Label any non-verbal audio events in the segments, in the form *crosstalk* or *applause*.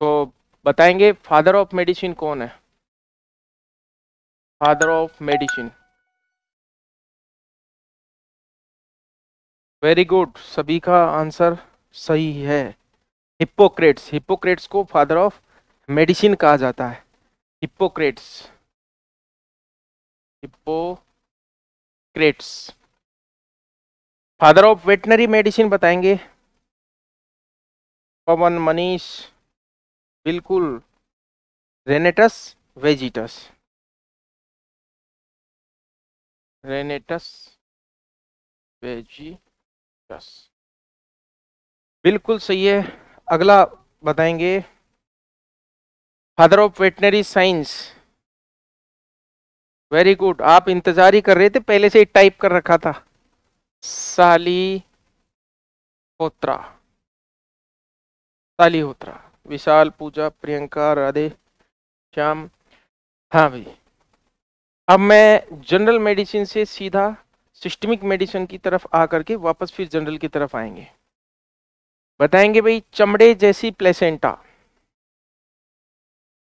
तो बताएंगे father of medicine कौन है father of medicine very good सभी का आंसर सही है हिप्पोक्रेट्स हिप्पोक्रेट्स को फादर ऑफ मेडिसिन कहा जाता है Hippocrates Hippocrates father of veterinary medicine बताएंगे पवन मनीष बिल्कुल रेनेटस वेजिटस रेनेटस वेजिटस बिल्कुल सही है अगला बताएंगे father of veterinary science very good आप इंतजार ही कर रहे थे पहले से ही टाइप कर रखा था साली होत्रा साली होत्रा विशाल पूजा प्रियंका राधे श्याम हाँ भाई अब मैं जनरल मेडिसिन से सीधा सिस्टमिक मेडिसिन की तरफ आ करके वापस फिर जनरल की तरफ आएंगे बताएंगे भाई चमड़े जैसी प्लेसेंटा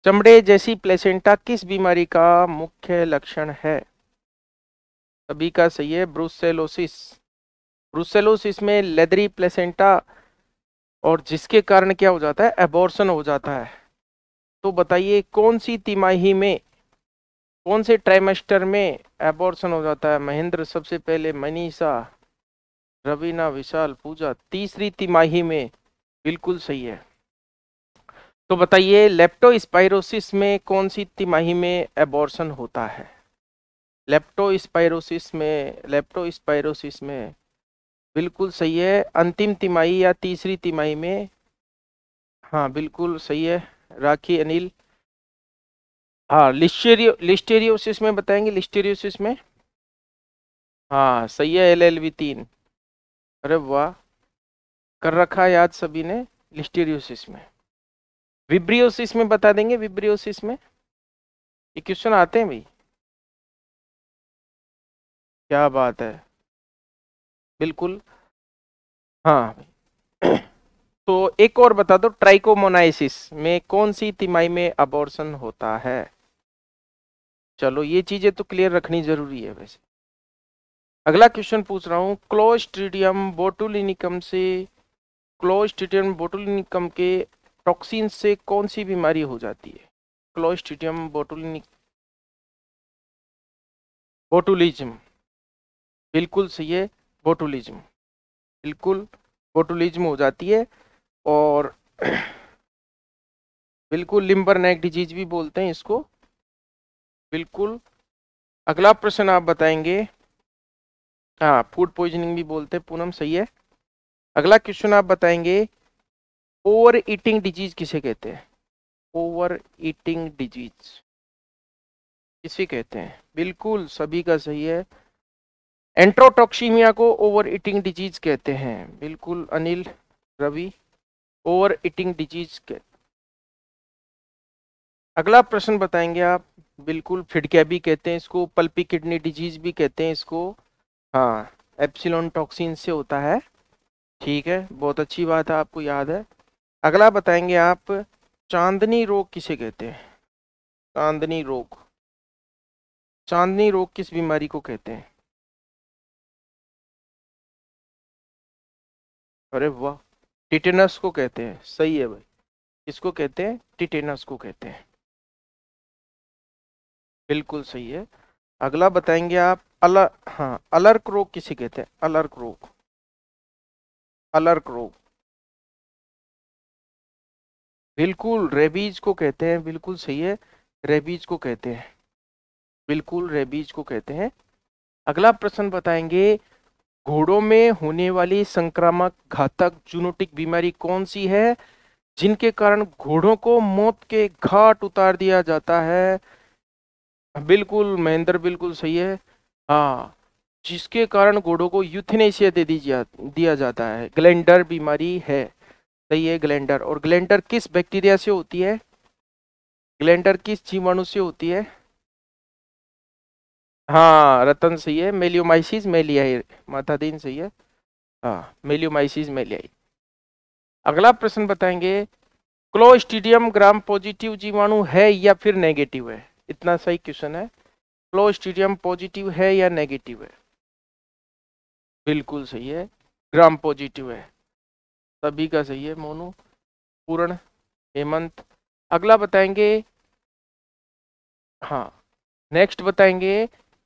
चमड़े जैसी प्लेसेंटा किस बीमारी का मुख्य लक्षण है सभी का सही है ब्रूसेलोसिस ब्रूसेलोसिस में लेदरी प्लेसेंटा और जिसके कारण क्या हो जाता है एबॉर्सन हो जाता है तो बताइए कौन सी तिमाही में कौन से ट्राइमेस्टर में एबॉर्सन हो जाता है महेंद्र सबसे पहले मनीषा रवीना विशाल पूजा तीसरी तिमाही में बिल्कुल सही है तो बताइए लेप्टो लेप्टोस्पायरोसिस में कौन सी तिमाही में एबॉर्सन होता है लेप्टो लेप्टोस्पायरोसिस में लेप्टो लेप्टोस्पायरोसिस में बिल्कुल सही है अंतिम तिमाही या तीसरी तिमाही में हाँ बिल्कुल सही है राखी अनिल हाँ लिस्टेरियो लिस्टेरियोसिस में बताएंगे लिस्टेरियोसिस में हाँ सही है एल एल वी तीन अरे वाह कर रखा याद सभी ने लिस्टेरियोसिस में विब्रियोसिस में बता देंगे विब्रियोसिस में ये क्वेश्चन आते हैं भाई क्या बात है बिल्कुल हाँ तो एक और बता दो ट्राइकोमोनाइसिस में कौन सी तिमाही में अबॉर्सन होता है चलो ये चीजें तो क्लियर रखनी जरूरी है वैसे अगला क्वेश्चन पूछ रहा हूँ क्लोस्टिडियम बोटुलिनिकम से क्लोस्ट्रीडियम बोटुलिनिकम के टॉक्सिन से कौन सी बीमारी हो जाती है क्लोस्ट्रीडियम बोटुलिनिक बोटुलिज्म बिल्कुल सही है बोटुलिज्म बिल्कुल बोटुलिज्म हो जाती है और *clears throat* बिल्कुल लिम्बर नेक डिजीज भी बोलते हैं इसको बिल्कुल अगला प्रश्न आप बताएंगे हाँ फूड पॉइजनिंग भी बोलते हैं पूनम सही है अगला क्वेश्चन आप बताएंगे ओवर ईटिंग डिजीज किसे कहते हैं ओवर ईटिंग डिजीज किसे कहते हैं बिल्कुल सभी का सही है एंट्रोटॉक्सीमिया को ओवर ईटिंग डिजीज कहते हैं बिल्कुल Anil Ravi over eating disease के अगला प्रश्न बताएंगे आप बिल्कुल फिडकैब भी कहते हैं इसको पल्पी किडनी डिजीज भी कहते हैं इसको हाँ एप्सिलॉन टॉक्सिन से होता है ठीक है बहुत अच्छी बात है आपको याद है अगला बताएंगे आप चांदनी रोग किसे कहते हैं चांदनी रोग चांदनी रोग किस बीमारी को कहते हैं अरे वाह टिटेनस को कहते हैं सही है भाई किसको कहते हैं टिटेनस को कहते हैं बिल्कुल सही है अगला बताएंगे आप अलर हाँ अलर्क रोग किसे कहते हैं अलर्क रोग अलर्क रोग बिल्कुल रेबीज को कहते हैं बिल्कुल सही है रेबीज को कहते हैं बिल्कुल रेबीज को कहते हैं अगला प्रश्न बताएंगे घोड़ों में होने वाली संक्रामक घातक जूनोटिक बीमारी कौन सी है जिनके कारण घोड़ों को मौत के घाट उतार दिया जाता है बिल्कुल महेंद्र बिल्कुल सही है हाँ जिसके कारण घोड़ों को यूथनेशिया दे जा दिया जाता है ग्लैंडर बीमारी है सही है ग्लैंडर और ग्लैंडर किस बैक्टीरिया से होती है ग्लैंडर किस जीवाणु से होती है हाँ रतन सही है मेलियोमाइसिस मेलियाई माथादीन सही है हाँ मेलियोमाइसिस मेलियाई अगला प्रश्न बताएंगे क्लोस्टिडियम ग्राम पॉजिटिव जीवाणु है या फिर नेगेटिव है इतना सही क्वेश्चन है क्लोस्टिडियम पॉजिटिव है या नेगेटिव है बिल्कुल सही है ग्राम पॉजिटिव है सभी का सही है मोनू पूर्ण हेमंत अगला बताएंगे हाँ नेक्स्ट बताएंगे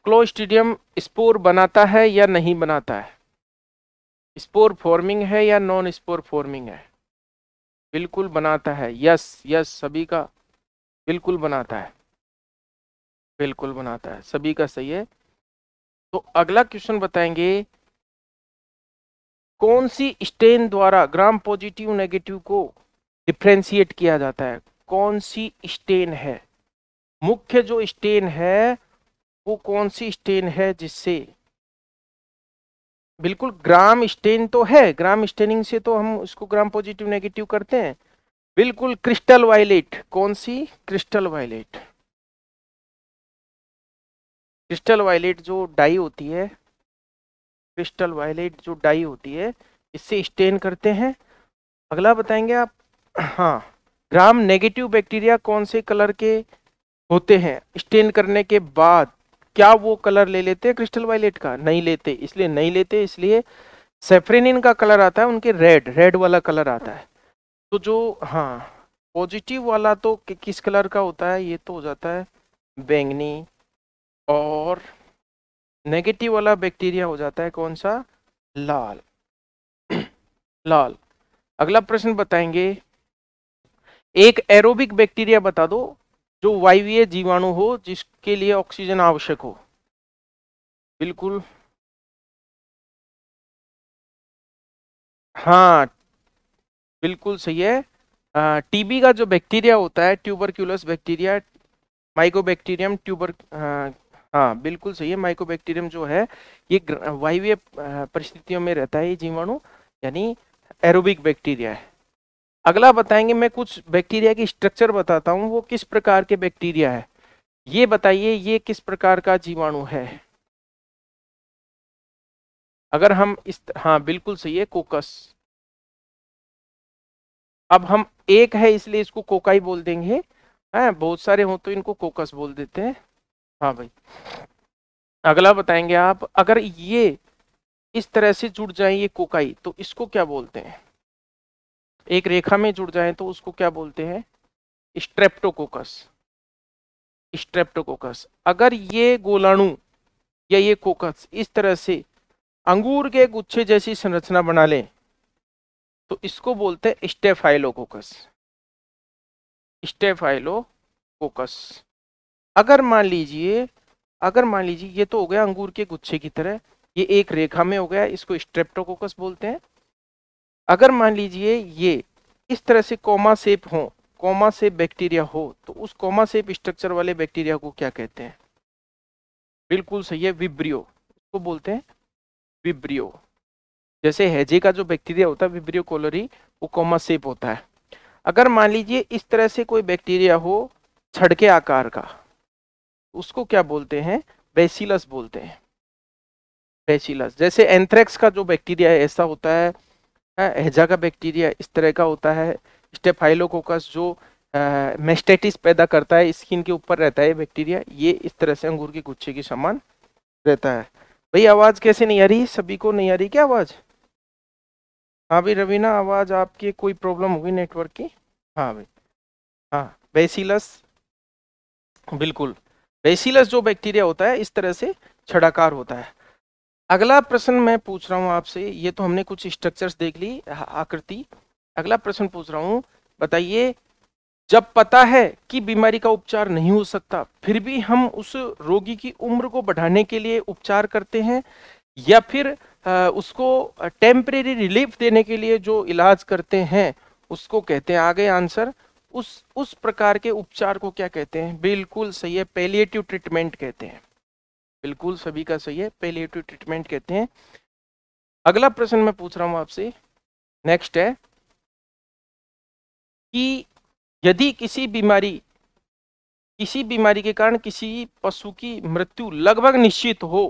क्लोस्टिडियम स्पोर बनाता है या नहीं बनाता है स्पोर फॉर्मिंग है या नॉन स्पोर फॉर्मिंग है बिल्कुल बनाता है यस यस सभी का बिल्कुल बनाता है बिल्कुल बनाता है सभी का सही है तो अगला क्वेश्चन बताएंगे कौन सी स्टेन द्वारा ग्राम पॉजिटिव नेगेटिव को डिफ्रेंशिएट किया जाता है कौन सी स्टेन है मुख्य जो स्टेन है वो कौन सी स्टेन है जिससे बिल्कुल ग्राम स्टेन तो है ग्राम स्टेनिंग से तो हम उसको ग्राम पॉजिटिव नेगेटिव करते हैं बिल्कुल क्रिस्टल वायलेट कौन सी क्रिस्टल वायलेट क्रिस्टल वायलेट जो डाई होती है क्रिस्टल वायलेट जो डाई होती है इससे स्टेन करते हैं अगला बताएंगे आप हाँ ग्राम नेगेटिव बैक्टीरिया कौन से कलर के होते हैं स्टेन करने के बाद क्या वो कलर ले लेते हैं क्रिस्टल वायलेट का नहीं लेते इसलिए नहीं लेते इसलिए सेफ्रेनिन का कलर आता है उनके रेड रेड वाला कलर आता है तो जो हाँ पॉजिटिव वाला तो कि, किस कलर का होता है ये तो हो जाता है बैंगनी और नेगेटिव वाला बैक्टीरिया हो जाता है कौन सा लाल *clears throat* लाल अगला प्रश्न बताएंगे एक एरोबिक बैक्टीरिया बता दो जो वायवीय जीवाणु हो जिसके लिए ऑक्सीजन आवश्यक हो बिल्कुल हाँ बिल्कुल सही है टीबी का जो बैक्टीरिया होता है ट्यूबरक्यूलस बैक्टीरिया माइकोबैक्टीरियम ट्यूबर हाँ बिल्कुल सही है माइकोबैक्टीरियम जो है ये वायवीय परिस्थितियों में रहता है ये जीवाणु यानी एरोबिक बैक्टीरिया है अगला बताएंगे मैं कुछ बैक्टीरिया की स्ट्रक्चर बताता हूँ वो किस प्रकार के बैक्टीरिया है ये बताइए ये किस प्रकार का जीवाणु है अगर हम इस हाँ बिल्कुल सही है कोकस अब हम एक है इसलिए इसको कोकाई बोल देंगे हैं हाँ, बहुत सारे हों तो इनको कोकस बोल देते हैं हाँ भाई अगला बताएंगे आप अगर ये इस तरह से जुड़ जाए ये कोकाई तो इसको क्या बोलते हैं एक रेखा में जुड़ जाए तो उसको क्या बोलते हैं स्ट्रेप्टोकोकस स्ट्रेप्टोकोकस अगर ये गोलाणु या ये कोकस इस तरह से अंगूर के गुच्छे जैसी संरचना बना ले तो इसको बोलते हैं स्टेफाइलोकोकस स्टेफाइलोकोकस अगर मान लीजिए अगर मान लीजिए ये तो हो गया अंगूर के गुच्छे की तरह ये एक रेखा में हो गया इसको स्ट्रेप्टोकोकस बोलते हैं अगर मान लीजिए ये इस तरह से कोमा सेप हो कोमा सेप बैक्टीरिया हो तो उस कोमा सेप स्ट्रक्चर वाले बैक्टीरिया को क्या कहते हैं बिल्कुल सही है विब्रियो उसको बोलते हैं विब्रियो जैसे हैजे का जो बैक्टीरिया होता है विब्रियो कोलोरी वो कोमा सेप होता है अगर मान लीजिए इस तरह से कोई बैक्टीरिया हो छड़के आकार का उसको क्या बोलते हैं बेसिलस बोलते हैं बेसिलस जैसे एंथ्रेक्स का जो बैक्टीरिया है ऐसा होता है हेजा का बैक्टीरिया इस तरह का होता है स्टेफाइलोकोकस जो मेस्टेटिस पैदा करता है स्किन के ऊपर रहता है ये बैक्टीरिया ये इस तरह से अंगूर के गुच्छे के समान रहता है भाई आवाज़ कैसे नहीं आ रही सभी को नहीं आ रही क्या आवाज़ हाँ भाई रवीना आवाज़ आपकी कोई प्रॉब्लम होगी नेटवर्क की हाँ भाई हाँ बेसिलस बिल्कुल बेसिलस जो बैक्टीरिया होता है इस तरह से छड़ाकार होता है अगला प्रश्न मैं पूछ रहा हूँ आपसे ये तो हमने कुछ स्ट्रक्चर्स देख ली आकृति अगला प्रश्न पूछ रहा हूँ बताइए जब पता है कि बीमारी का उपचार नहीं हो सकता फिर भी हम उस रोगी की उम्र को बढ़ाने के लिए उपचार करते हैं या फिर उसको टेम्परेरी रिलीफ देने के लिए जो इलाज करते हैं उसको कहते हैं आगे आंसर उस उस प्रकार के उपचार को क्या कहते हैं बिल्कुल सही है पेलिएटिव ट्रीटमेंट कहते हैं बिल्कुल सभी का सही है पेलेटिव ट्रीटमेंट कहते हैं अगला प्रश्न मैं पूछ रहा हूँ आपसे नेक्स्ट है कि यदि किसी बीमारी किसी बीमारी के कारण किसी पशु की मृत्यु लगभग निश्चित हो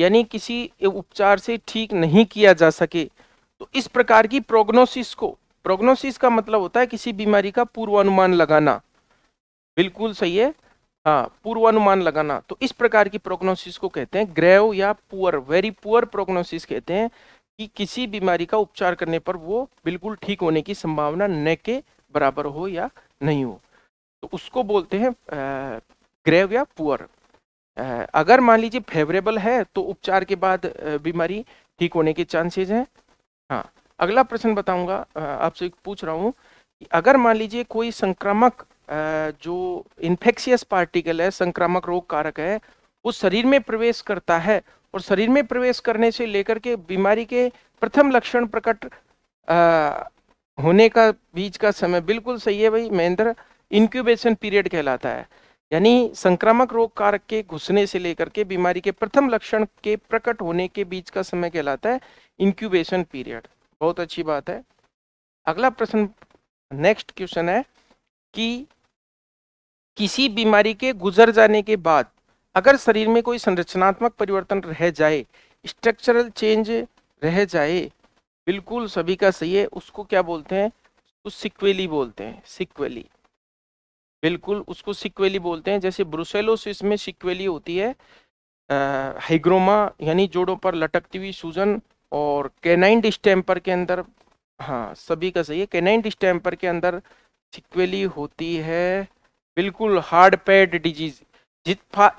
यानी किसी उपचार से ठीक नहीं किया जा सके तो इस प्रकार की प्रोग्नोसिस को प्रोग्नोसिस का मतलब होता है किसी बीमारी का पूर्वानुमान लगाना बिल्कुल सही है हाँ पूर्वानुमान लगाना तो इस प्रकार की प्रोग्नोसिस को कहते हैं ग्रेव या पुअर वेरी पुअर प्रोग्नोसिस कहते हैं कि किसी बीमारी का उपचार करने पर वो बिल्कुल ठीक होने की संभावना न के बराबर हो या नहीं हो तो उसको बोलते हैं ग्रेव या पुअर अगर मान लीजिए फेवरेबल है तो उपचार के बाद बीमारी ठीक होने के चांसेज हैं हाँ अगला प्रश्न बताऊँगा आपसे पूछ रहा हूँ अगर मान लीजिए कोई संक्रामक जो इन्फेक्शियस पार्टिकल है संक्रामक रोग कारक है वो शरीर में प्रवेश करता है और शरीर में प्रवेश करने से लेकर के बीमारी के प्रथम लक्षण प्रकट होने का बीच का समय बिल्कुल सही है भाई महेंद्र इंक्यूबेशन पीरियड कहलाता है यानी संक्रामक रोग कारक के घुसने से लेकर के बीमारी के प्रथम लक्षण के प्रकट होने के बीच का समय कहलाता है इंक्यूबेशन पीरियड बहुत अच्छी बात है अगला प्रश्न नेक्स्ट क्वेश्चन है कि किसी बीमारी के गुजर जाने के बाद अगर शरीर में कोई संरचनात्मक परिवर्तन रह जाए स्ट्रक्चरल चेंज रह जाए बिल्कुल सभी का सही है उसको क्या बोलते हैं उसको सिक्वेली बोलते हैं सिक्वेली बिल्कुल उसको सिक्वेली बोलते हैं जैसे ब्रुसेलोसिस में सिक्वेली होती है हाइग्रोमा यानी जोड़ों पर लटकती हुई सूजन और कैनाइन डिस्टेम्पर के अंदर हाँ सभी का सही है कैनाइन डिस्टेम्पर के अंदर सिक्वेली होती है बिल्कुल हार्ड पैड डिजीज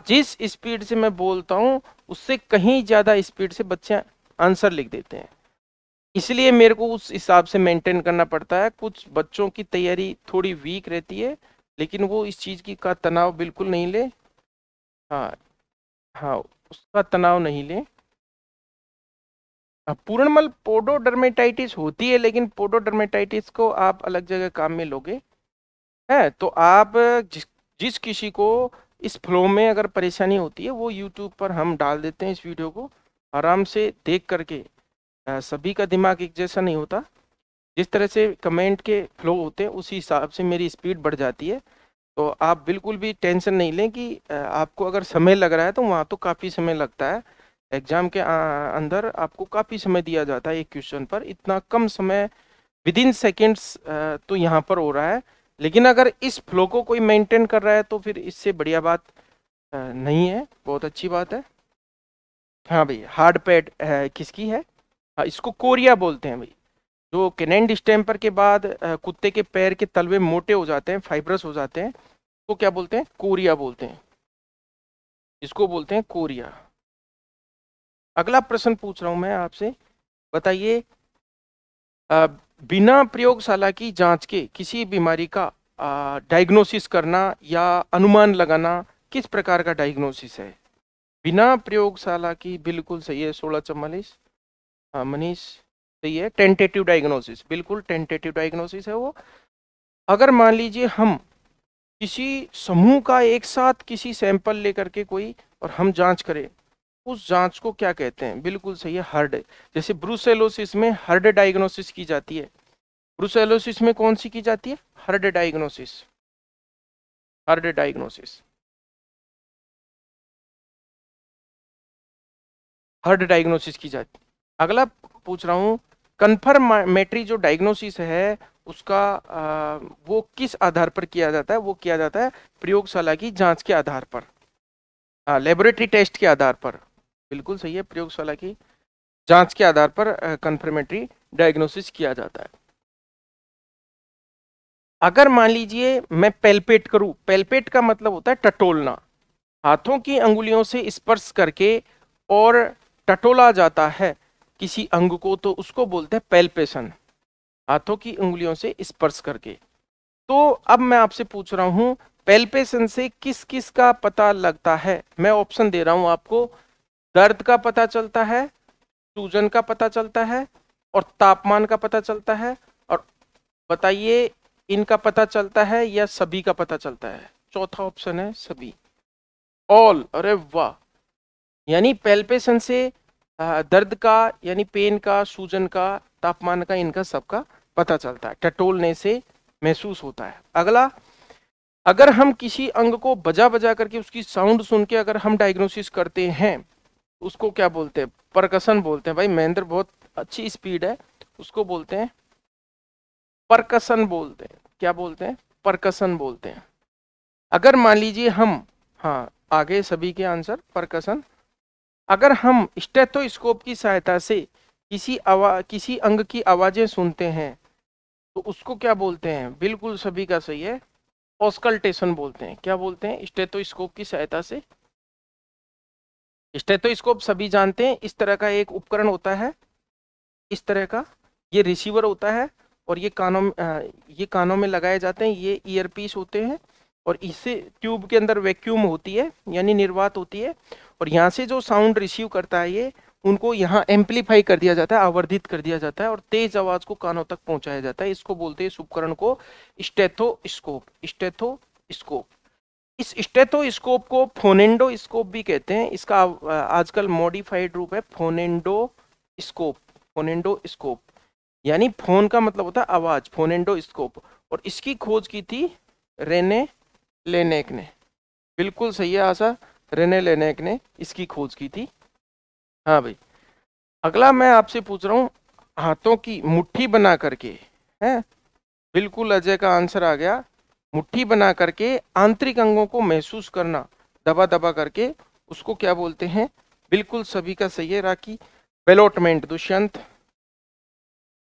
जिस स्पीड से मैं बोलता हूँ उससे कहीं ज़्यादा स्पीड से बच्चे आंसर लिख देते हैं इसलिए मेरे को उस हिसाब से मेंटेन करना पड़ता है कुछ बच्चों की तैयारी थोड़ी वीक रहती है लेकिन वो इस चीज़ की का तनाव बिल्कुल नहीं ले हाँ हाँ उसका तनाव नहीं ले हाँ, पूर्णमल पोडोडर्मेटाइटिस होती है लेकिन पोडोडर्मेटाइटिस को आप अलग जगह काम में लोगे है तो आप जिस जिस किसी को इस फ्लो में अगर परेशानी होती है वो यूट्यूब पर हम डाल देते हैं इस वीडियो को आराम से देख करके सभी का दिमाग एक जैसा नहीं होता जिस तरह से कमेंट के फ्लो होते हैं उसी हिसाब से मेरी स्पीड बढ़ जाती है तो आप बिल्कुल भी टेंशन नहीं लें कि आपको अगर समय लग रहा है तो वहाँ तो काफ़ी समय लगता है एग्ज़ाम के अंदर आपको काफ़ी समय दिया जाता है एक क्वेश्चन पर इतना कम समय विद इन सेकेंड्स तो यहाँ पर हो रहा है लेकिन अगर इस फ्लो को कोई मेंटेन कर रहा है तो फिर इससे बढ़िया बात नहीं है बहुत अच्छी बात है हाँ भाई हार्ड पैड किसकी है हाँ इसको कोरिया बोलते हैं भाई जो कैनेंड स्टैम्पर के बाद कुत्ते के पैर के तलवे मोटे हो जाते हैं फाइब्रस हो जाते हैं इसको क्या बोलते हैं कोरिया बोलते हैं इसको बोलते हैं कोरिया अगला प्रश्न पूछ रहा हूँ मैं आपसे बताइए बिना प्रयोगशाला की जांच के किसी बीमारी का डायग्नोसिस करना या अनुमान लगाना किस प्रकार का डायग्नोसिस है बिना प्रयोगशाला की बिल्कुल सही है सोलह चम्मालीस हाँ मनीष सही है टेंटेटिव डायग्नोसिस बिल्कुल टेंटेटिव डायग्नोसिस है वो अगर मान लीजिए हम किसी समूह का एक साथ किसी सैंपल लेकर के कोई और हम जांच करें उस जांच को क्या कहते हैं बिल्कुल सही है हर्ड जैसे ब्रूसेलोसिस में हर्ड डायग्नोसिस की जाती है ब्रूसेलोसिस में कौन सी की जाती है herd diagnosis herd diagnosis herd diagnosis की जाती है अगला पूछ रहा हूँ कन्फर्मेटरी जो डायग्नोसिस है उसका आ, वो किस आधार पर किया जाता है वो किया जाता है प्रयोगशाला की जांच के आधार पर लेबोरेटरी हाँ, टेस्ट के आधार पर बिल्कुल सही है प्रयोगशाला की जांच के आधार पर कंफर्मेटरी डायग्नोसिस किया जाता है अगर मान लीजिए मैं पेल्पेट करूं पेल्पेट का मतलब होता है टटोलना हाथों की अंगुलियों से स्पर्श करके और टटोला जाता है किसी अंग को तो उसको बोलते हैं पेल्पेशन हाथों की उंगलियों से स्पर्श करके तो अब मैं आपसे पूछ रहा हूं पेल्पेशन से किस किस का पता लगता है मैं ऑप्शन दे रहा हूं आपको दर्द का पता चलता है सूजन का पता चलता है और तापमान का पता चलता है और बताइए इनका पता चलता है या सभी का पता चलता है चौथा ऑप्शन है सभी ऑल अरे वाह यानी पेल्पेशन से दर्द का यानी पेन का सूजन का तापमान का इनका सबका पता चलता है टटोलने से महसूस होता है अगला अगर हम किसी अंग को बजा बजा करके उसकी साउंड सुन के अगर हम डायग्नोसिस करते हैं उसको क्या बोलते हैं परकसन बोलते हैं भाई महेंद्र बहुत अच्छी स्पीड है उसको बोलते हैं परकसन बोलते हैं क्या बोलते हैं परकसन बोलते हैं अगर मान लीजिए हम हाँ आगे सभी के आंसर परकसन अगर हम स्टेथोस्कोप की सहायता से किसी आवा किसी अंग की आवाज़ें सुनते हैं तो उसको क्या बोलते हैं बिल्कुल सभी का सही है ऑस्कल्टेशन बोलते हैं क्या बोलते हैं स्टेथोस्कोप की सहायता से स्टेथोस्कोप तो सभी जानते हैं इस तरह का एक उपकरण होता है इस तरह का ये रिसीवर होता है और ये कानों में ये कानों में लगाए जाते हैं ये ईयर पीस होते हैं और इससे ट्यूब के अंदर वैक्यूम होती है यानी निर्वात होती है और यहाँ से जो साउंड रिसीव करता है ये उनको यहाँ एम्पलीफाई कर दिया जाता है आवर्धित कर दिया जाता है और तेज आवाज़ को कानों तक पहुँचाया जाता है इसको बोलते हैं इस उपकरण को स्टेथोस्कोप स्टेथोस्कोप इस स्टेथोस्कोप को फोनेंडो स्कोप भी कहते हैं इसका आजकल मॉडिफाइड रूप है फोनेंडो स्कोप फोनेंडो स्कोप यानी फोन का मतलब होता है आवाज़ फोनेंडो स्कोप और इसकी खोज की थी रेने लेनेक ने बिल्कुल सही है आशा रेने लेनेक ने इसकी खोज की थी हाँ भाई अगला मैं आपसे पूछ रहा हूँ हाथों की मुट्ठी बना करके हैं बिल्कुल अजय का आंसर आ गया मुट्ठी बना करके आंतरिक अंगों को महसूस करना दबा दबा करके उसको क्या बोलते हैं बिल्कुल सभी का सही है राखी बेलोटमेंट दुष्यंत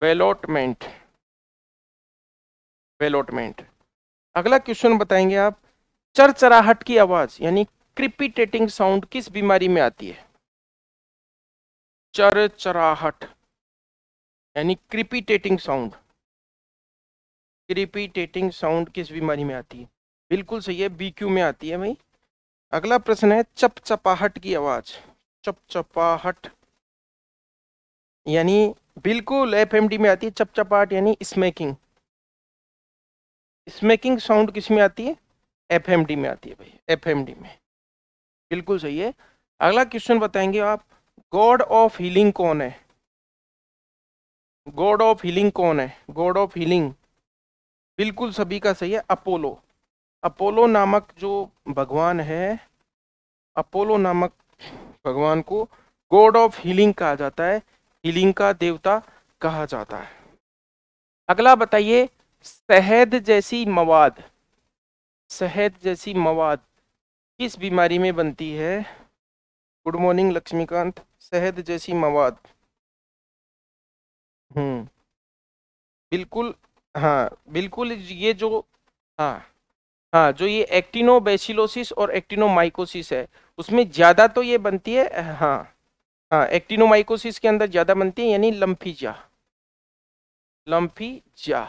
बेलोटमेंट बेलोटमेंट अगला क्वेश्चन बताएंगे आप चरचराहट की आवाज यानी क्रिपिटेटिंग साउंड किस बीमारी में आती है चरचराहट यानी क्रिपिटेटिंग साउंड रिपीटेटिंग साउंड किस बीमारी में आती है बिल्कुल सही है बी में आती है भाई अगला प्रश्न है चपचपाहट की आवाज चपचपाहट यानी बिल्कुल एफ में आती है चपचपाहट यानी स्मैकिंग स्मैकिंग साउंड किस में आती है एफ में आती है भाई एफ में बिल्कुल सही है अगला क्वेश्चन बताएंगे आप गॉड ऑफ हीलिंग कौन है गॉड ऑफ हीलिंग कौन है गॉड ऑफ हीलिंग बिल्कुल सभी का सही है अपोलो अपोलो नामक जो भगवान है अपोलो नामक भगवान को गॉड ऑफ हीलिंग कहा जाता है हीलिंग का देवता कहा जाता है अगला बताइए शहद जैसी मवाद शहद जैसी मवाद किस बीमारी में बनती है गुड मॉर्निंग लक्ष्मीकांत शहद जैसी मवाद हम्म बिल्कुल हाँ बिल्कुल ये जो हाँ हाँ जो ये एक्टिनोबेसिलोसिस और एक्टिनोमाइकोसिस है उसमें ज़्यादा तो ये बनती है हाँ हाँ एक्टिनोमाइकोसिस के अंदर ज़्यादा बनती है यानी जा लम्फी जा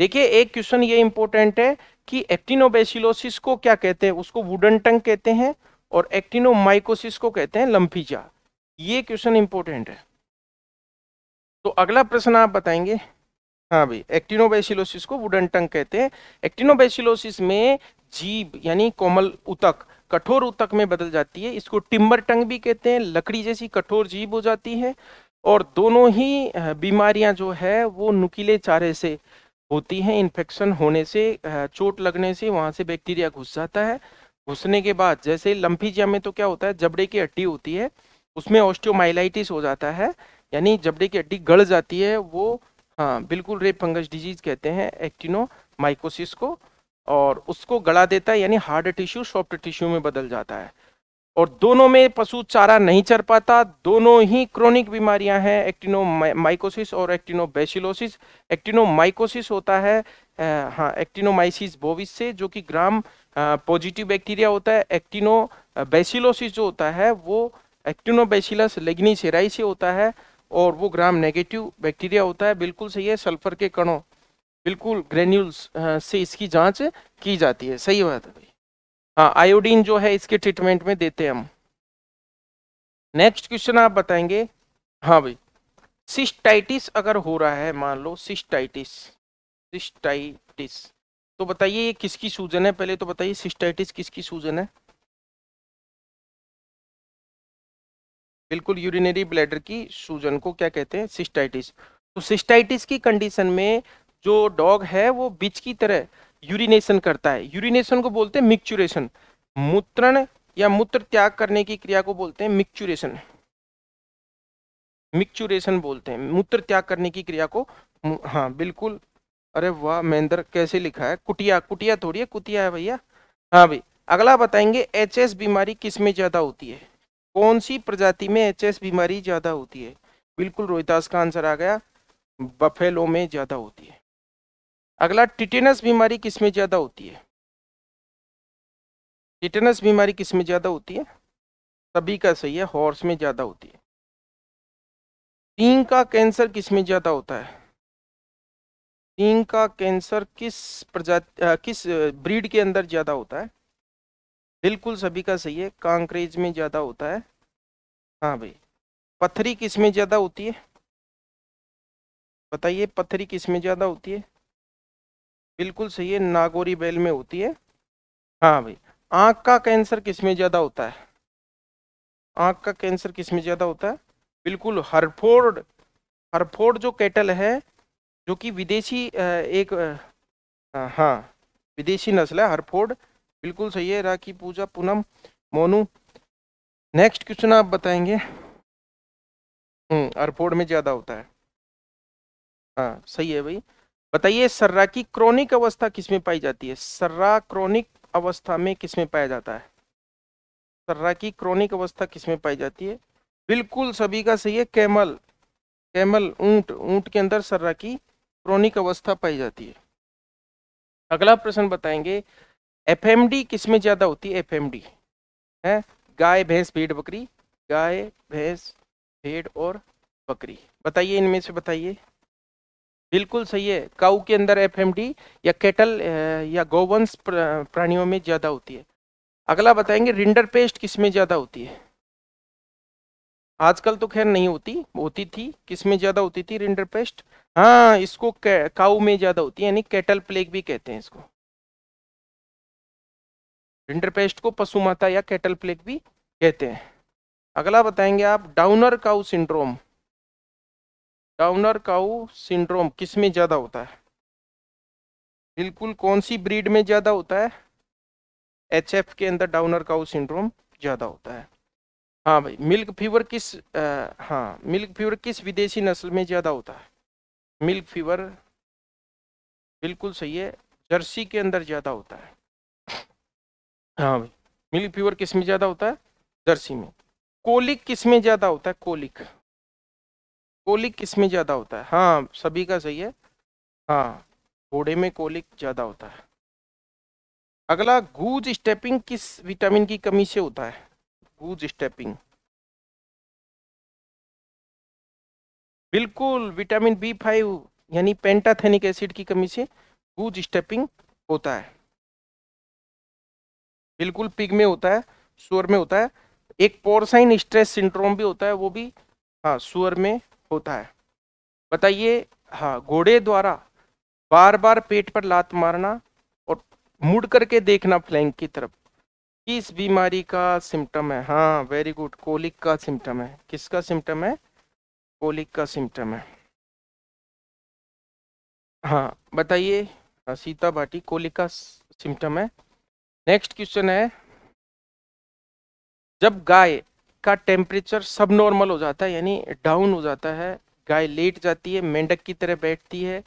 देखिए एक क्वेश्चन ये इंपॉर्टेंट है कि एक्टिनोबेसिलोसिस को क्या कहते हैं उसको वुडन टंग कहते हैं और एक्टिनोमाइकोसिस को कहते हैं जा ये क्वेश्चन इंपॉर्टेंट है तो अगला प्रश्न आप बताएंगे हाँ भाई एक्टिनोबैसिलोसिस को वुडन टंग कहते हैं एक्टिनोबैसिलोसिस में जीभ यानी कोमल उतक कठोर उतक में बदल जाती है इसको टिम्बर टंग भी कहते हैं लकड़ी जैसी कठोर जीभ हो जाती है और दोनों ही बीमारियां जो है वो नुकीले चारे से होती हैं इन्फेक्शन होने से चोट लगने से वहाँ से बैक्टीरिया घुस जाता है घुसने के बाद जैसे जिया में तो क्या होता है जबड़े की हड्डी होती है उसमें ऑस्टियोमाइलाइटिस हो जाता है यानी जबड़े की हड्डी गड़ जाती है वो हाँ बिल्कुल रेप फंगस डिजीज कहते हैं एक्टिनो माइकोसिस को और उसको गड़ा देता है यानी हार्ड टिश्यू सॉफ्ट टिश्यू में बदल जाता है और दोनों में पशु चारा नहीं चर पाता दोनों ही क्रोनिक बीमारियां हैं एक्टिनो माइकोसिस और एक्टिनो एक्टिनो माइकोसिस होता है हाँ एक्टिनोमाइसिस बोविस से जो कि ग्राम पॉजिटिव बैक्टीरिया होता है एक्टिनो बेसिलोसिस जो होता है वो एक्टिनो लेगनी सेराई से होता है और वो ग्राम नेगेटिव बैक्टीरिया होता है बिल्कुल सही है सल्फर के कणों बिल्कुल ग्रेन्यूल्स से इसकी जांच की जाती है सही बात है भाई हाँ आयोडीन जो है इसके ट्रीटमेंट में देते हैं हम नेक्स्ट क्वेश्चन आप बताएंगे हाँ भाई सिस्टाइटिस अगर हो रहा है मान लो सिस्टाइटिस सिस्टाइटिस तो बताइए ये किसकी सूजन है पहले तो बताइए सिस्टाइटिस किसकी सूजन है बिल्कुल यूरिनरी ब्लैडर की सूजन को क्या कहते हैं सिस्टाइटिस तो सिस्टाइटिस की कंडीशन में जो डॉग है वो बिच की तरह यूरिनेशन करता है यूरिनेशन को बोलते हैं मिक्चुरेशन मूत्रण या मूत्र त्याग करने की क्रिया को बोलते हैं मिक्चुरेशन मिक्चुरेशन बोलते हैं मूत्र त्याग करने की क्रिया को हाँ बिल्कुल अरे वाह महेंद्र कैसे लिखा है कुटिया कुटिया थोड़ी है कुटिया है भैया हाँ भाई अगला बताएंगे एच बीमारी किस में ज़्यादा होती है कौन सी प्रजाति में एच बीमारी ज़्यादा होती है बिल्कुल रोहितास का आंसर आ गया बफेलो में ज़्यादा होती है अगला टिटेनस बीमारी किसमें ज़्यादा होती है टिटेनस बीमारी किसमें ज़्यादा होती है सभी का सही है हॉर्स में ज़्यादा होती है सींग का कैंसर किसमें ज़्यादा होता है सींग का कैंसर किस प्रजाति किस ब्रीड के अंदर ज़्यादा होता है बिल्कुल सभी का सही है कांक्रेज में ज़्यादा होता है हाँ भाई पथरी किस में ज़्यादा होती है बताइए पथरी किस में ज़्यादा होती है बिल्कुल सही है नागोरी बेल में होती है हाँ भाई आँख का कैंसर किस में ज़्यादा होता है आँख का कैंसर किस में ज़्यादा होता है बिल्कुल हरफोर्ड हरफोर्ड जो कैटल है जो कि विदेशी एक हाँ विदेशी नस्ल है हरफोर्ड बिल्कुल सही है राखी पूजा पूनम मोनू नेक्स्ट क्वेश्चन आप बताएंगे हम्म, अरफोर्ड में ज़्यादा होता है हाँ सही है भाई बताइए सर्रा की क्रोनिक अवस्था किसमें पाई जाती है सर्रा क्रोनिक अवस्था में किसमें पाया जाता है सर्रा की क्रोनिक अवस्था किसमें पाई जाती है बिल्कुल सभी का सही है कैमल कैमल ऊंट ऊंट के अंदर सर्रा की क्रोनिक अवस्था पाई जाती है अगला प्रश्न बताएंगे एफ एम डी किस में ज़्यादा होती है एफ एम डी है गाय भैंस भेड़ बकरी गाय भैंस भेड़ और बकरी बताइए इनमें से बताइए बिल्कुल सही है काऊ के अंदर एफ एम डी या केटल या गोवंश प्राणियों में ज़्यादा होती है अगला बताएंगे रिंडर पेस्ट किस में ज़्यादा होती है आजकल तो खैर नहीं होती होती थी किस में ज़्यादा होती थी रिंडर पेस्ट हाँ इसको काऊ में ज़्यादा होती है यानी केटल प्लेग भी कहते हैं इसको रिंडरपेस्ट को पशु माता या कैटल प्लेग भी कहते हैं अगला बताएंगे आप downer cow syndrome downer cow syndrome किस में ज़्यादा होता है बिल्कुल कौन सी ब्रीड में ज़्यादा होता है एच एफ के अंदर डाउनर काउ सिंड्रोम ज़्यादा होता है हाँ भाई मिल्क फीवर किस आ, हाँ मिल्क फीवर किस विदेशी नस्ल में ज़्यादा होता है मिल्क फीवर बिल्कुल सही है जर्सी के अंदर ज़्यादा होता है हाँ भाई मिल्क प्योर किस में ज़्यादा होता है जर्सी में कोलिक किस में ज़्यादा होता है कोलिक कोलिक किस में ज़्यादा होता है हाँ सभी का सही है हाँ घोड़े में कोलिक ज़्यादा होता है अगला गूज स्टेपिंग किस विटामिन की कमी से होता है गूज स्टेपिंग बिल्कुल विटामिन बी फाइव यानी पेंटाथेनिक एसिड की कमी से गूज स्टेपिंग होता है बिल्कुल पिग में होता है सुअर में होता है एक पोरसाइन स्ट्रेस सिंड्रोम भी होता है वो भी हाँ सुअर में होता है बताइए हाँ घोड़े द्वारा बार बार पेट पर लात मारना और मुड़ करके देखना फ्लैंक की तरफ किस बीमारी का सिम्टम है हाँ वेरी गुड कोलिक का सिम्टम है किसका सिम्टम है कोलिक का सिम्टम है हाँ बताइए हाँ, सीता भाटी कोलिक का सिम्टम है नेक्स्ट क्वेश्चन है जब गाय का टेम्परेचर सब नॉर्मल हो जाता है यानी डाउन हो जाता है गाय लेट जाती है मेंढक की तरह बैठती है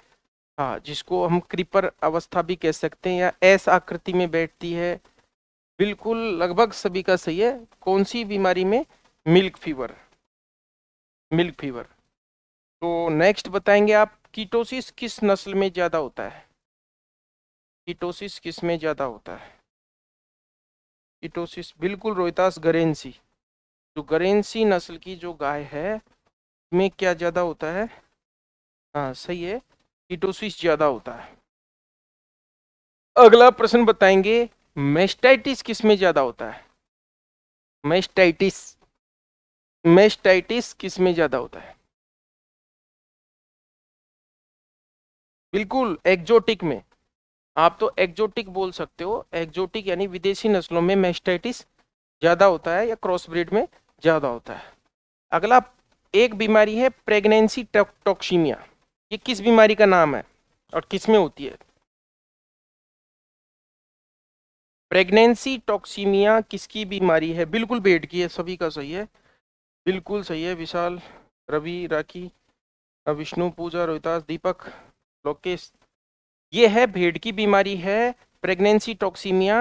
हाँ जिसको हम क्रीपर अवस्था भी कह सकते हैं या एस आकृति में बैठती है बिल्कुल लगभग सभी का सही है कौन सी बीमारी में मिल्क फीवर मिल्क फीवर तो नेक्स्ट बताएंगे आप कीटोसिस किस नस्ल में ज़्यादा होता है कीटोसिस किस में ज़्यादा होता है इटोसिस बिल्कुल रोहितास गरेंसी जो गरेंसी नस्ल की जो गाय है में क्या ज़्यादा होता है हाँ सही है इटोसिस ज़्यादा होता है अगला प्रश्न बताएंगे मेस्टाइटिस किस में ज़्यादा होता है मेस्टाइटिस मेस्टाइटिस किस में ज़्यादा होता है बिल्कुल एक्जोटिक में आप तो एक्जोटिक बोल सकते हो एक्जोटिक यानी विदेशी नस्लों में मेस्टाइटिस ज़्यादा होता है या क्रॉस ब्रीड में ज़्यादा होता है अगला एक बीमारी है प्रेगनेंसी टॉक्सीमिया ये किस बीमारी का नाम है और किस में होती है प्रेगनेंसी टॉक्सीमिया किसकी बीमारी है बिल्कुल बेट की है सभी का सही है बिल्कुल सही है विशाल रवि राखी विष्णु पूजा रोहितास दीपक लोकेश ये है भेड़ की बीमारी है प्रेगनेंसी टॉक्सीमिया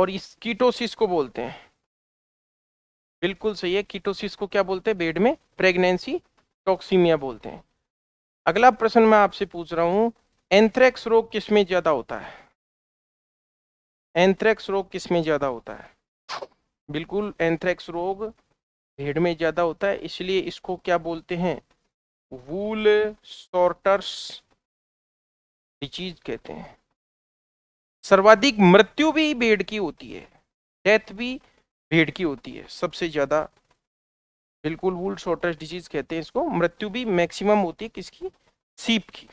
और इस कीटोसिस को बोलते हैं बिल्कुल सही है कीटोसिस को क्या बोलते हैं भेड़ में प्रेगनेंसी टॉक्सीमिया बोलते हैं अगला प्रश्न मैं आपसे पूछ रहा हूँ एंथ्रेक्स रोग किसमें ज़्यादा होता है एंथ्रेक्स रोग किसमें ज़्यादा होता है बिल्कुल एंथ्रेक्स रोग भेड़ में ज़्यादा होता है इसलिए इसको क्या बोलते हैं वूल सॉर्टर्स डिजीज कहते हैं सर्वाधिक मृत्यु भी भेड़ की होती है डेथ भी भेड़ की होती है सबसे ज़्यादा बिल्कुल वूल शॉर्टेज डिजीज कहते हैं इसको मृत्यु भी मैक्सिमम होती है किसकी सीप की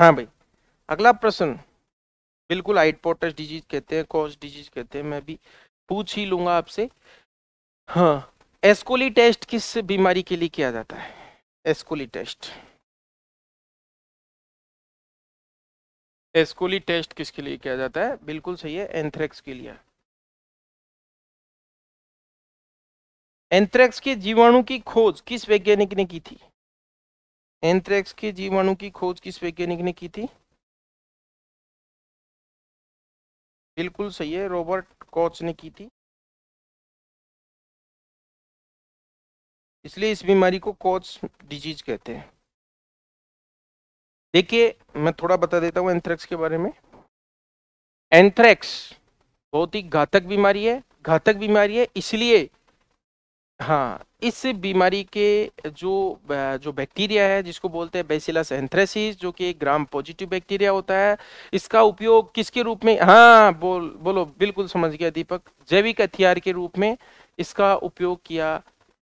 हाँ भाई अगला प्रश्न बिल्कुल आइटपोटस डिजीज कहते हैं कॉज डिजीज कहते हैं मैं भी पूछ ही लूंगा आपसे हाँ एस्कोली टेस्ट किस बीमारी के लिए किया जाता है एस्कोली टेस्ट एस्कोली टेस्ट किसके लिए किया जाता है बिल्कुल सही है एंथ्रेक्स के लिए एंथ्रेक्स के जीवाणु की खोज किस वैज्ञानिक ने की थी एंथ्रेक्स के जीवाणु की खोज किस वैज्ञानिक ने की थी बिल्कुल सही है रॉबर्ट कोच ने की थी इसलिए इस बीमारी को कॉच डिजीज कहते हैं देखिए मैं थोड़ा बता देता हूँ एंथ्रेक्स के बारे में एंथ्रेक्स बहुत ही घातक बीमारी है घातक बीमारी है इसलिए हाँ इस बीमारी के जो जो बैक्टीरिया है जिसको बोलते हैं बेसिलस एंथ्रेसिस जो कि ग्राम पॉजिटिव बैक्टीरिया होता है इसका उपयोग किसके रूप में हाँ बोल बोलो बिल्कुल समझ गया दीपक जैविक हथियार के रूप में इसका उपयोग किया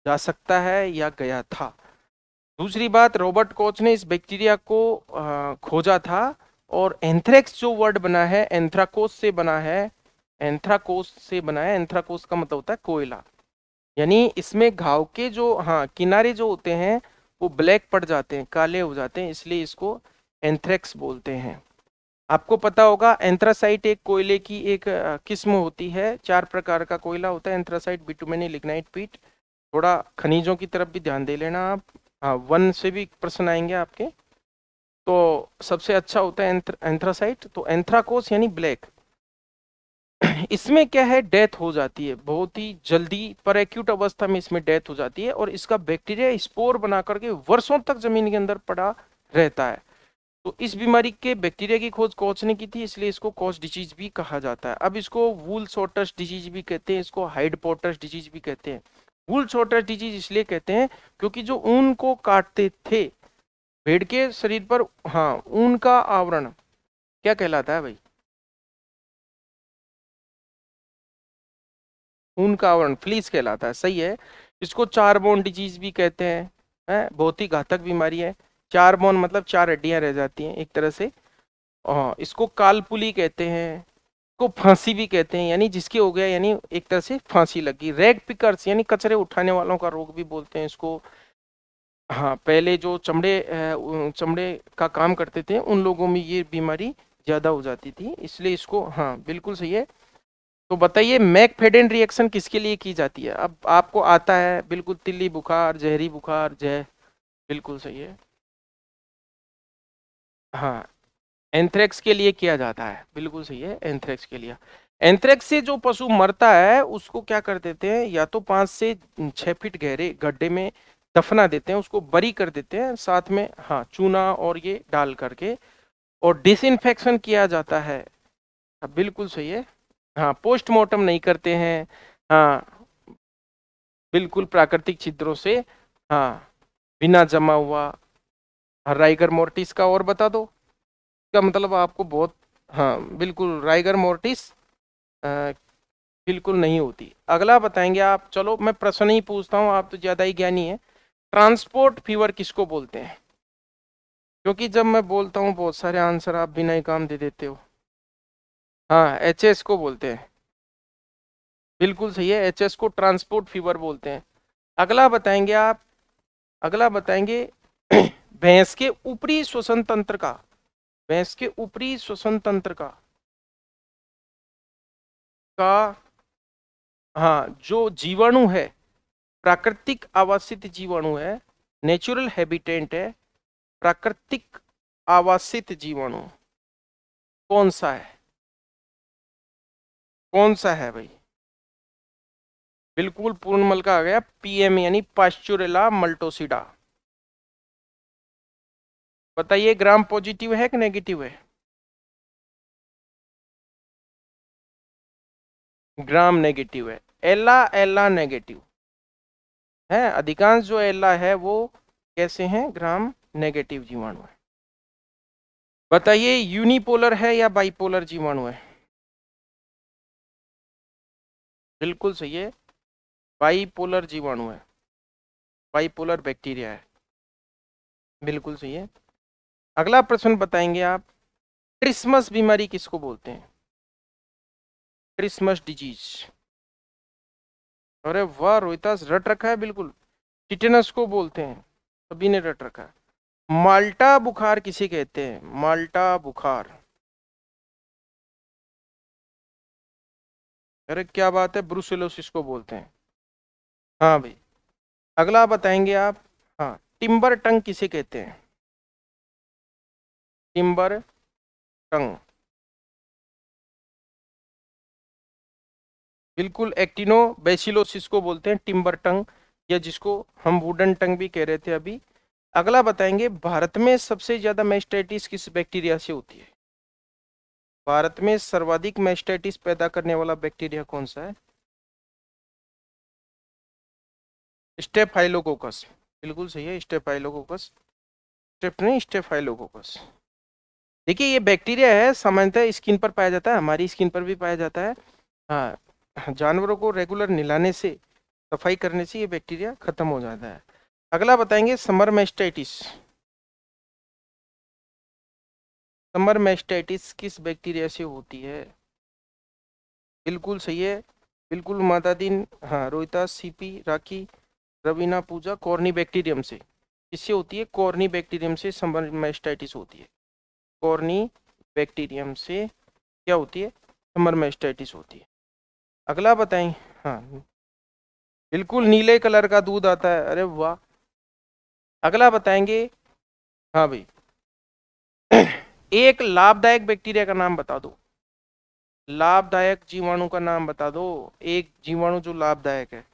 जा सकता है या गया था दूसरी बात रॉबर्ट कोच ने इस बैक्टीरिया को खोजा था और एंथ्रेक्स जो वर्ड बना है एंथ्राकोस से बना है एंथ्राकोस से बना है एंथ्राकोस का मतलब होता है कोयला यानी इसमें घाव के जो हाँ किनारे जो होते हैं वो ब्लैक पड़ जाते हैं काले हो जाते हैं इसलिए इसको एंथ्रेक्स बोलते हैं आपको पता होगा एंथ्रासाइट एक कोयले की एक किस्म होती है चार प्रकार का कोयला होता है एंथ्रासाइट बिटुमेनी लिग्नाइट पीट थोड़ा खनिजों की तरफ भी ध्यान दे लेना आप हाँ वन से भी प्रश्न आएंगे आपके तो सबसे अच्छा होता है एंथ्र, एंथ्रासाइट तो एंथ्राकोस यानी ब्लैक *clears throat* इसमें क्या है डेथ हो जाती है बहुत ही जल्दी पर एक्यूट अवस्था में इसमें डेथ हो जाती है और इसका बैक्टीरिया स्पोर बना करके वर्षों तक जमीन के अंदर पड़ा रहता है तो इस बीमारी के बैक्टीरिया की खोज कोच ने की थी इसलिए इसको कोच डिजीज भी कहा जाता है अब इसको वूल सोटस डिजीज भी कहते हैं इसको हाइड डिजीज भी कहते हैं वुल सोटर डिजीज इसलिए कहते हैं क्योंकि जो ऊन को काटते थे भेड़ के शरीर पर हाँ ऊन का आवरण क्या कहलाता है भाई ऊन का आवरण फ्लीस कहलाता है सही है इसको चारबोन डिजीज भी कहते हैं है? बहुत ही घातक बीमारी है चार बोन मतलब चार हड्डियां रह जाती हैं एक तरह से हाँ, इसको कालपुली कहते हैं को फांसी भी कहते हैं यानी जिसके हो गया यानी एक तरह से फांसी लगी रैग पिकर्स यानी कचरे उठाने वालों का रोग भी बोलते हैं इसको हाँ पहले जो चमड़े चमड़े का काम करते थे उन लोगों में ये बीमारी ज़्यादा हो जाती थी इसलिए इसको हाँ बिल्कुल सही है तो बताइए मैकफेडेन रिएक्शन किसके लिए की जाती है अब आपको आता है बिल्कुल तिल्ली बुखार जहरी बुखार जय बिल्कुल सही है हाँ एंथ्रेक्स के लिए किया जाता है बिल्कुल सही है एंथ्रेक्स के लिए एंथ्रेक्स से जो पशु मरता है उसको क्या कर देते हैं या तो पाँच से छः फीट गहरे गड्ढे में दफना देते हैं उसको बरी कर देते हैं साथ में हाँ चूना और ये डाल करके और डिसइनफेक्शन किया जाता है हाँ, बिल्कुल सही है हाँ पोस्टमार्टम नहीं करते हैं हाँ बिल्कुल प्राकृतिक छिद्रों से हाँ बिना जमा हुआ राइगर हाँ, मोर्टिस का और बता दो इसका मतलब आपको बहुत हाँ बिल्कुल राइगर मोर्टिस बिल्कुल नहीं होती अगला बताएंगे आप चलो मैं प्रश्न ही पूछता हूँ आप तो ज़्यादा ही ज्ञानी है ट्रांसपोर्ट फीवर किसको बोलते हैं क्योंकि जब मैं बोलता हूँ बहुत सारे आंसर आप बिना ही काम दे देते हो हाँ एच को बोलते हैं बिल्कुल सही है एच एस को ट्रांसपोर्ट फीवर बोलते हैं अगला बताएंगे आप अगला बताएंगे *clears throat* भैंस के ऊपरी श्वसन तंत्र का भैंस के ऊपरी श्वसन तंत्र का का हाँ जो जीवाणु है प्राकृतिक आवासित जीवाणु है नेचुरल हैबिटेंट है प्राकृतिक आवासित जीवाणु कौन सा है कौन सा है भाई बिल्कुल पूर्णमल का आ गया पीएम यानी पास्चुरेला मल्टोसिडा बताइए ग्राम पॉजिटिव है कि नेगेटिव है ग्राम नेगेटिव है एला एला नेगेटिव है अधिकांश जो एला है वो कैसे हैं ग्राम नेगेटिव जीवाणु है बताइए यूनिपोलर है या बाइपोलर जीवाणु है बिल्कुल सही है बाइपोलर जीवाणु है बाइपोलर बैक्टीरिया है बिल्कुल सही है अगला प्रश्न बताएंगे आप क्रिसमस बीमारी किसको बोलते हैं क्रिसमस डिजीज अरे वाह रोहितास रट रखा है बिल्कुल टिटेनस को बोलते हैं सभी ने रट रखा है माल्टा बुखार किसे कहते हैं माल्टा बुखार अरे क्या बात है ब्रूसिलोसिस को बोलते हैं हाँ भाई अगला बताएंगे आप हाँ टिम्बर टंग किसे कहते हैं टिम्बर टंग बिल्कुल एक्टिनो बेसिलोसिस को बोलते हैं टिम्बर टंग या जिसको हम वुडन टंग भी कह रहे थे अभी अगला बताएंगे भारत में सबसे ज्यादा मैस्टाइटिस किस बैक्टीरिया से होती है भारत में सर्वाधिक मैस्टाइटिस पैदा करने वाला बैक्टीरिया कौन सा है स्टेफाइलोकोकस बिल्कुल सही है स्टेफाइलोकोकस स्टेप नहीं स्टेफाइलोकोकस देखिए ये बैक्टीरिया है सामान्यतः स्किन पर पाया जाता है हमारी स्किन पर भी पाया जाता है हाँ जानवरों को रेगुलर नहलाने से सफाई करने से ये बैक्टीरिया खत्म हो जाता है अगला बताएंगे समर मेस्टाइटिस समर मेस्टाइटिस किस बैक्टीरिया से होती है बिल्कुल सही है बिल्कुल माता दिन हाँ रोहिता सीपी राखी रवीना पूजा कॉर्नी बैक्टीरियम से किससे होती है कॉर्नी बैक्टीरियम से समर मेस्टाइटिस होती है कॉर्नी बैक्टीरियम से क्या होती है समरमेस्टाइटिस होती है अगला बताएं हाँ बिल्कुल नीले कलर का दूध आता है अरे वाह अगला बताएंगे हाँ भाई *clears throat* एक लाभदायक बैक्टीरिया का नाम बता दो लाभदायक जीवाणु का नाम बता दो एक जीवाणु जो लाभदायक है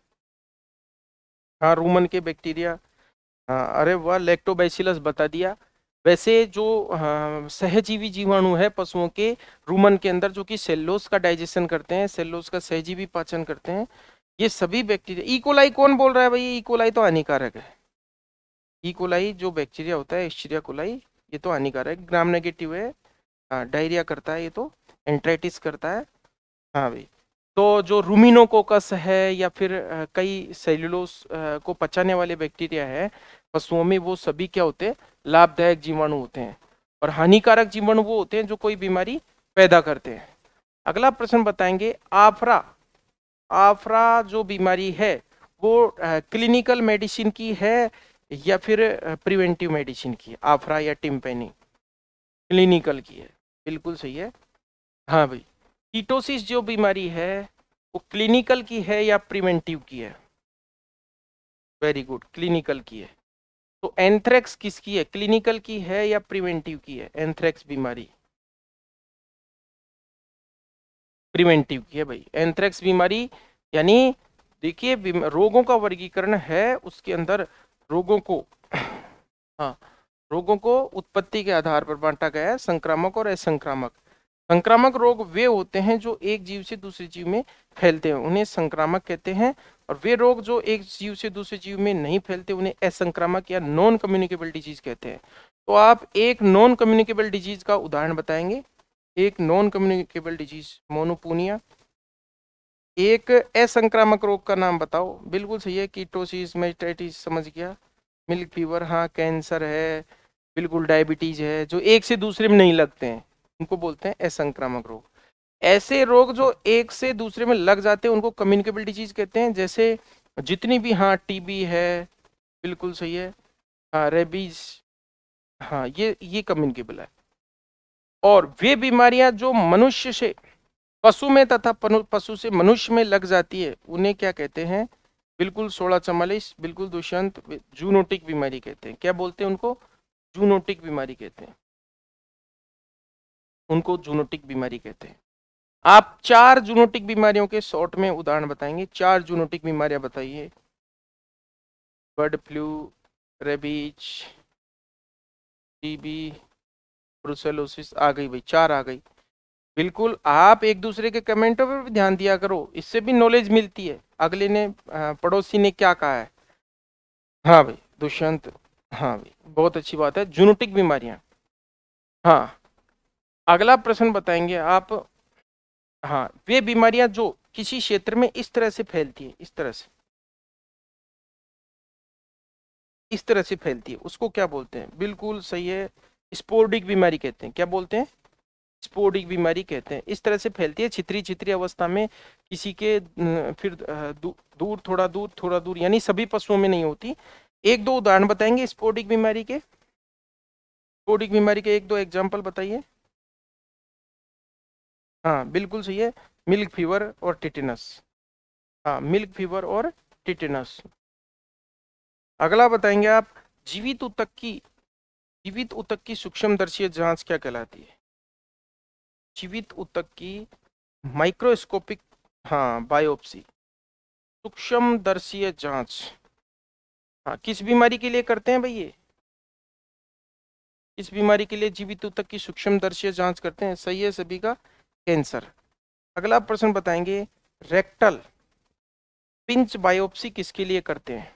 हाँ रूमन के बैक्टीरिया हाँ अरे वाह लेक्टोबैसिलस बता दिया वैसे जो हाँ, सहजीवी जीवाणु है पशुओं के रूमन के अंदर जो कि सेल्लोस का डाइजेशन करते हैं सेल्लोस का सहजीवी पाचन करते हैं ये सभी बैक्टीरिया इकोलाई e. कौन बोल रहा है भाई इकोलाई e. तो हानिकारक है इकोलाई e. जो बैक्टीरिया होता है एस्ट्रिया कोलाई ये तो हानिकारक है ग्राम नेगेटिव है डायरिया करता है ये तो एंट्राइटिस करता है हाँ भाई तो जो रूमिनोकोकस है या फिर हाँ, कई सेल्यूलोस हाँ, को पचाने वाले बैक्टीरिया है पशुओं में वो सभी क्या होते हैं लाभदायक जीवाणु होते हैं और हानिकारक जीवाणु वो होते हैं जो कोई बीमारी पैदा करते हैं अगला प्रश्न बताएंगे आफरा आफरा जो बीमारी है वो क्लिनिकल मेडिसिन की है या फिर प्रिवेंटिव मेडिसिन की आफरा या टिम्पेनी क्लिनिकल की है बिल्कुल सही है हाँ भाई कीटोसिस जो बीमारी है वो क्लिनिकल की है या प्रिवेंटिव की है वेरी गुड क्लिनिकल की है तो एंथ्रेक्स किसकी है क्लिनिकल की है या प्रिवेंटिव की है एंथ्रेक्स बीमारी प्रिवेंटिव की है भाई एंथ्रेक्स बीमारी यानी देखिए रोगों का वर्गीकरण है उसके अंदर रोगों को हाँ रोगों को उत्पत्ति के आधार पर बांटा गया है संक्रामक और असंक्रामक संक्रामक रोग वे होते हैं जो एक जीव से दूसरे जीव में फैलते हैं उन्हें संक्रामक कहते हैं और वे रोग जो एक जीव से दूसरे जीव में नहीं फैलते उन्हें असंक्रामक या नॉन कम्युनिकेबल डिजीज कहते हैं तो आप एक नॉन कम्युनिकेबल डिजीज का उदाहरण बताएंगे एक नॉन कम्युनिकेबल डिजीज मोनोपोनिया एक असंक्रामक रोग का नाम बताओ बिल्कुल सही है कीटोसिस मेटाइटिस समझ गया मिल्क फीवर हाँ कैंसर है बिल्कुल डायबिटीज है जो एक से दूसरे में नहीं लगते हैं उनको बोलते हैं असंक्रामक रोग ऐसे रोग जो एक से दूसरे में लग जाते हैं उनको कम्युनिकेबल डिजीज कहते हैं जैसे जितनी भी हाँ टीबी है बिल्कुल सही है हाँ रेबीज हाँ ये ये कम्युनिकेबल है और वे बीमारियां जो मनुष्य से पशु में तथा पशु से मनुष्य में लग जाती है उन्हें क्या कहते हैं बिल्कुल सोलह चमालीस बिल्कुल दुष्यंत जूनोटिक बीमारी कहते हैं क्या बोलते हैं उनको जूनोटिक बीमारी कहते हैं उनको जूनोटिक बीमारी कहते हैं आप चार जूनोटिक बीमारियों के शॉर्ट में उदाहरण बताएंगे चार जूनोटिक बीमारियां बताइए bird flu rabies TB brucellosis आ गई भाई चार आ गई बिल्कुल आप एक दूसरे के कमेंटों पर भी ध्यान दिया करो इससे भी नॉलेज मिलती है अगले ने पड़ोसी ने क्या कहा है हाँ भाई दुष्यंत हाँ भाई बहुत अच्छी बात है जूनोटिक बीमारियाँ हाँ अगला प्रश्न बताएंगे आप हाँ वे बीमारियां जो किसी क्षेत्र में इस तरह से फैलती है इस तरह से इस तरह से फैलती है उसको क्या बोलते हैं बिल्कुल सही है स्पोर्डिक बीमारी कहते हैं क्या बोलते हैं स्पोर्डिक बीमारी कहते हैं इस तरह से फैलती है छित्री छित्री अवस्था में किसी के फिर दूर थोड़ा दूर थोड़ा दूर यानी सभी पशुओं में नहीं होती एक दो उदाहरण बताएंगे स्पोर्डिक बीमारी के स्पोर्डिक बीमारी के एक दो एग्जाम्पल बताइए हाँ बिल्कुल सही है मिल्क फीवर और टिटिनस हाँ मिल्क फीवर और टिटिनस अगला बताएंगे आप जीवित उतक की जीवित उतक की सूक्ष्म दर्शीय जांच क्या कहलाती है जीवित उतक की माइक्रोस्कोपिक हाँ बायोप्सी दर्शीय जांच हाँ किस बीमारी के लिए करते हैं भैया किस बीमारी के लिए जीवित उतक की सूक्ष्म दर्शीय जांच करते हैं सही है सभी का कैंसर अगला प्रश्न बताएंगे रेक्टल पिंच बायोप्सी किसके लिए करते हैं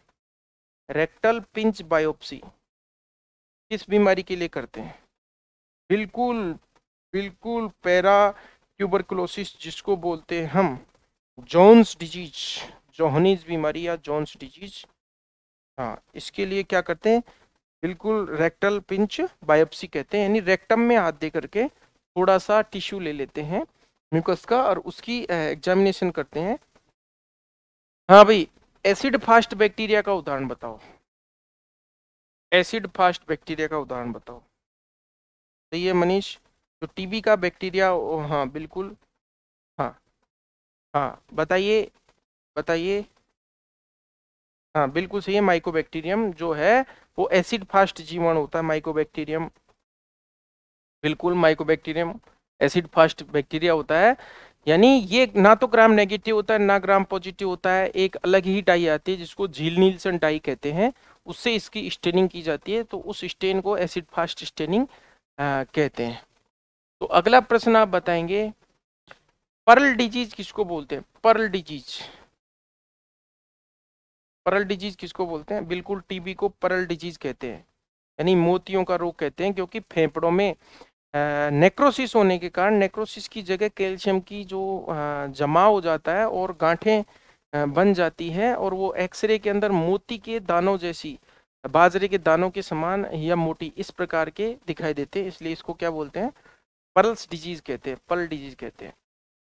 रेक्टल पिंच बायोप्सी किस बीमारी के लिए करते हैं बिल्कुल बिल्कुल पैरा ट्यूबरकुलोसिस जिसको बोलते हैं हम जॉन्स डिजीज जोहनीज बीमारी या जॉन्स डिजीज हाँ इसके लिए क्या करते हैं बिल्कुल रेक्टल पिंच बायोप्सी कहते हैं यानी रेक्टम में हाथ दे करके थोड़ा सा टिश्यू ले लेते हैं म्यूकस का और उसकी एग्जामिनेशन करते हैं हाँ भाई एसिड फास्ट बैक्टीरिया का उदाहरण बताओ एसिड फास्ट बैक्टीरिया का उदाहरण बताओ सही है मनीष जो टीबी का बैक्टीरिया हाँ बिल्कुल हाँ हाँ बताइए बताइए हाँ बिल्कुल सही है माइकोबैक्टीरियम जो है वो एसिड फास्ट जीवाणु होता है माइकोबैक्टीरियम बिल्कुल माइकोबैक्टीरियम एसिड फास्ट बैक्टीरिया होता है यानी ये ना तो ग्राम नेगेटिव होता है ना ग्राम पॉजिटिव होता है एक अलग ही डाई आती है जिसको झील नीलसन डाई कहते हैं उससे इसकी स्टेनिंग की जाती है तो उस स्टेन को एसिड फास्ट स्टेनिंग कहते हैं तो अगला प्रश्न आप बताएंगे पर्ल डिजीज किसको बोलते हैं पर्ल डिजीज परल डिजीज किसको बोलते हैं बिल्कुल टीबी को परल डिजीज कहते हैं यानी मोतियों का रोग कहते हैं क्योंकि फेफड़ों में नेक्रोसिस होने के कारण नेक्रोसिस की जगह कैल्शियम की जो जमा हो जाता है और गांठें बन जाती है और वो एक्सरे के अंदर मोती के दानों जैसी बाजरे के दानों के समान या मोटी इस प्रकार के दिखाई देते हैं इसलिए इसको क्या बोलते हैं पर्ल्स डिजीज कहते हैं पर्ल डिजीज कहते हैं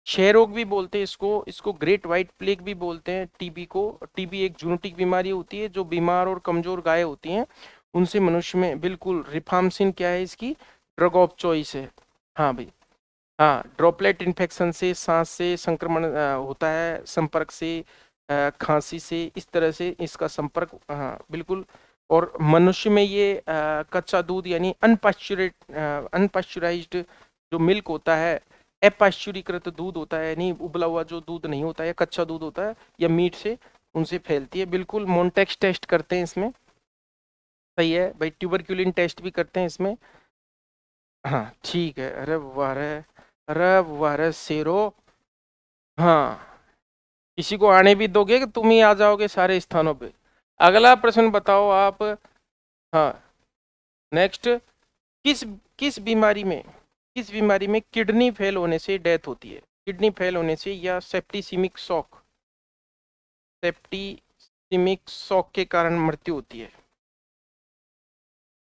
क्षय रोग भी बोलते हैं इसको इसको ग्रेट व्हाइट प्लेग भी बोलते हैं टीबी को टीबी एक जूनटिक बीमारी होती है जो बीमार और कमजोर गाय होती हैं उनसे मनुष्य में बिल्कुल रिफामसिन क्या है इसकी ड्रग ऑफ चॉइस है हाँ भाई हाँ ड्रॉपलेट इन्फेक्शन से सांस से संक्रमण होता है संपर्क से खांसी से इस तरह से इसका संपर्क हाँ बिल्कुल और मनुष्य में ये कच्चा दूध यानी अनपाश्चुरेट अनपाश्चुराइज जो मिल्क होता है अपाश्चुरीकृत दूध होता है यानी उबला हुआ जो दूध नहीं होता है कच्चा दूध होता है या मीट से उनसे फैलती है बिल्कुल मोन्टेक्स टेस्ट करते हैं इसमें सही है भाई ट्यूबरक्यूलिन टेस्ट भी करते हैं इसमें हाँ ठीक है अरे वर अरे वर सिरो हाँ किसी को आने भी दोगे कि तुम ही आ जाओगे सारे स्थानों पे अगला प्रश्न बताओ आप हाँ नेक्स्ट किस किस बीमारी में किस बीमारी में किडनी फेल होने से डेथ होती है किडनी फेल होने से या सेप्टिसिमिक शॉक सेप्टिसिमिक शॉक के कारण मृत्यु होती है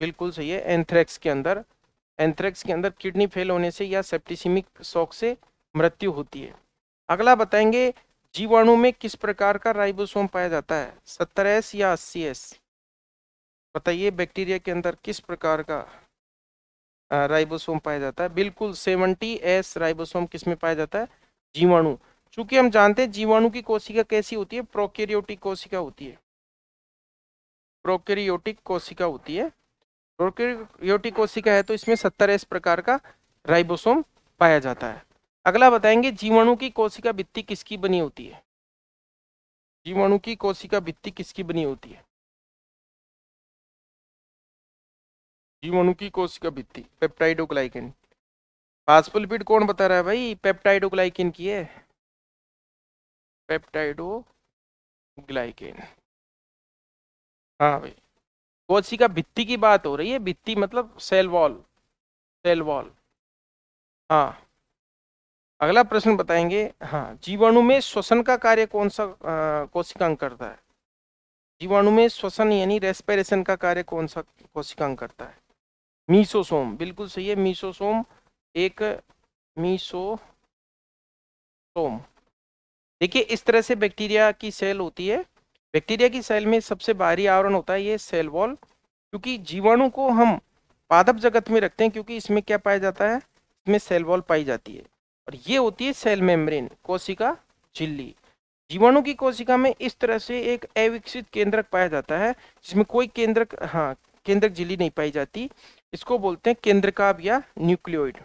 बिल्कुल सही है एंथ्रेक्स के अंदर एंथ्रेक्स के अंदर किडनी फेल होने से या सेप्टिसिमिक शौक से मृत्यु होती है अगला बताएंगे जीवाणु में किस प्रकार का राइबोसोम पाया जाता है सत्तर एस या अस्सी एस बताइए बैक्टीरिया के अंदर किस प्रकार का राइबोसोम पाया जाता है बिल्कुल सेवनटी एस राइबोसोम किस में पाया जाता है जीवाणु चूंकि हम जानते हैं जीवाणु की कोशिका कैसी होती है प्रोकेरियोटिक कोशिका होती है प्रोकेरियोटिक कोशिका होती है प्रोक्योटिक कोशिका है तो इसमें सत्तर एस प्रकार का राइबोसोम पाया जाता है अगला बताएंगे जीवाणु की कोशिका भित्ति किसकी बनी होती है जीवाणु की कोशिका भित्ति किसकी बनी होती है जीवाणु की कोशिका भित्ति पेप्टाइडोग्लाइकिन फास्फोलिपिड कौन बता रहा है भाई पेप्टाइडोग्लाइकिन की है पेप्टाइडोग्लाइकिन हाँ भाई कोसी का भित्ती की बात हो रही है भित्ती मतलब सेल वॉल सेल वॉल हाँ अगला प्रश्न बताएंगे हाँ जीवाणु में श्वसन का कार्य कौन सा कोशिकांग करता है जीवाणु में श्वसन यानी रेस्पिरेशन का कार्य कौन सा कोशिकांग करता है मीसोसोम बिल्कुल सही है मीसोसोम एक मीसोसोम देखिए इस तरह से बैक्टीरिया की सेल होती है बैक्टीरिया की सेल में सबसे बाहरी आवरण होता है ये सेल वॉल क्योंकि जीवाणु को हम पादप जगत में रखते हैं क्योंकि इसमें क्या पाया जाता है इसमें सेल वॉल पाई जाती है और ये होती है सेल मेम्ब्रेन कोशिका झिल्ली जीवाणु की कोशिका में इस तरह से एक अविकसित केंद्रक पाया जाता है जिसमें कोई केंद्रक हाँ केंद्रक झिल्ली नहीं पाई जाती इसको बोलते हैं केंद्रकाब या न्यूक्लियोइड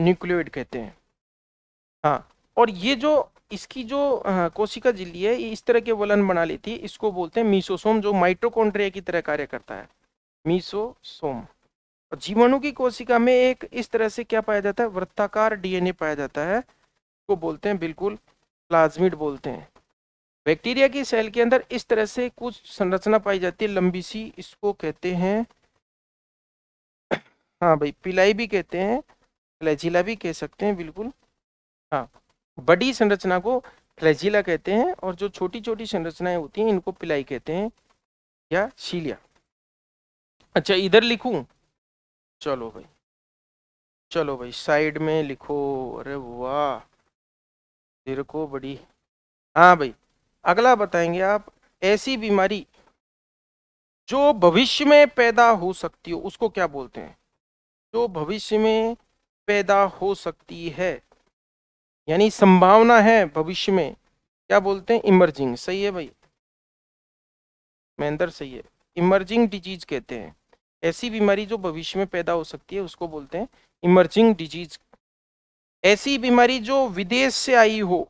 न्यूक्लियोइड कहते हैं हाँ और ये जो इसकी जो कोशिका झिल्ली है ये इस तरह के वलन बना लेती है इसको बोलते हैं मीसोसोम जो माइट्रोकॉन्ड्रिया की तरह कार्य करता है मीसोसोम और जीवाणु की कोशिका में एक इस तरह से क्या पाया जाता है वृत्ताकार डीएनए पाया जाता है इसको बोलते हैं बिल्कुल प्लाज्मिड बोलते हैं बैक्टीरिया की सेल के अंदर इस तरह से कुछ संरचना पाई जाती है लंबी सी इसको कहते हैं *coughs* हाँ भाई पिलाई भी कहते हैं पिलाई जिला भी कह सकते हैं बिल्कुल हाँ बड़ी संरचना को फ्लैजिला कहते हैं और जो छोटी छोटी संरचनाएं होती हैं इनको पिलाई कहते हैं या शीलिया अच्छा इधर लिखूं चलो भाई चलो भाई साइड में लिखो अरे वाह तेरे को बड़ी हाँ भाई अगला बताएंगे आप ऐसी बीमारी जो भविष्य में पैदा हो सकती हो उसको क्या बोलते हैं जो भविष्य में पैदा हो सकती है यानी संभावना है भविष्य में क्या बोलते हैं इमर्जिंग सही है भाई महेंद्र सही है इमर्जिंग डिजीज कहते हैं ऐसी बीमारी जो भविष्य में पैदा हो सकती है उसको बोलते हैं इमर्जिंग डिजीज ऐसी बीमारी जो विदेश से आई हो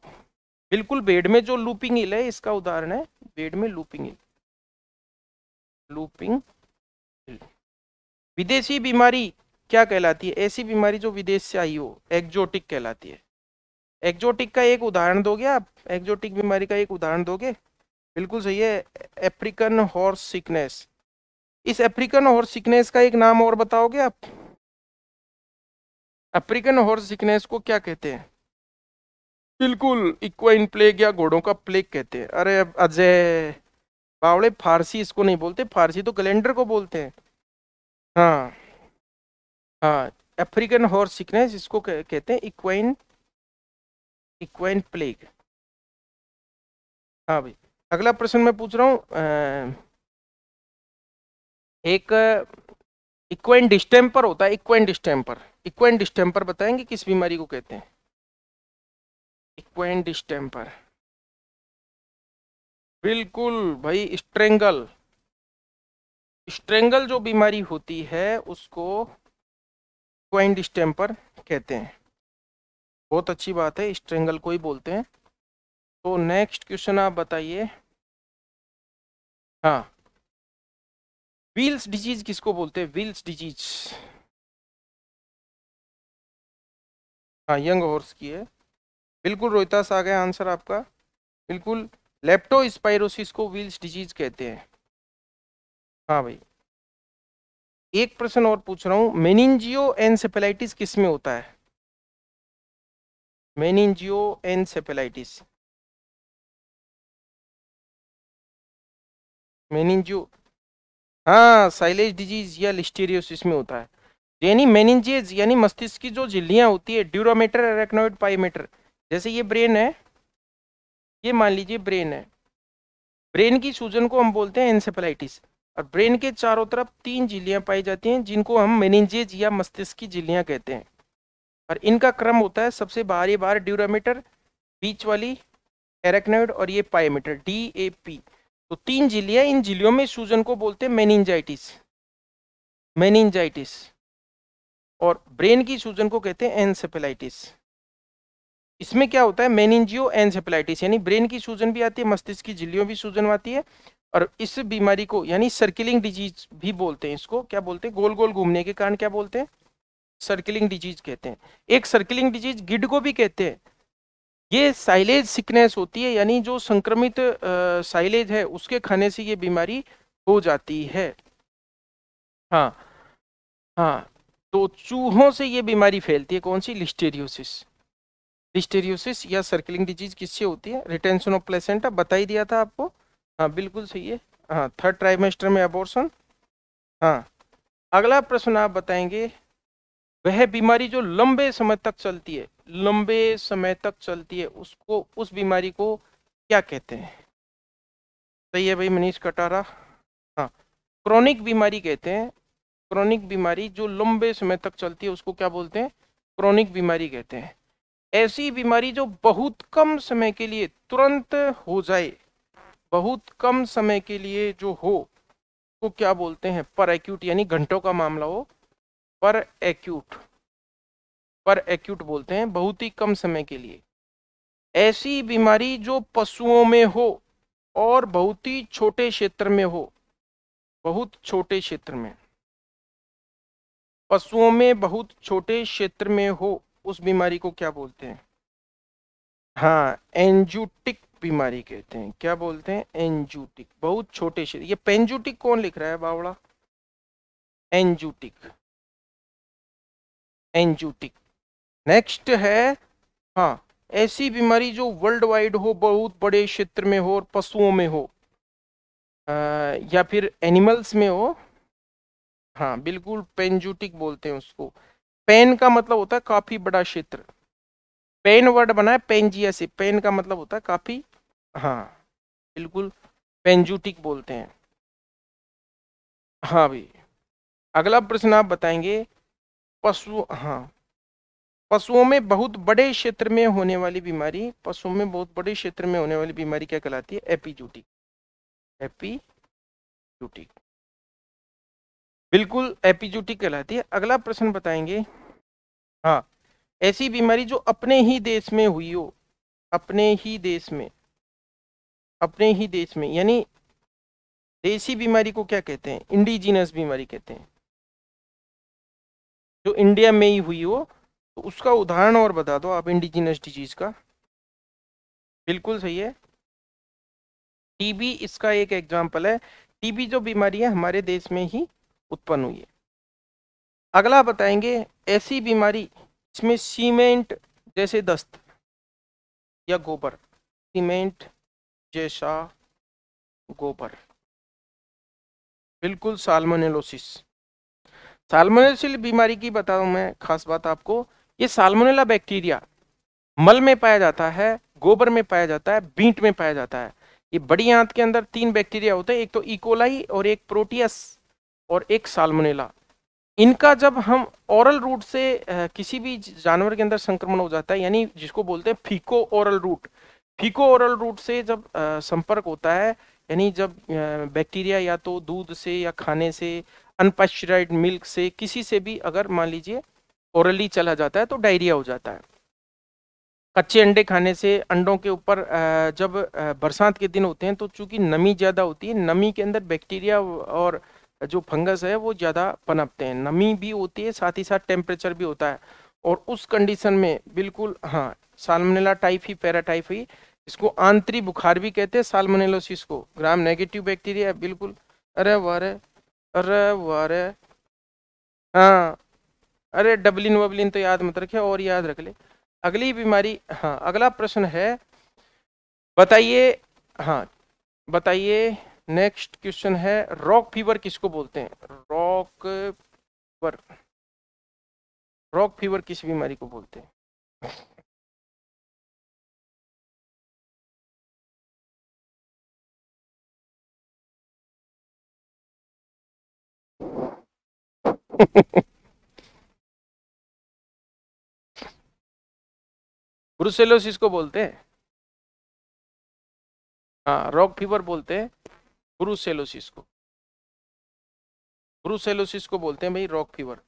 बिल्कुल बेड में जो लूपिंग हिल है इसका उदाहरण है बेड में लूपिंग हिल लूपिंग विदेशी बीमारी क्या कहलाती है ऐसी बीमारी जो विदेश से आई हो एक्जोटिक कहलाती है एक्जोटिक का एक उदाहरण दोगे आप एक्जोटिक बीमारी का एक उदाहरण दोगे बिल्कुल सही है एफ्रीकन हॉर्स सिकनेस इस एफ्रीकन हॉर्स सिकनेस का एक नाम और बताओगे आप अफ्रीकन हॉर्स सिकनेस को क्या कहते हैं बिल्कुल इक्वाइन प्लेग या घोड़ों का प्लेग कहते हैं अरे अजय बावड़े फारसी इसको नहीं बोलते फारसी तो कैलेंडर को बोलते हैं हाँ हाँ अफ्रीकन हॉर्स सिकनेस इसको कहते हैं इक्वाइन इक्वेंट प्लेग हाँ भाई अगला प्रश्न मैं पूछ रहा हूँ एक इक्वेंट डिस्टेम्पर होता है इक्वेंट डिस्टेम्पर इक्वेंट डिस्टेम्पर बताएंगे किस बीमारी को कहते हैं इक्वेंट डिस्टेम्पर बिल्कुल भाई स्ट्रेंगल स्ट्रेंगल जो बीमारी होती है उसको क्वेंट डिस्टेम्पर कहते हैं बहुत अच्छी बात है स्ट्रेंगल को ही बोलते हैं तो नेक्स्ट क्वेश्चन आप बताइए हाँ व्हील्स डिजीज किसको बोलते हैं व्हील्स डिजीज हाँ यंग हॉर्स की है बिल्कुल रोहितास आ गया आंसर आपका बिल्कुल लेप्टोस्पायरोसिस को व्हील्स डिजीज कहते हैं हाँ भाई एक प्रश्न और पूछ रहा हूँ मेनिंजियो एनसेपेलाइटिस किस में होता है मेनिंजियोएन्सेफेलाइटिस मेनिंजियो हाँ साइलेज डिजीज या लिस्टेरियोसिस में होता है यानी मेनिंजियज यानी मस्तिष्क की जो झिल्लियाँ होती है ड्यूरोमीटर एरेक्नोइड पाइमीटर जैसे ये ब्रेन है ये मान लीजिए ब्रेन है ब्रेन की सूजन को हम बोलते हैं एनसेफेलाइटिस और ब्रेन के चारों तरफ तीन झिल्लियाँ पाई जाती हैं जिनको हम मेनिंजेज या मस्तिष्क की झिल्लियाँ कहते हैं और इनका क्रम होता है सबसे बाहरी बार ड्यूरामीटर बीच वाली एरेक्नोइड और ये पायमीटर डी ए पी तो तीन झिलियाँ इन झिलियों में सूजन को बोलते हैं मेनिंजाइटिस मेनिंजाइटिस और ब्रेन की सूजन को कहते हैं एनसेपेलाइटिस इसमें क्या होता है मेनिंजियो एनसेपेलाइटिस यानी ब्रेन की सूजन भी आती है मस्तिष्क की जिलियों भी सूजन आती है और इस बीमारी को यानी सर्किलिंग डिजीज भी बोलते हैं इसको क्या बोलते हैं गोल गोल घूमने के कारण क्या बोलते हैं सर्किलिंग डिजीज कहते हैं एक सर्किलिंग डिजीज गिड को भी कहते हैं ये साइलेज सिकनेस होती है यानी जो संक्रमित साइलेज है उसके खाने से ये बीमारी हो जाती है हाँ हाँ तो चूहों से ये बीमारी फैलती है कौन सी लिस्टेरियोसिस लिस्टेरियोसिस या सर्कलिंग डिजीज किससे होती है रिटेंशन ऑफ प्लेसेंटा बता ही दिया था आपको हाँ बिल्कुल सही है हाँ थर्ड ट्राइमेस्टर में अबोर्सन हाँ अगला प्रश्न आप बताएंगे वह बीमारी जो लंबे समय तक चलती है लंबे समय तक चलती है उसको उस बीमारी को क्या कहते हैं सही है भाई मनीष कटारा हाँ क्रॉनिक बीमारी कहते हैं क्रॉनिक बीमारी जो लंबे समय तक चलती है उसको क्या बोलते हैं क्रॉनिक बीमारी कहते हैं ऐसी बीमारी जो बहुत कम समय के लिए तुरंत हो जाए बहुत कम समय के लिए जो हो उसको क्या बोलते हैं पर एक्यूट यानी घंटों का मामला हो पर एक्यूट पर एक्यूट बोलते हैं बहुत ही कम समय के लिए ऐसी बीमारी जो पशुओं में हो और बहुत ही छोटे क्षेत्र में हो बहुत छोटे क्षेत्र में पशुओं में बहुत छोटे क्षेत्र में हो उस बीमारी को क्या बोलते हैं हाँ एंजूटिक बीमारी कहते हैं क्या बोलते हैं एंजूटिक बहुत छोटे क्षेत्र ये पेंजूटिक कौन लिख रहा है बावड़ा एंजूटिक एंजूटिक नेक्स्ट है हाँ ऐसी बीमारी जो वर्ल्ड वाइड हो बहुत बड़े क्षेत्र में हो और पशुओं में हो आ, या फिर एनिमल्स में हो हाँ बिल्कुल पेंजूटिक बोलते हैं उसको पेन का मतलब होता है काफ़ी बड़ा क्षेत्र पेन वर्ड बना है पेंजिया से पेन का मतलब होता है काफ़ी हाँ बिल्कुल पेंजूटिक बोलते हैं हाँ भाई अगला प्रश्न आप बताएंगे पशु हाँ पशुओं में बहुत बड़े क्षेत्र में होने वाली बीमारी पशुओं में बहुत बड़े क्षेत्र में होने वाली बीमारी क्या कहलाती है एपीजूटिक एपीजूटिक बिल्कुल एपीजूटिक कहलाती है अगला प्रश्न बताएंगे हाँ ऐसी बीमारी जो अपने ही देश में हुई हो अपने ही देश में अपने ही देश में यानी देसी बीमारी को क्या कहते हैं इंडिजिनस बीमारी कहते हैं जो इंडिया में ही हुई हो तो उसका उदाहरण और बता दो आप इंडिजिनस डिजीज का बिल्कुल सही है टीबी इसका एक एग्जाम्पल है टीबी जो बीमारी है हमारे देश में ही उत्पन्न हुई है अगला बताएंगे ऐसी बीमारी जिसमें सीमेंट जैसे दस्त या गोबर सीमेंट जैसा गोबर बिल्कुल सालमोनेलोसिस साल्मोनेशिल बीमारी की दूं मैं खास बात आपको ये सालमोनेला बैक्टीरिया मल में पाया जाता है गोबर में पाया जाता है बीट में पाया जाता है ये बड़ी आंत के अंदर तीन बैक्टीरिया होते हैं एक तो इकोलाई e. और एक प्रोटियस और एक सालमोनेला इनका जब हम ओरल रूट से किसी भी जानवर के अंदर संक्रमण हो जाता है यानी जिसको बोलते हैं faeco oral route faeco oral route से जब संपर्क होता है यानी जब बैक्टीरिया या तो दूध से या खाने से अनपस्चराइड मिल्क से किसी से भी अगर मान लीजिए ओरली चला जाता है तो डायरिया हो जाता है कच्चे अंडे खाने से अंडों के ऊपर जब बरसात के दिन होते हैं तो चूंकि नमी ज़्यादा होती है नमी के अंदर बैक्टीरिया और जो फंगस है वो ज़्यादा पनपते हैं नमी भी होती है साथ ही साथ टेम्परेचर भी होता है और उस कंडीशन में बिल्कुल हाँ सालमनेला पैराटाइफ ही इसको आंतरी बुखार भी कहते हैं सालमनेलोसिस को ग्राम नेगेटिव बैक्टीरिया बिल्कुल अरे वाह अरे वाह हाँ अरे डबलिन वबलिन तो याद मत रखे और याद रख ले अगली बीमारी हाँ अगला प्रश्न है बताइए हाँ बताइए नेक्स्ट क्वेश्चन है रॉक फीवर किसको बोलते हैं रॉक फीवर रॉक फीवर किस बीमारी को बोलते हैं ब्रुसेलोसिस *laughs* को बोलते हैं हाँ रॉक फीवर बोलते हैं ब्रुसेलोसिस को ब्रुसेलोसिस को बोलते हैं भाई रॉक फीवर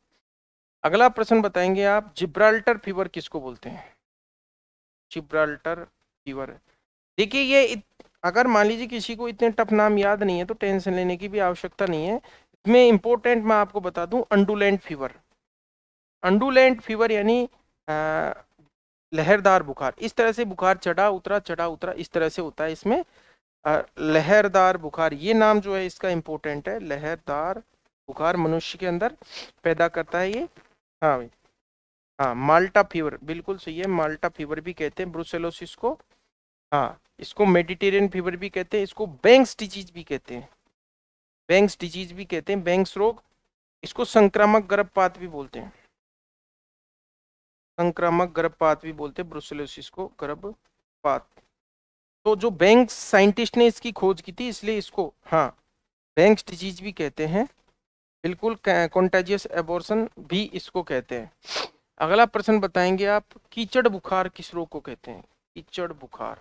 अगला प्रश्न बताएंगे आप जिब्राल्टर फीवर किसको बोलते हैं जिब्राल्टर फीवर देखिए ये इत, अगर मान लीजिए किसी को इतने टफ नाम याद नहीं है तो टेंशन लेने की भी आवश्यकता नहीं है इसमें इम्पोर्टेंट मैं आपको बता दूं अंडुलेंट फीवर अंडुलेंट फीवर यानी लहरदार बुखार इस तरह से बुखार चढ़ा उतरा चढ़ा उतरा इस तरह से होता है इसमें लहरदार बुखार ये नाम जो है इसका इम्पोर्टेंट है लहरदार बुखार मनुष्य के अंदर पैदा करता है ये हाँ भाई हाँ माल्टा फीवर बिल्कुल सही है माल्टा फीवर भी कहते हैं ब्रुसेलोसिस को हाँ इसको मेडिटेरियन फीवर भी कहते हैं इसको बैंक्स डिजीज भी कहते हैं बैंक्स डिजीज भी कहते हैं बैंक्स रोग इसको संक्रामक गर्भपात भी बोलते हैं संक्रामक गर्भपात भी बोलते हैं ब्रुसेलोसिस को गर्भपात तो जो बैंक साइंटिस्ट ने इसकी खोज की थी इसलिए इसको हाँ बैंक डिजीज भी कहते हैं बिल्कुल कॉन्टेजियस एबोर्सन भी इसको कहते हैं अगला प्रश्न बताएंगे आप कीचड़ बुखार किस रोग को कहते हैं कीचड़ बुखार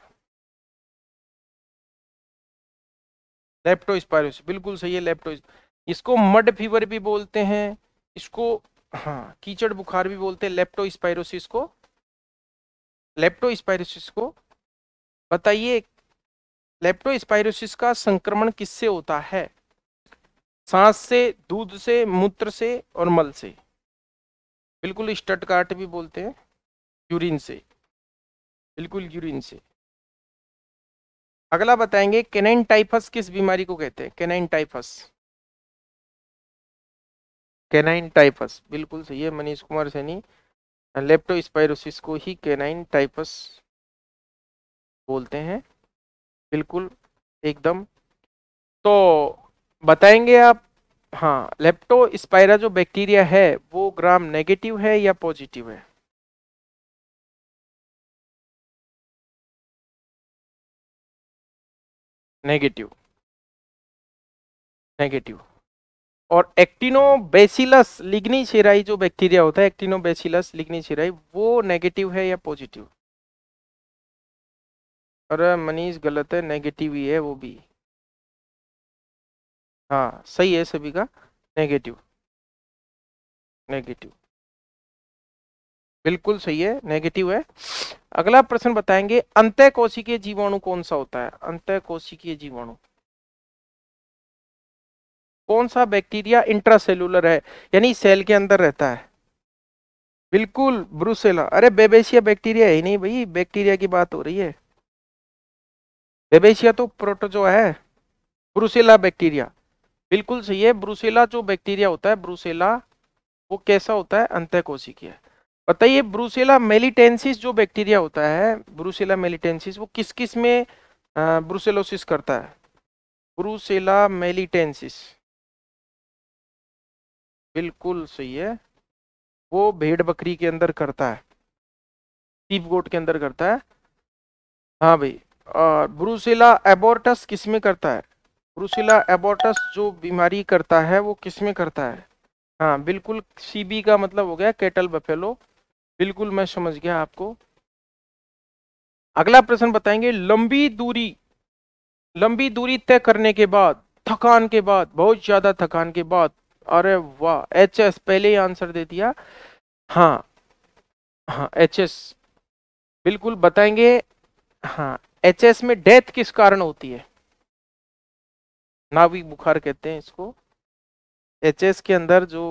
लेप्टोस्पायरोसिस बिल्कुल सही है लेप्टो इसको मड फीवर भी बोलते हैं इसको हाँ कीचड़ बुखार भी बोलते हैं लेप्टोस्पायरोसिस को लेप्टोस्पायरोसिस को बताइए लेप्टोस्पायरोसिस का संक्रमण किससे होता है सांस से दूध से मूत्र से और मल से बिल्कुल स्टटकाट भी बोलते हैं यूरिन से बिल्कुल यूरिन से अगला बताएंगे केनाइन टाइफस किस बीमारी को कहते हैं केनाइन टाइफस केनाइन टाइफस बिल्कुल सही है मनीष कुमार सैनी लेप्टोस्पायरोसिस को ही केनाइन टाइफस बोलते हैं बिल्कुल एकदम तो बताएंगे आप हाँ लेप्टोस्पायरा जो बैक्टीरिया है वो ग्राम नेगेटिव है या पॉजिटिव है नेगेटिव नेगेटिव और एक्टिनो बेसिलस लिग्नी लिग्नीशेराई जो बैक्टीरिया होता है एक्टिनो बेसिलस लिग्नी लिग्नीशेराई वो नेगेटिव है या पॉजिटिव अरे मनीष गलत है नेगेटिव ही है वो भी हाँ सही है सभी का नेगेटिव नेगेटिव बिल्कुल सही है नेगेटिव है अगला प्रश्न बताएंगे अंत कोशिकीय जीवाणु कौन सा होता है अंत कोशिकीय जीवाणु कौन सा बैक्टीरिया इंट्रासेलुलर है यानी सेल के अंदर रहता है बिल्कुल ब्रूसेला अरे बेबेसिया बैक्टीरिया है ही नहीं भाई बैक्टीरिया की बात हो रही है बेबेशिया तो प्रोटोजो है ब्रूसेला बैक्टीरिया बिल्कुल सही है ब्रूसेला जो बैक्टीरिया होता है ब्रूसेला वो कैसा होता है अंत कोशिकीय बताइए ब्रूसेला मेलिटेंसिस जो बैक्टीरिया होता है ब्रूसेला मेलिटेंसिस वो किस किस में ब्रूसेलोसिस करता है ब्रूसेला मेलिटेंसिस बिल्कुल सही है वो भेड़ बकरी के अंदर करता है टीप गोट के अंदर करता है हाँ भाई और ब्रूसेला एबोर्टस किस में करता है ब्रूसेला एबोर्टस जो बीमारी करता है वो किस में करता है हाँ बिल्कुल सीबी का मतलब हो गया केटल बफेलो बिल्कुल मैं समझ गया आपको अगला प्रश्न बताएंगे लंबी दूरी लंबी दूरी तय करने के बाद थकान के बाद बहुत ज्यादा थकान के बाद अरे वाह एच एस पहले ही आंसर दे दिया हाँ हाँ एच एस बिल्कुल बताएंगे हाँ एच एस में डेथ किस कारण होती है नाविक बुखार कहते हैं इसको एच एस के अंदर जो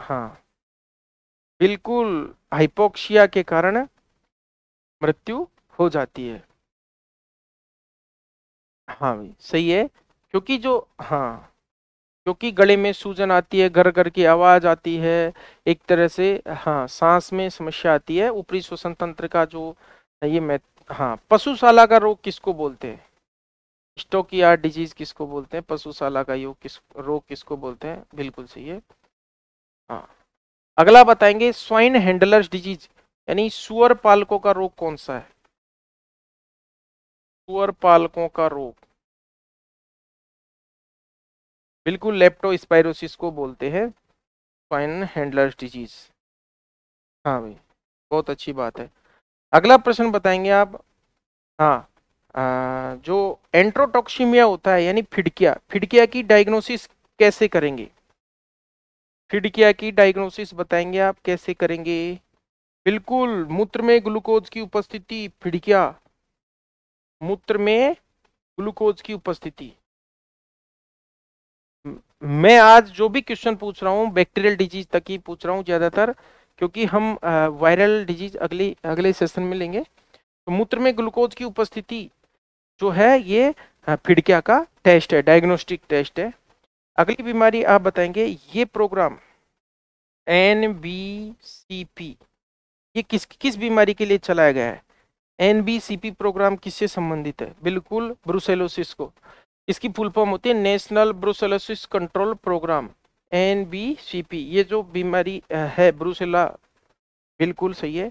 हाँ बिल्कुल हाइपोक्सिया के कारण मृत्यु हो जाती है हाँ भाई सही है क्योंकि जो हाँ क्योंकि गले में सूजन आती है घर घर की आवाज़ आती है एक तरह से हाँ सांस में समस्या आती है ऊपरी श्वसन तंत्र का जो ये मैं हाँ पशुशाला का रोग किसको बोलते हैं स्टोकिया डिजीज किसको बोलते हैं पशुशाला का योग किस रोग किसको बोलते हैं बिल्कुल सही है हाँ अगला बताएंगे स्वाइन हैंडलर्स डिजीज यानी सुअर पालकों का रोग कौन सा है सुअर पालकों का रोग बिल्कुल लेप्टोस्पायरोसिस को बोलते हैं स्वाइन हैंडलर्स डिजीज हाँ भाई बहुत अच्छी बात है अगला प्रश्न बताएंगे आप हाँ आ, जो एंट्रोटॉक्सीमिया होता है यानी फिडकिया फिडकिया की डायग्नोसिस कैसे करेंगे खिड़किया की डायग्नोसिस बताएंगे आप कैसे करेंगे बिल्कुल मूत्र में ग्लूकोज की उपस्थिति फिड़किया मूत्र में ग्लूकोज की उपस्थिति मैं आज जो भी क्वेश्चन पूछ रहा हूँ बैक्टीरियल डिजीज तक ही पूछ रहा हूँ ज्यादातर क्योंकि हम वायरल डिजीज अगले अगले सेशन में लेंगे तो मूत्र में ग्लूकोज की उपस्थिति जो है ये फिड़किया का टेस्ट है डायग्नोस्टिक टेस्ट है अगली बीमारी आप बताएंगे ये programme N B C P ये किस किस बीमारी के लिए चलाया गया है N B C P programme किससे संबंधित है बिल्कुल ब्रुसेलोसिस को इसकी फुल फॉर्म होती है national brucellosis control programme N B C P ये जो बीमारी है ब्रुसेला बिल्कुल सही है